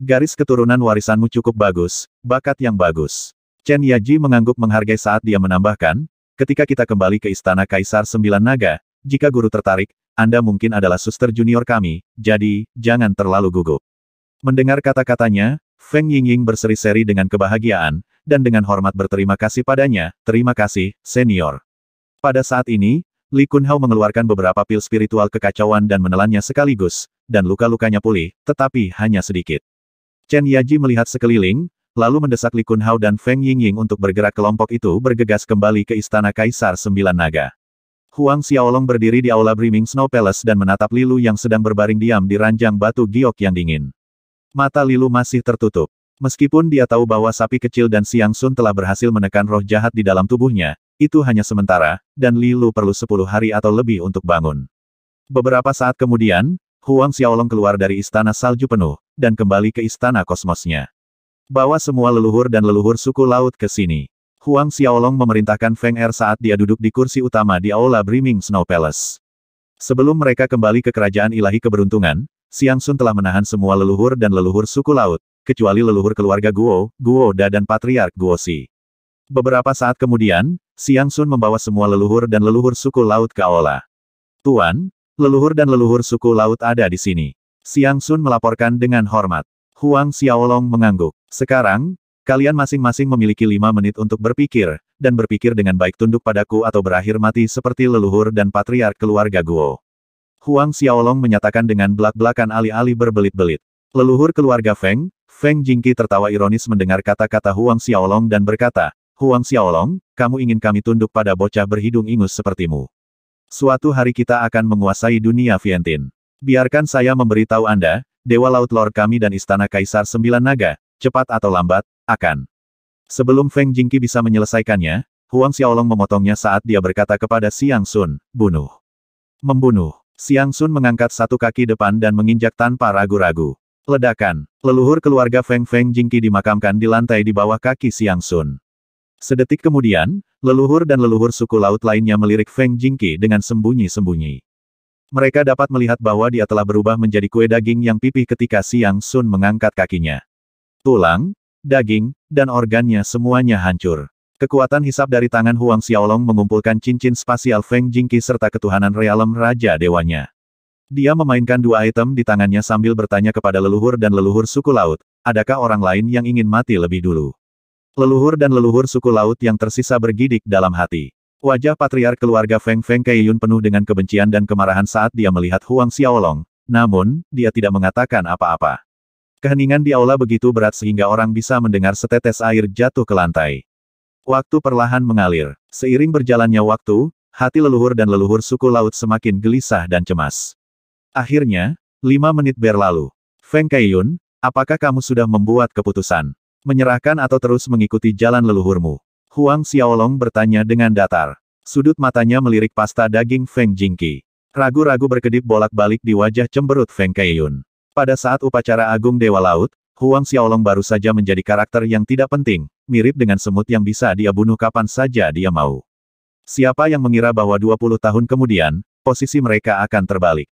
A: Garis keturunan warisanmu cukup bagus, bakat yang bagus. Chen Yaji mengangguk menghargai saat dia menambahkan, ketika kita kembali ke Istana Kaisar Sembilan Naga, jika guru tertarik, Anda mungkin adalah suster junior kami, jadi, jangan terlalu gugup. Mendengar kata-katanya, Feng Yingying berseri-seri dengan kebahagiaan, dan dengan hormat berterima kasih padanya, terima kasih, senior. Pada saat ini, Li Kunhao mengeluarkan beberapa pil spiritual kekacauan dan menelannya sekaligus, dan luka-lukanya pulih, tetapi hanya sedikit. Chen Yaji melihat sekeliling, lalu mendesak Li Kunhao dan Feng Yingying untuk bergerak kelompok itu bergegas kembali ke Istana Kaisar Sembilan Naga. Huang Xiaolong berdiri di aula Brimming Snow Palace dan menatap Lilu yang sedang berbaring diam di ranjang batu giok yang dingin. Mata Lilu masih tertutup. Meskipun dia tahu bahwa sapi kecil dan Siang Sun telah berhasil menekan roh jahat di dalam tubuhnya, itu hanya sementara, dan Lilu perlu 10 hari atau lebih untuk bangun. Beberapa saat kemudian, Huang Xiaolong keluar dari istana salju penuh, dan kembali ke istana kosmosnya. Bawa semua leluhur dan leluhur suku laut ke sini. Huang Xiaolong memerintahkan Feng Er saat dia duduk di kursi utama di aula Brimming Snow Palace. Sebelum mereka kembali ke kerajaan ilahi keberuntungan, Xiang Sun telah menahan semua leluhur dan leluhur suku laut, kecuali leluhur keluarga Guo, Guo Da dan Patriark Guo Si. Beberapa saat kemudian, Siang Sun membawa semua leluhur dan leluhur suku laut ke Aula. Tuan, leluhur dan leluhur suku laut ada di sini. Siang Sun melaporkan dengan hormat. Huang Xiaolong mengangguk. Sekarang, kalian masing-masing memiliki lima menit untuk berpikir, dan berpikir dengan baik tunduk padaku atau berakhir mati seperti leluhur dan patriark keluarga Guo. Huang Xiaolong menyatakan dengan belak-belakan alih-alih berbelit-belit. Leluhur keluarga Feng, Feng Jingqi tertawa ironis mendengar kata-kata Huang Xiaolong dan berkata, Huang Xiaolong, kamu ingin kami tunduk pada bocah berhidung ingus sepertimu. Suatu hari kita akan menguasai dunia Vientin. Biarkan saya memberitahu Anda, Dewa Laut lor kami dan Istana Kaisar Sembilan Naga, cepat atau lambat, akan. Sebelum Feng Jingqi bisa menyelesaikannya, Huang Xiaolong memotongnya saat dia berkata kepada Xiang Sun, bunuh. Membunuh. Xiang Sun mengangkat satu kaki depan dan menginjak tanpa ragu-ragu. Ledakan. Leluhur keluarga Feng Feng Jingqi dimakamkan di lantai di bawah kaki Xiang Sun. Sedetik kemudian, leluhur dan leluhur suku laut lainnya melirik Feng Jingqi dengan sembunyi-sembunyi. Mereka dapat melihat bahwa dia telah berubah menjadi kue daging yang pipih ketika Siang Sun mengangkat kakinya. Tulang, daging, dan organnya semuanya hancur. Kekuatan hisap dari tangan Huang Xiaolong mengumpulkan cincin spasial Feng Jingqi serta ketuhanan realem Raja Dewanya. Dia memainkan dua item di tangannya sambil bertanya kepada leluhur dan leluhur suku laut, adakah orang lain yang ingin mati lebih dulu? Leluhur dan leluhur suku laut yang tersisa bergidik dalam hati. Wajah patriar keluarga Feng Feng Yun penuh dengan kebencian dan kemarahan saat dia melihat Huang Xiaolong, namun, dia tidak mengatakan apa-apa. Keheningan di aula begitu berat sehingga orang bisa mendengar setetes air jatuh ke lantai. Waktu perlahan mengalir. Seiring berjalannya waktu, hati leluhur dan leluhur suku laut semakin gelisah dan cemas. Akhirnya, lima menit berlalu. Feng Yun, apakah kamu sudah membuat keputusan? Menyerahkan atau terus mengikuti jalan leluhurmu? Huang Xiaolong bertanya dengan datar. Sudut matanya melirik pasta daging Feng Jingqi. Ragu-ragu berkedip bolak-balik di wajah cemberut Feng Keiyun. Pada saat upacara agung Dewa Laut, Huang Xiaolong baru saja menjadi karakter yang tidak penting, mirip dengan semut yang bisa dia bunuh kapan saja dia mau. Siapa yang mengira bahwa 20 tahun kemudian, posisi mereka akan terbalik.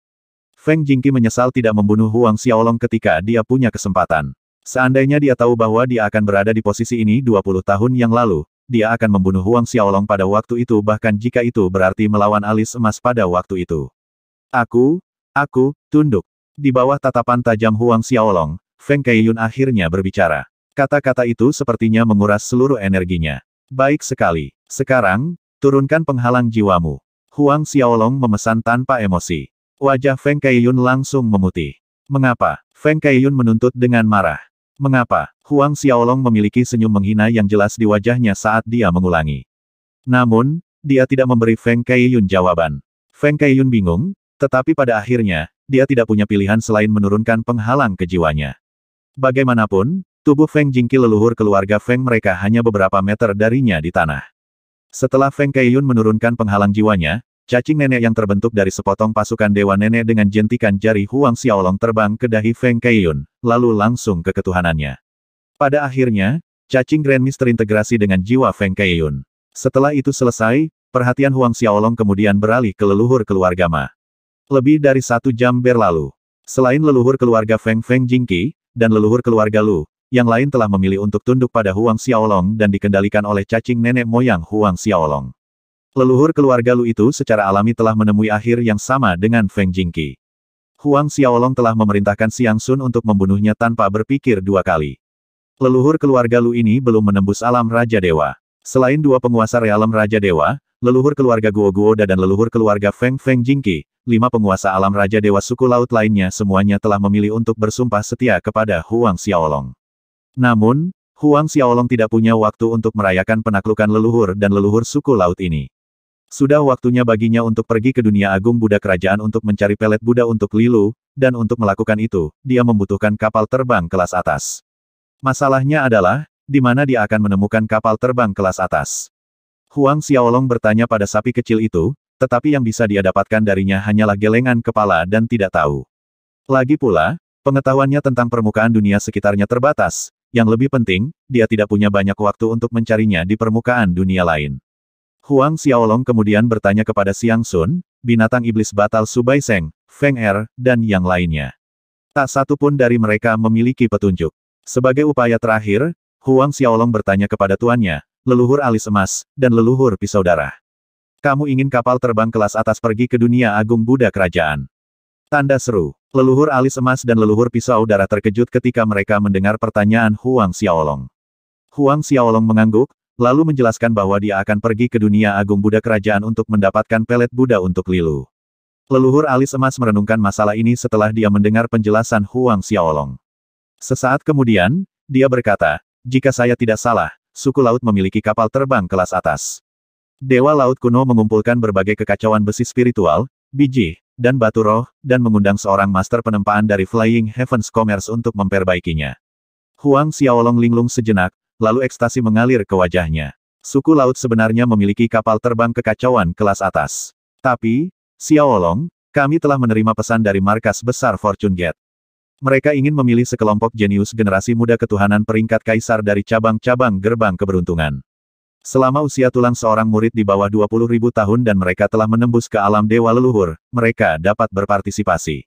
A: Feng Jingqi menyesal tidak membunuh Huang Xiaolong ketika dia punya kesempatan. Seandainya dia tahu bahwa dia akan berada di posisi ini 20 tahun yang lalu, dia akan membunuh Huang Xiaolong pada waktu itu bahkan jika itu berarti melawan alis emas pada waktu itu. Aku, aku, tunduk. Di bawah tatapan tajam Huang Xiaolong, Feng Yun akhirnya berbicara. Kata-kata itu sepertinya menguras seluruh energinya. Baik sekali. Sekarang, turunkan penghalang jiwamu. Huang Xiaolong memesan tanpa emosi. Wajah Feng Yun langsung memutih. Mengapa? Feng Yun menuntut dengan marah. Mengapa? Huang Xiaolong memiliki senyum menghina yang jelas di wajahnya saat dia mengulangi. Namun, dia tidak memberi Feng Kaiyun jawaban. Feng Kaiyun bingung, tetapi pada akhirnya, dia tidak punya pilihan selain menurunkan penghalang kejiwanya. Bagaimanapun, tubuh Feng Jingki leluhur keluarga Feng mereka hanya beberapa meter darinya di tanah. Setelah Feng Kaiyun menurunkan penghalang jiwanya, Cacing nenek yang terbentuk dari sepotong pasukan Dewa Nenek dengan jentikan jari Huang Xiaolong terbang ke dahi Feng Keiyun, lalu langsung ke ketuhanannya. Pada akhirnya, cacing Grand terintegrasi dengan jiwa Feng Keiyun. Setelah itu selesai, perhatian Huang Xiaolong kemudian beralih ke leluhur keluarga Ma. Lebih dari satu jam berlalu. Selain leluhur keluarga Feng Feng Jingqi, dan leluhur keluarga Lu, yang lain telah memilih untuk tunduk pada Huang Xiaolong dan dikendalikan oleh cacing nenek moyang Huang Xiaolong. Leluhur keluarga Lu itu secara alami telah menemui akhir yang sama dengan Feng Jingqi. Huang Xiaolong telah memerintahkan Xiang Sun untuk membunuhnya tanpa berpikir dua kali. Leluhur keluarga Lu ini belum menembus alam Raja Dewa. Selain dua penguasa realem Raja Dewa, leluhur keluarga Guo Guo dan leluhur keluarga Feng Feng Jingqi, lima penguasa alam Raja Dewa suku laut lainnya semuanya telah memilih untuk bersumpah setia kepada Huang Xiaolong. Namun, Huang Xiaolong tidak punya waktu untuk merayakan penaklukan leluhur dan leluhur suku laut ini. Sudah waktunya baginya untuk pergi ke dunia agung Buddha kerajaan untuk mencari pelet Buddha untuk Lilu, dan untuk melakukan itu, dia membutuhkan kapal terbang kelas atas. Masalahnya adalah, di mana dia akan menemukan kapal terbang kelas atas. Huang Xiaolong bertanya pada sapi kecil itu, tetapi yang bisa dia dapatkan darinya hanyalah gelengan kepala dan tidak tahu. Lagi pula, pengetahuannya tentang permukaan dunia sekitarnya terbatas, yang lebih penting, dia tidak punya banyak waktu untuk mencarinya di permukaan dunia lain. Huang Xiaolong kemudian bertanya kepada Xiang Sun, binatang iblis batal Subai Seng, Feng Er, dan yang lainnya. Tak satu pun dari mereka memiliki petunjuk. Sebagai upaya terakhir, Huang Xiaolong bertanya kepada tuannya, leluhur alis emas, dan leluhur pisau darah. Kamu ingin kapal terbang kelas atas pergi ke dunia agung Buddha kerajaan. Tanda seru, leluhur alis emas dan leluhur pisau darah terkejut ketika mereka mendengar pertanyaan Huang Xiaolong. Huang Xiaolong mengangguk, lalu menjelaskan bahwa dia akan pergi ke dunia agung Buddha kerajaan untuk mendapatkan pelet Buddha untuk Lilu. Leluhur alis emas merenungkan masalah ini setelah dia mendengar penjelasan Huang Xiaolong. Sesaat kemudian, dia berkata, jika saya tidak salah, suku laut memiliki kapal terbang kelas atas. Dewa Laut Kuno mengumpulkan berbagai kekacauan besi spiritual, biji, dan batu roh, dan mengundang seorang master penempaan dari Flying Heavens Commerce untuk memperbaikinya. Huang Xiaolong linglung sejenak, lalu ekstasi mengalir ke wajahnya. Suku laut sebenarnya memiliki kapal terbang kekacauan kelas atas. Tapi, Xiaolong, kami telah menerima pesan dari markas besar Fortune Gate. Mereka ingin memilih sekelompok jenius generasi muda ketuhanan peringkat kaisar dari cabang-cabang gerbang keberuntungan. Selama usia tulang seorang murid di bawah 20 ribu tahun dan mereka telah menembus ke alam dewa leluhur, mereka dapat berpartisipasi.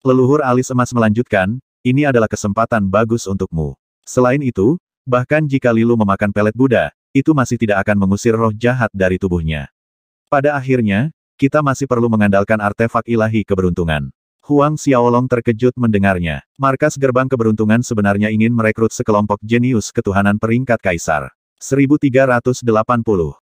A: Leluhur alis emas melanjutkan, ini adalah kesempatan bagus untukmu. Selain itu, Bahkan jika Lilu memakan pelet Buddha, itu masih tidak akan mengusir roh jahat dari tubuhnya. Pada akhirnya, kita masih perlu mengandalkan artefak ilahi keberuntungan. Huang Xiaolong terkejut mendengarnya. Markas gerbang keberuntungan sebenarnya ingin merekrut sekelompok jenius ketuhanan peringkat kaisar. 1380.